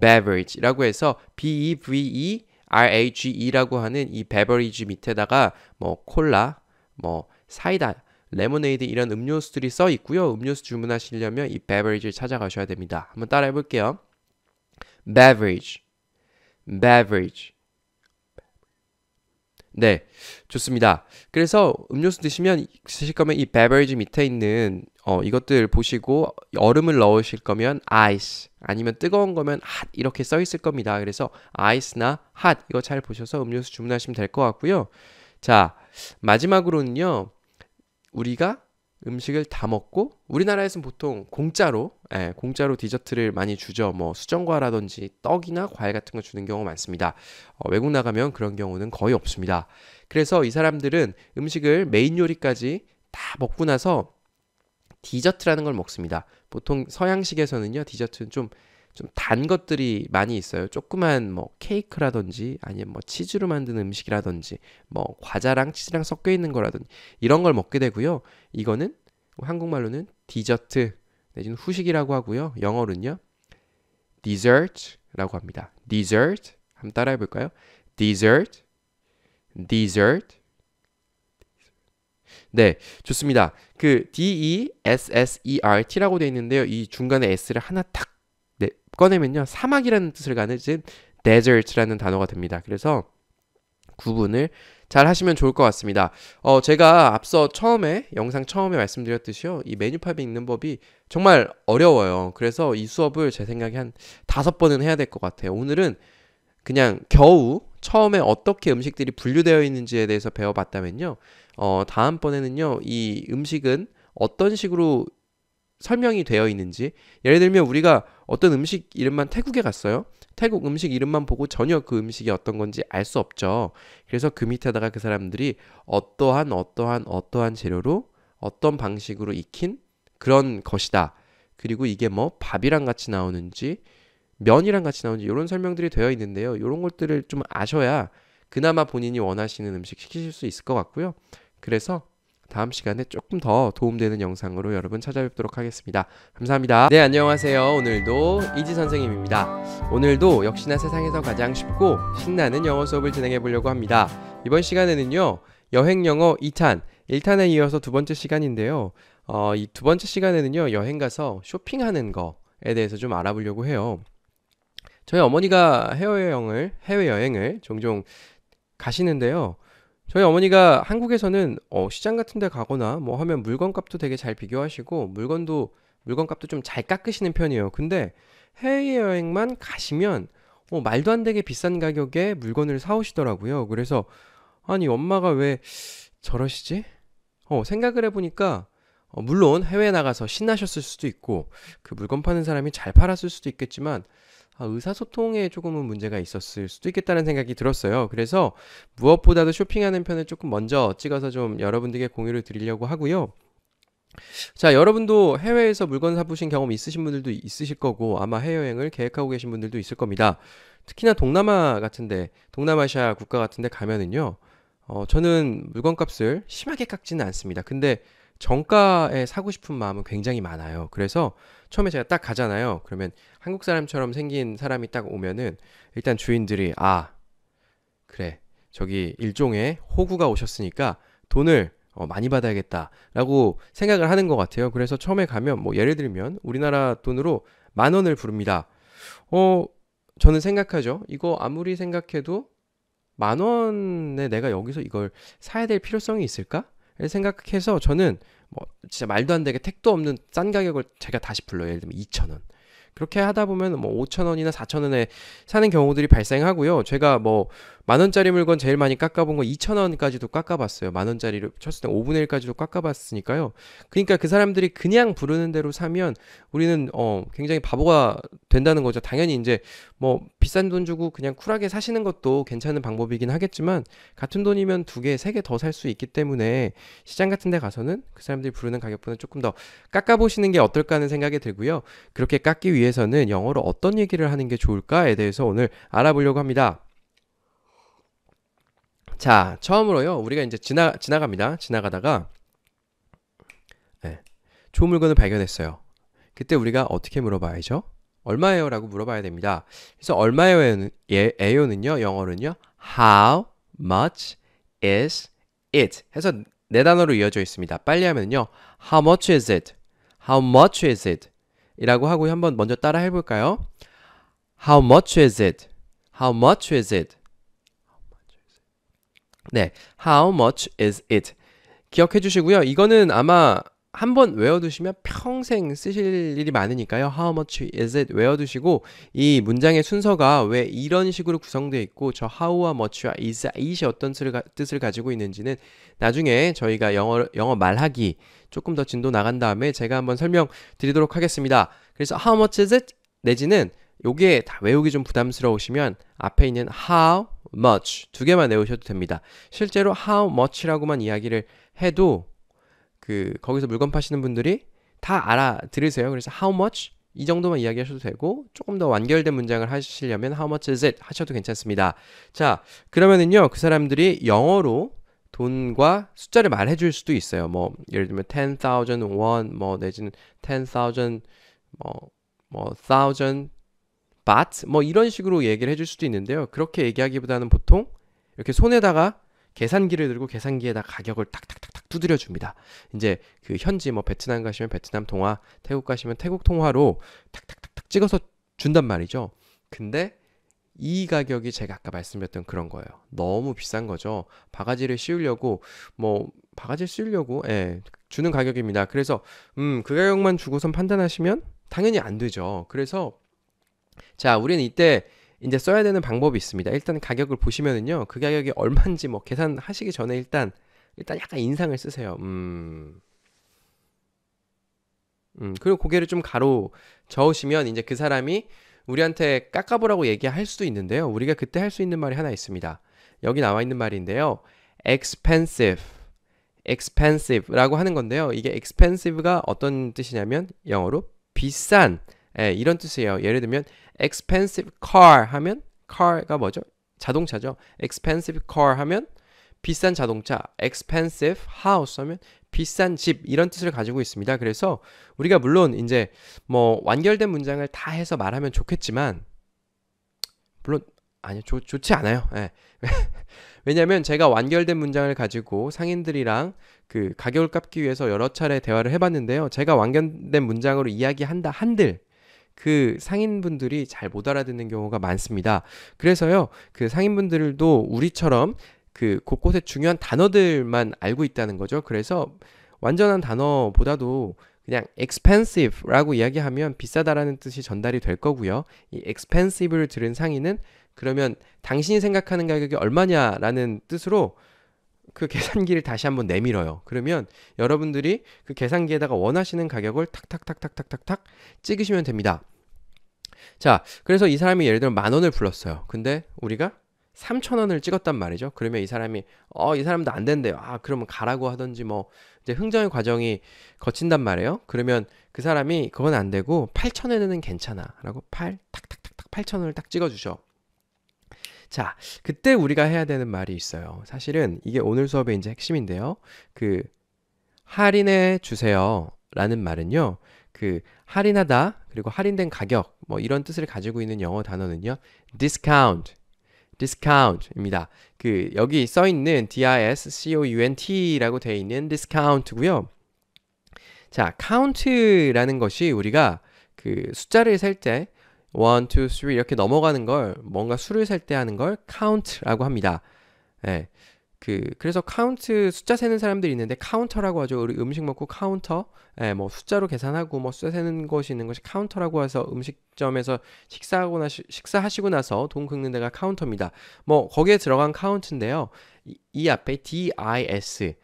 beverage라고 해서 b e v e r a g e라고 하는 이 beverage 밑에다가 뭐 콜라, 뭐 사이다, 레모네이드 이런 음료수들이 써 있고요. 음료수 주문하시려면 이 beverage를 찾아가셔야 됩니다. 한번 따라해 볼게요. beverage, beverage. 네, 좋습니다. 그래서 음료수 드시면 쓰실 거면 이 beverage 밑에 있는 어, 이것들 보시고 얼음을 넣으실 거면 ice 아니면 뜨거운 거면 hot 이렇게 써 있을 겁니다. 그래서 ice나 hot 이거 잘 보셔서 음료수 주문하시면 될 것 같고요. 자, 마지막으로는요. 우리가 음식을 다 먹고 우리나라에서는 보통 공짜로 예, 공짜로 디저트를 많이 주죠. 뭐 수정과라든지 떡이나 과일 같은 거 주는 경우가 많습니다. 어, 외국 나가면 그런 경우는 거의 없습니다. 그래서 이 사람들은 음식을 메인 요리까지 다 먹고 나서 디저트라는 걸 먹습니다. 보통 서양식에서는요 디저트는 좀 좀단 것들이 많이 있어요. 조그만 뭐 케이크라든지 아니면 뭐 치즈로 만든 음식이라든지 뭐 과자랑 치즈랑 섞여 있는 거라든지 이런 걸 먹게 되고요. 이거는 한국말로는 디저트 내지는 후식이라고 하고요. 영어로는요. dessert라고 합니다. dessert 한번 따라해 볼까요? dessert dessert 네, 좋습니다. 그 D E S S E R T라고 되어 있는데요. 이 중간에 S를 하나 탁 꺼내면요. 사막이라는 뜻을 가느진 desert라는 단어가 됩니다. 그래서 구분을 잘 하시면 좋을 것 같습니다. 어, 제가 앞서 처음에 영상 처음에 말씀드렸듯이요. 이메뉴팝이 읽는 법이 정말 어려워요. 그래서 이 수업을 제 생각에 한 다섯 번은 해야 될 것 같아요. 오늘은 그냥 겨우 처음에 어떻게 음식들이 분류되어 있는지에 대해서 배워봤다면요. 어, 다음번에는요. 이 음식은 어떤 식으로 설명이 되어 있는지 예를 들면 우리가 어떤 음식 이름만 태국에 갔어요. 태국 음식 이름만 보고 전혀 그 음식이 어떤 건지 알 수 없죠. 그래서 그 밑에다가 그 사람들이 어떠한 어떠한 어떠한 재료로 어떤 방식으로 익힌 그런 것이다. 그리고 이게 뭐 밥이랑 같이 나오는지 면이랑 같이 나오는지 이런 설명들이 되어 있는데요. 이런 것들을 좀 아셔야 그나마 본인이 원하시는 음식 시키실 수 있을 것 같고요. 그래서 다음 시간에 조금 더 도움되는 영상으로 여러분 찾아뵙도록 하겠습니다. 감사합니다. 네, 안녕하세요. 오늘도 이지 선생님입니다. 오늘도 역시나 세상에서 가장 쉽고 신나는 영어 수업을 진행해 보려고 합니다. 이번 시간에는요. 여행 영어 2탄, 1탄에 이어서 두 번째 시간인데요. 어, 이두 번째 시간에는요. 여행 가서 쇼핑하는 거에 대해서 좀 알아보려고 해요. 저희 어머니가 해외여행을 해외여행을 종종 가시는데요. 저희 어머니가 한국에서는 어, 시장 같은 데 가거나 뭐 하면 물건값도 되게 잘 비교하시고 물건도 물건값도 좀 잘 깎으시는 편이에요. 근데 해외여행만 가시면 어, 말도 안 되게 비싼 가격에 물건을 사오시더라고요. 그래서 아니 엄마가 왜 저러시지? 어, 생각을 해보니까 어, 물론 해외에 나가서 신나셨을 수도 있고 그 물건 파는 사람이 잘 팔았을 수도 있겠지만 아, 의사소통에 조금은 문제가 있었을 수도 있겠다는 생각이 들었어요. 그래서 무엇보다도 쇼핑하는 편을 조금 먼저 찍어서 좀 여러분들께 공유를 드리려고 하고요. 자, 여러분도 해외에서 물건 사보신 경험 있으신 분들도 있으실 거고, 아마 해외여행을 계획하고 계신 분들도 있을 겁니다. 특히나 동남아 같은데, 동남아시아 국가 같은데 가면은요, 어, 저는 물건값을 심하게 깎지는 않습니다. 근데 정가에 사고 싶은 마음은 굉장히 많아요. 그래서 처음에 제가 딱 가잖아요. 그러면 한국 사람처럼 생긴 사람이 딱 오면은 일단 주인들이 아 그래 저기 일종의 호구가 오셨으니까 돈을 어, 많이 받아야겠다라고 생각을 하는 것 같아요. 그래서 처음에 가면 뭐 예를 들면 우리나라 돈으로 만 원을 부릅니다. 어 저는 생각하죠. 이거 아무리 생각해도 만 원에 내가 여기서 이걸 사야 될 필요성이 있을까? 생각해서 저는 뭐 진짜 말도 안 되게 택도 없는 싼 가격을 제가 다시 불러요. 예를 들면 2,000원. 그렇게 하다 보면 뭐 5,000원이나 4,000원에 사는 경우들이 발생하고요. 제가 뭐 만원짜리 물건 제일 많이 깎아본 건 2천원까지도 깎아봤어요. 만원짜리를 쳤을 때 5분의 1까지도 깎아봤으니까요. 그러니까 그 사람들이 그냥 부르는 대로 사면 우리는 어, 굉장히 바보가 된다는 거죠. 당연히 이제 뭐 비싼 돈 주고 그냥 쿨하게 사시는 것도 괜찮은 방법이긴 하겠지만 같은 돈이면 두 개, 세 개 더 살 수 있기 때문에 시장 같은 데 가서는 그 사람들이 부르는 가격보다 조금 더 깎아보시는 게 어떨까 하는 생각이 들고요. 그렇게 깎기 위해서는 영어로 어떤 얘기를 하는 게 좋을까에 대해서 오늘 알아보려고 합니다. 자, 처음으로요. 우리가 이제 지나 지나갑니다. 지나가다가 네, 좋은 물건을 발견했어요. 그때 우리가 어떻게 물어봐야죠? 얼마예요라고 물어봐야 됩니다. 그래서 얼마예요는요, 예, 영어는요, how much is it 해서 네 단어로 이어져 있습니다. 빨리 하면요, how much is it, how much is it 이라고 하고 한번 먼저 따라 해볼까요? How much is it? How much is it? 네, how much is it? 기억해 주시고요. 이거는 아마 한 번 외워두시면 평생 쓰실 일이 많으니까요. How much is it? 외워두시고 이 문장의 순서가 왜 이런 식으로 구성되어 있고 저 how와 much와 is, it이 어떤 뜻을, 가, 지고 있는지는 나중에 저희가 영어, 영어 말하기 조금 더 진도 나간 다음에 제가 한번 설명드리도록 하겠습니다. 그래서 how much is it? 내지는 요게 다 외우기 좀 부담스러우시면 앞에 있는 how much 두 개만 외우셔도 됩니다. 실제로 how much라고만 이야기를 해도 그 거기서 물건 파시는 분들이 다 알아들으세요. 그래서 how much 이 정도만 이야기하셔도 되고 조금 더 완결된 문장을 하시려면 how much is it 하셔도 괜찮습니다. 자, 그러면은요. 그 사람들이 영어로 돈과 숫자를 말해 줄 수도 있어요. 뭐 예를 들면 10,000 won 뭐 내지는 10,000 뭐뭐 1,000 but 뭐 이런 식으로 얘기를 해줄 수도 있는데요. 그렇게 얘기하기보다는 보통 이렇게 손에다가 계산기를 들고 계산기에다 가격을 탁탁탁탁 두드려 줍니다. 이제 그 현지 뭐 베트남 가시면 베트남 통화, 태국 가시면 태국 통화로 탁탁탁탁 찍어서 준단 말이죠. 근데 이 가격이 제가 아까 말씀드렸던 그런 거예요. 너무 비싼 거죠. 바가지를 씌우려고 뭐 바가지를 씌우려고 예, 주는 가격입니다. 그래서 음, 그 가격만 주고선 판단하시면 당연히 안 되죠. 그래서 자, 우리는 이때 이제 써야 되는 방법이 있습니다. 일단 가격을 보시면은요. 그 가격이 얼마인지 뭐 계산하시기 전에 일단 일단 약간 인상을 쓰세요. 음. 음, 그리고 고개를 좀 가로 저으시면 이제 그 사람이 우리한테 깎아보라고 얘기할 수도 있는데요. 우리가 그때 할 수 있는 말이 하나 있습니다. 여기 나와 있는 말인데요. expensive, expensive라고 하는 건데요. 이게 expensive가 어떤 뜻이냐면 영어로 비싼 예, 이런 뜻이에요. 예를 들면 expensive car 하면 car가 뭐죠? 자동차죠. expensive car 하면 비싼 자동차, expensive house 하면 비싼 집 이런 뜻을 가지고 있습니다. 그래서 우리가 물론 이제 뭐 완결된 문장을 다 해서 말하면 좋겠지만 물론 아니요 좋, 좋지 않아요. 예. (laughs) 왜냐하면 제가 완결된 문장을 가지고 상인들이랑 그 가격을 깎기 위해서 여러 차례 대화를 해봤는데요. 제가 완결된 문장으로 이야기한다 한들 그 상인분들이 잘 못 알아듣는 경우가 많습니다. 그래서요, 그 상인분들도 우리처럼 그곳곳에 중요한 단어들만 알고 있다는 거죠. 그래서 완전한 단어보다도 그냥 expensive라고 이야기하면 비싸다라는 뜻이 전달이 될 거고요. 이 expensive를 들은 상인은 그러면 당신이 생각하는 가격이 얼마냐라는 뜻으로 그 계산기를 다시 한번 내밀어요. 그러면 여러분들이 그 계산기에다가 원하시는 가격을 탁탁탁탁탁탁탁 찍으시면 됩니다. 자, 그래서 이 사람이 예를 들어 만 원을 불렀어요. 근데 우리가 3천 원을 찍었단 말이죠. 그러면 이 사람이 어, 이 사람도 안 된대요. 아, 그러면 가라고 하든지 뭐 이제 흥정의 과정이 거친단 말이에요. 그러면 그 사람이 그건 안 되고 8천에는 원 괜찮아라고 8 탁탁탁탁 8천 원을 딱 찍어 주셔 자, 그때 우리가 해야 되는 말이 있어요. 사실은 이게 오늘 수업의 이제 핵심인데요. 그 할인해 주세요. 라는 말은요. 그 할인하다 그리고 할인된 가격 뭐 이런 뜻을 가지고 있는 영어 단어는요. discount discount입니다. 그 여기 써 있는 D I S C O U N T라고 되어 있는 discount고요. 자, count라는 것이 우리가 그 숫자를 셀때 1, 2, 3 이렇게 넘어가는 걸 뭔가 수를 셀 때 하는 걸카운트라고 합니다. 예. 그 그래서 카운트 숫자 세는 사람들이 있는데 카운터라고 하죠. 우리 음식 먹고 카운터, 예, 뭐 숫자로 계산하고 뭐 숫자 세는 것이 있는 것이 카운터라고 해서 음식점에서 식사하고 나 식사하시고 나서 돈 긁는 데가 카운터입니다. 뭐 거기에 들어간 카운트인데요. 이, 이 앞에 DIS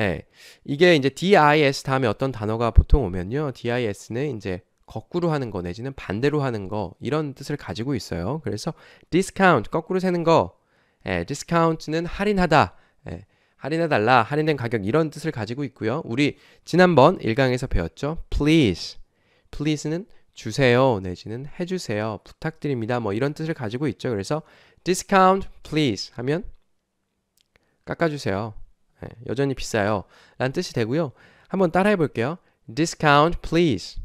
예. 이게 이제 DIS 다음에 어떤 단어가 보통 오면요. DIS는 이제 거꾸로 하는 거 내지는 반대로 하는 거 이런 뜻을 가지고 있어요. 그래서 discount 거꾸로 세는 거, 예, discount는 할인하다, 예, 할인해 달라, 할인된 가격 이런 뜻을 가지고 있고요. 우리 지난번 1강에서 배웠죠. please, please는 주세요 내지는 해주세요 부탁드립니다 뭐 이런 뜻을 가지고 있죠. 그래서 discount please 하면 깎아주세요. 예, 여전히 비싸요. 라는 뜻이 되고요. 한번 따라해 볼게요. discount please.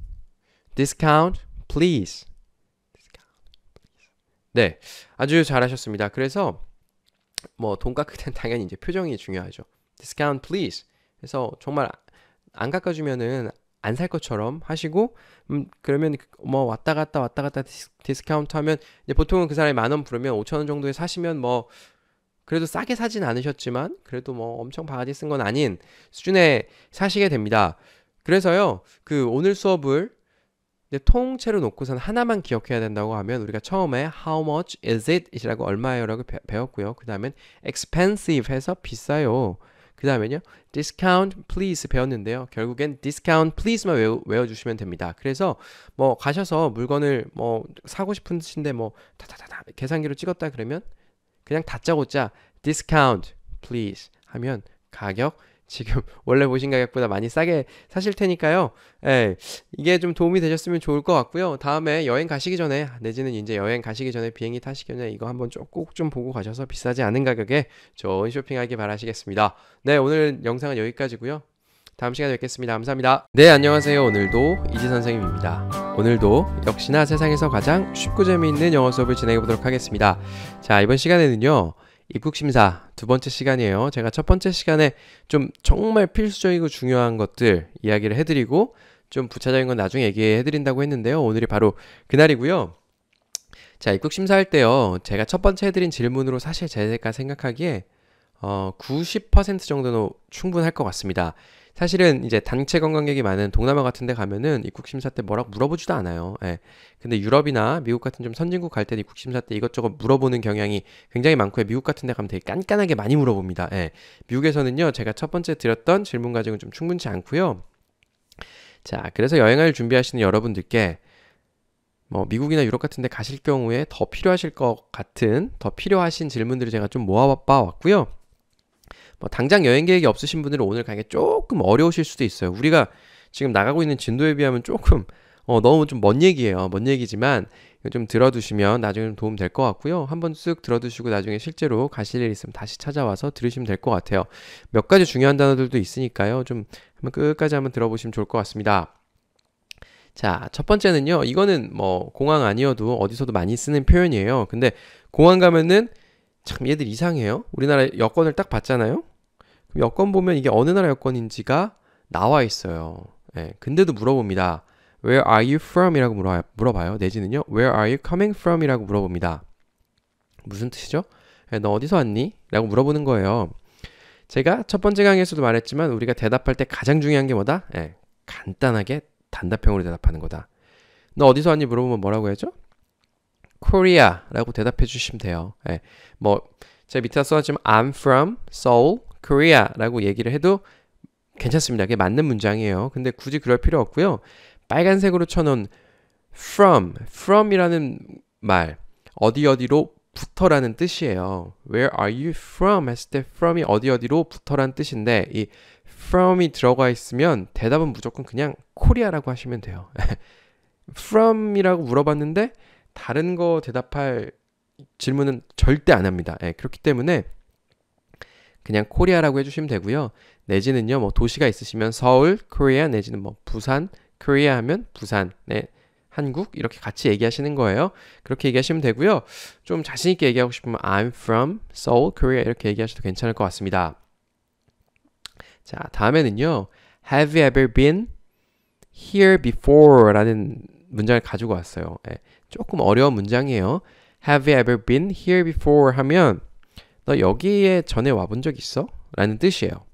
discount please. 네, 아주 잘하셨습니다. 그래서 뭐 돈깎 크는 (laughs) 당연히 이제 표정이 중요하죠. discount please. 그래서 정말 안 깎아주면은 안 살 것처럼 하시고 음, 그러면 뭐 왔다 갔다 왔다 갔다 디스, 카운트 하면 보통은 그 사람이 만 원 부르면 오천 원 정도에 사시면 뭐 그래도 싸게 사진 않으셨지만 그래도 뭐 엄청 바가지 쓴 건 아닌 수준에 사시게 됩니다. 그래서요 그 오늘 수업을 근데 통째로 놓고선 하나만 기억해야 된다고 하면 우리가 처음에 how much is it 이라고 얼마예요라고 배웠고요. 그다음엔 expensive 해서 비싸요. 그다음에요 discount please 배웠는데요. 결국엔 discount please만 외워, 외워주시면 됩니다. 그래서 뭐 가셔서 물건을 뭐 사고 싶으신데 뭐 다다다다 계산기로 찍었다 그러면 그냥 다짜고짜 discount please 하면 가격 지금 (laughs) 원래 보신 가격보다 많이 싸게 사실 테니까요. 예, 이게 좀 도움이 되셨으면 좋을 것 같고요. 다음에 여행 가시기 전에 내지는 이제 여행 가시기 전에 비행기 타시겠냐 이거 한번 꼭 좀 보고 가셔서 비싸지 않은 가격에 좋은 쇼핑하기 바라시겠습니다. 네, 오늘 영상은 여기까지고요. 다음 시간에 뵙겠습니다. 감사합니다. 네, 안녕하세요. 오늘도 이지 선생님입니다. 오늘도 역시나 세상에서 가장 쉽고 재미있는 영어 수업을 진행해 보도록 하겠습니다. 자, 이번 시간에는요. 입국심사 두 번째 시간이에요. 제가 첫 번째 시간에 좀 정말 필수적이고 중요한 것들 이야기를 해드리고 좀 부차적인 건 나중에 얘기해드린다고 했는데요. 오늘이 바로 그날이고요. 자, 입국심사할 때요. 제가 첫 번째 해드린 질문으로 사실 제가 생각하기에 어, 90% 정도는 충분할 것 같습니다. 사실은 이제 단체 관광객이 많은 동남아 같은 데 가면은 입국 심사 때 뭐라고 물어보지도 않아요. 예. 근데 유럽이나 미국 같은 좀 선진국 갈 때는 입국 심사 때 이것저것 물어보는 경향이 굉장히 많고요. 미국 같은 데 가면 되게 깐깐하게 많이 물어봅니다. 예. 미국에서는요. 제가 첫 번째 드렸던 질문 가지고좀 충분치 않고요. 자, 그래서 여행을 준비하시는 여러분들께 뭐 미국이나 유럽 같은 데 가실 경우에 더 필요하실 것 같은 더 필요하신 질문들을 제가 좀 모아봐 왔고요. 뭐 당장 여행 계획이 없으신 분들은 오늘 가기 조금 어려우실 수도 있어요. 우리가 지금 나가고 있는 진도에 비하면 조금 어, 너무 좀 먼 얘기예요. 먼 얘기지만 좀 들어두시면 나중에 도움 될 것 같고요. 한번 쓱 들어두시고 나중에 실제로 가실 일 있으면 다시 찾아와서 들으시면 될 것 같아요. 몇 가지 중요한 단어들도 있으니까요. 좀 한번 끝까지 한번 들어보시면 좋을 것 같습니다. 자, 첫 번째는요. 이거는 뭐 공항 아니어도 어디서도 많이 쓰는 표현이에요. 근데 공항 가면은 참 얘들 이상해요. 우리나라 여권을 딱 봤잖아요. 그럼 여권 보면 이게 어느 나라 여권인지가 나와 있어요. 예, 근데도 물어봅니다. Where are you from? 이라고 물어, 물어봐요. 내지는요. Where are you coming from? 이라고 물어봅니다. 무슨 뜻이죠? 예, 너 어디서 왔니? 라고 물어보는 거예요. 제가 첫 번째 강의에서도 말했지만 우리가 대답할 때 가장 중요한 게 뭐다? 예, 간단하게 단답형으로 대답하는 거다. 너 어디서 왔니? 물어보면 뭐라고 해야죠? Korea라고 대답해 주시면 돼요. 예. 뭐 제가 밑에 써놨지만 I'm from Seoul, Korea라고 얘기를 해도 괜찮습니다. 이게 맞는 문장이에요. 근데 굳이 그럴 필요 없고요. 빨간색으로 쳐놓은 from, from이라는 말 어디 어디로 부터라는 뜻이에요. Where are you from? 했을 때 from이 어디 어디로 부터란 뜻인데 이 from이 들어가 있으면 대답은 무조건 그냥 코리아라고 하시면 돼요. (laughs) from이라고 물어봤는데 다른 거 대답할 질문은 절대 안 합니다. 예, 그렇기 때문에 그냥 코리아라고 해주시면 되고요. 내지는요, 뭐 도시가 있으시면 서울, 코리아, 내지는 뭐 부산, 코리아 하면 부산, 네, 한국 이렇게 같이 얘기하시는 거예요. 그렇게 얘기하시면 되고요. 좀 자신 있게 얘기하고 싶으면 I'm from Seoul, Korea 이렇게 얘기하셔도 괜찮을 것 같습니다. 자, 다음에는요. Have you ever been here before? 라는 문장을 가지고 왔어요. 예. 조금 어려운 문장이에요. Have you ever been here before? 하면 너 여기에 전에 와본 적 있어? 라는 뜻이에요.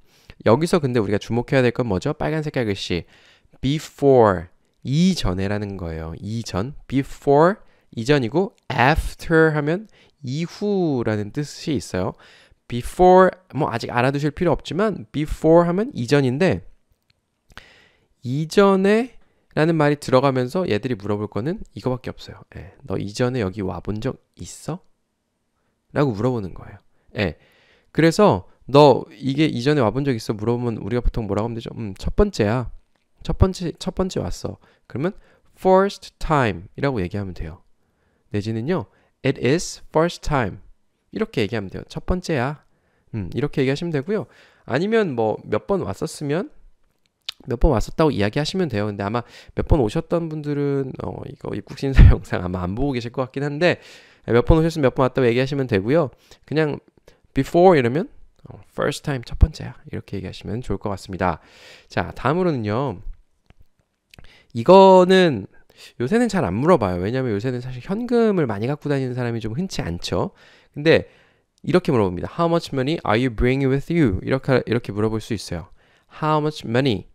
여기서 근데 우리가 주목해야 될 건 뭐죠? 빨간 색깔 글씨 before 이전에라는 거예요. 이전 before 이전이고 after 하면 이후라는 뜻이 있어요. before 뭐 아직 알아두실 필요 없지만 before 하면 이전인데 이전에 라는 말이 들어가면서 얘들이 물어볼 거는 이거밖에 없어요. 예, 너 이전에 여기 와 본 적 있어? 라고 물어보는 거예요. 예. 그래서 너 이게 이전에 와 본 적 있어? 물어보면 우리가 보통 뭐라고 하면 되죠? 음, 첫 번째야. 첫 번째, 첫 번째 왔어. 그러면 first time 이라고 얘기하면 돼요. 내지는요, it is first time. 이렇게 얘기하면 돼요. 첫 번째야. 음, 이렇게 얘기하시면 되고요. 아니면 뭐 몇 번 왔었으면 몇번 왔었다고 이야기하시면 돼요. 근데 아마 몇 번 오셨던 분들은 어, 이거 입국 심사 (laughs) 영상 아마 안 보고 계실 것 같긴 한데 몇 번 오셨으면 몇 번 왔다고 얘기하시면 되고요. 그냥 before 이러면 어, first time 첫 번째야 이렇게 얘기하시면 좋을 것 같습니다. 자 다음으로는요. 이거는 요새는 잘 안 물어봐요. 왜냐하면 요새는 사실 현금을 많이 갖고 다니는 사람이 좀 흔치 않죠. 근데 이렇게 물어봅니다. How much money are you bringing with you? 이렇게 이렇게 물어볼 수 있어요. How much money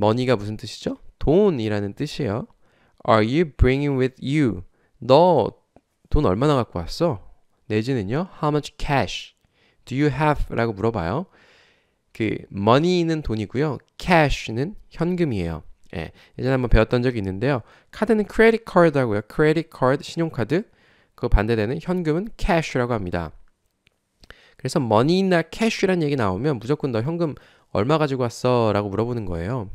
머니가 무슨 뜻이죠? 돈이라는 뜻이에요. Are you bringing with you? 너 돈 얼마나 갖고 왔어? 내지는요. How much cash do you have? 라고 물어봐요. 그 money는 돈이고요. cash는 현금이에요. 예, 예전에 한번 배웠던 적이 있는데요. 카드는 credit card 하고요. credit card 신용카드 그 반대되는 현금은 cash라고 합니다. 그래서 money나 cash란 얘기 나오면 무조건 너 현금 얼마 가지고 왔어? 라고 물어보는 거예요.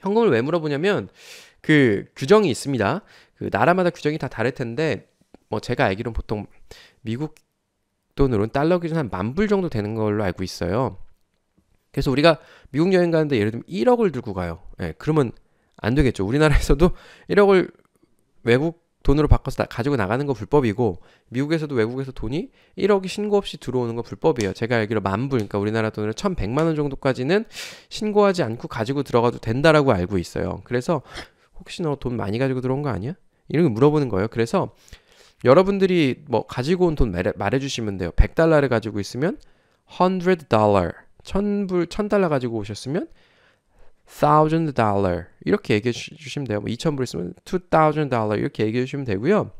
현금을 왜 물어보냐면 그 규정이 있습니다. 그 나라마다 규정이 다 다를 텐데 뭐 제가 알기론 보통 미국 돈으로는 달러 기준 한 만불 정도 되는 걸로 알고 있어요. 그래서 우리가 미국 여행 가는데 예를 들면 1억을 들고 가요. 예, 그러면 안 되겠죠. 우리나라에서도 1억을 (laughs) 외국 돈으로 바꿔서 나, 가지고 나가는 거 불법이고 미국에서도 외국에서 돈이 1억이 신고 없이 들어오는 거 불법이에요. 제가 알기로 만불 그러니까 우리나라 돈으로 1,100만 원 정도까지는 신고하지 않고 가지고 들어가도 된다라고 알고 있어요. 그래서 혹시 너 돈 많이 가지고 들어온 거 아니야? 이런 거 물어보는 거예요. 그래서 여러분들이 뭐 가지고 온 돈 말해, 주시면 돼요. 100달러를 가지고 있으면 100달러, 1000불, 1000달러 가지고 오셨으면 thousand dollar 이렇게 얘기해 주시면 돼요. 2,000불 뭐 있으면 two thousand dollar 이렇게 얘기해 주시면 되고요.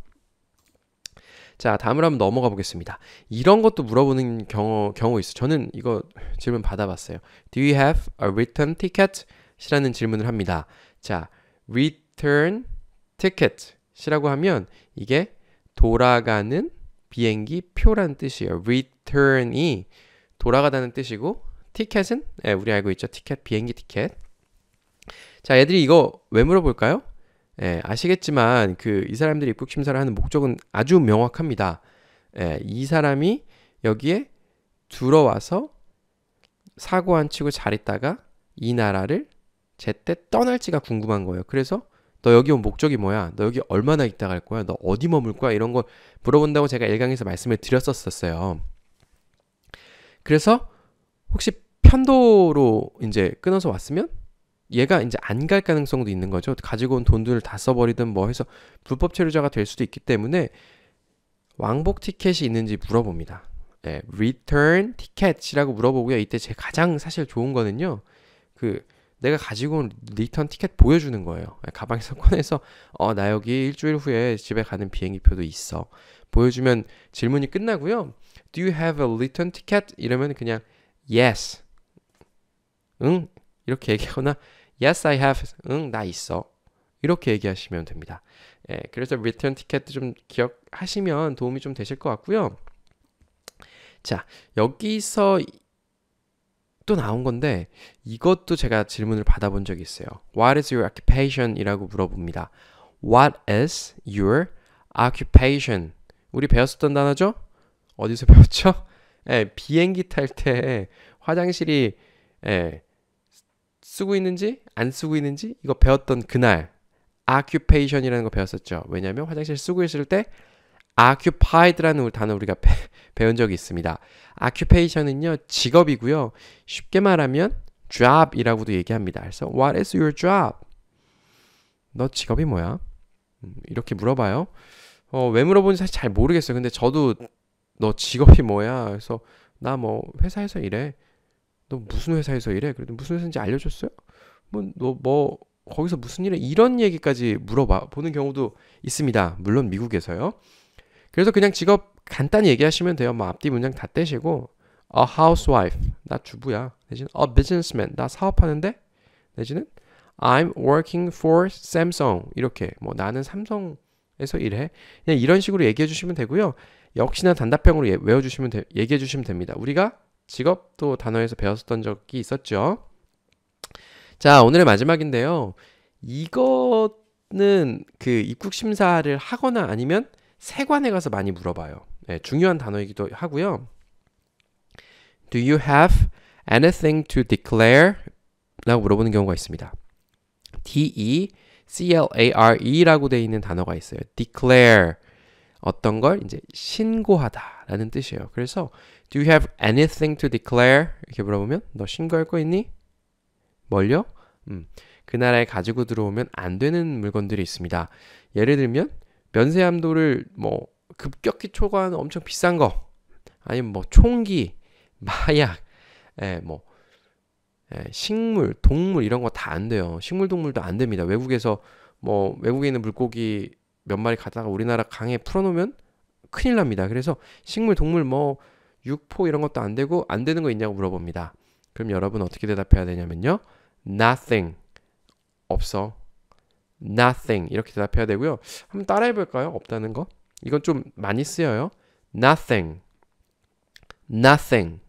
자, 다음으로 한번 넘어가 보겠습니다. 이런 것도 물어보는 경우, 경우 있어요. 저는 이거 질문 받아봤어요. Do you have a return ticket? 이라는 질문을 합니다. 자, return ticket 이라고 하면 이게 돌아가는 비행기 표란 뜻이에요. return이 돌아가다는 뜻이고 티켓은 예, 우리 알고 있죠. 티켓, 비행기 티켓. 자, 애들이 이거 왜 물어볼까요? 예, 아시겠지만 그 이 사람들이 입국 심사를 하는 목적은 아주 명확합니다. 예, 이 사람이 여기에 들어와서 사고 안 치고 잘 있다가 이 나라를 제때 떠날지가 궁금한 거예요. 그래서 너 여기 온 목적이 뭐야? 너 여기 얼마나 있다 갈 거야? 너 어디 머물 거야? 이런 걸 물어본다고 제가 일강에서 말씀을 드렸었어요. 그래서 혹시 편도로 이제 끊어서 왔으면 얘가 이제 안 갈 가능성도 있는 거죠. 가지고 온 돈들을 다 써버리든 뭐 해서 불법 체류자가 될 수도 있기 때문에 왕복 티켓이 있는지 물어봅니다. 예, return t i c k e t 이라고 물어보고요. 이때 제 가장 사실 좋은 거는요. 그 내가 가지고 온 리턴 티켓 보여주는 거예요. 예, 가방에서 꺼내서 어 나 여기 일주일 후에 집에 가는 비행기표도 있어. 보여주면 질문이 끝나고요. Do you have a return ticket? 이러면 그냥 yes. 응? 이렇게 얘기하거나 Yes, I have. 응, 나 있어. 이렇게 얘기하시면 됩니다. 예, 그래서 return ticket 좀 기억하시면 도움이 좀 되실 것 같고요. 자, 여기서 또 나온 건데 이것도 제가 질문을 받아본 적이 있어요. What is your occupation? 이라고 물어봅니다. What is your occupation? 우리 배웠었던 단어죠? 어디서 (laughs) 배웠죠? 예, 비행기 탈 때 화장실이 예, 쓰고 있는지 안 쓰고 있는지 이거 배웠던 그날 occupation이라는 거 배웠었죠. 왜냐하면 화장실 쓰고 있을 때 occupied라는 단어 우리가 배, (laughs) 배운 적이 있습니다. occupation은요 직업이고요. 쉽게 말하면 job이라고도 얘기합니다. 그래서 what is your job? 너 직업이 뭐야? 음, 이렇게 물어봐요. 어, 왜 물어보는지 사실 잘 모르겠어요. 근데 저도 너 직업이 뭐야? 그래서 나 뭐 회사에서 일해. 너 무슨 회사에서 일해? 그래도 무슨 회사인지 알려줬어요? 뭐너뭐 뭐 거기서 무슨 일해? 이런 얘기까지 물어봐 보는 경우도 있습니다. 물론 미국에서요. 그래서 그냥 직업 간단히 얘기하시면 돼요. 뭐 앞뒤 문장 다 떼시고 a housewife 나 주부야. 내지는 a businessman 나 사업하는데 내지는 I'm working for Samsung 이렇게 뭐 나는 삼성에서 일해 그냥 이런 식으로 얘기해 주시면 되고요. 역시나 단답형으로 예, 외워주시면 되, 얘기해 주시면 됩니다. 우리가 직업도 단어에서 배웠었던 적이 있었죠. 자, 오늘의 마지막인데요. 이거는 그 입국 심사를 하거나 아니면 세관에 가서 많이 물어봐요. 네, 중요한 단어이기도 하고요. Do you have anything to declare? 라고 물어보는 경우가 있습니다. DE CLARE라고 되어 있는 단어가 있어요. declare 어떤 걸 이제 신고하다라는 뜻이에요. 그래서 Do you have anything to declare? 이렇게 물어보면 너 신고할 거 있니? 뭘요? 음, 그 나라에 가지고 들어오면 안 되는 물건들이 있습니다. 예를 들면 면세함도를 뭐 급격히 초과하는 엄청 비싼 거 아니면 뭐 총기, (laughs) 마약, 에, 예, 뭐 에, 예, 식물, 동물 이런 거 다 안 돼요. 식물, 동물도 안 됩니다. 외국에서 뭐 외국에 있는 물고기 몇 마리 갖다가 우리나라 강에 풀어놓으면 큰일 납니다. 그래서 식물, 동물 뭐 육포 이런 것도 안 되고 안 되는 거 있냐고 물어봅니다. 그럼 여러분 어떻게 대답해야 되냐면요. nothing 없어. nothing 이렇게 대답해야 되고요. 한번 따라해 볼까요? 없다는 거. 이건 좀 많이 쓰여요. nothing nothing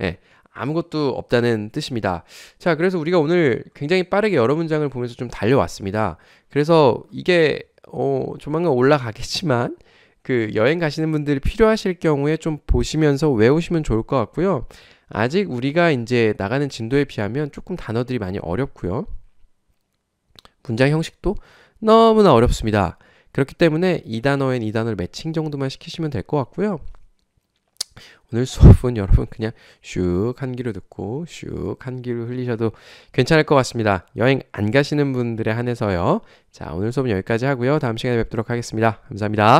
예. 네, 아무것도 없다는 뜻입니다. 자, 그래서 우리가 오늘 굉장히 빠르게 여러 문장을 보면서 좀 달려왔습니다. 그래서 이게 어, 조만간 올라가겠지만 그 여행 가시는 분들이 필요하실 경우에 좀 보시면서 외우시면 좋을 것 같고요. 아직 우리가 이제 나가는 진도에 비하면 조금 단어들이 많이 어렵고요. 문장 형식도 너무나 어렵습니다. 그렇기 때문에 이 단어엔 이 단어를 매칭 정도만 시키시면 될 것 같고요. 오늘 수업은 여러분 그냥 슉 한 귀로 듣고 슉 한 귀로 흘리셔도 괜찮을 것 같습니다. 여행 안 가시는 분들에 한해서요. 자, 오늘 수업은 여기까지 하고요. 다음 시간에 뵙도록 하겠습니다. 감사합니다.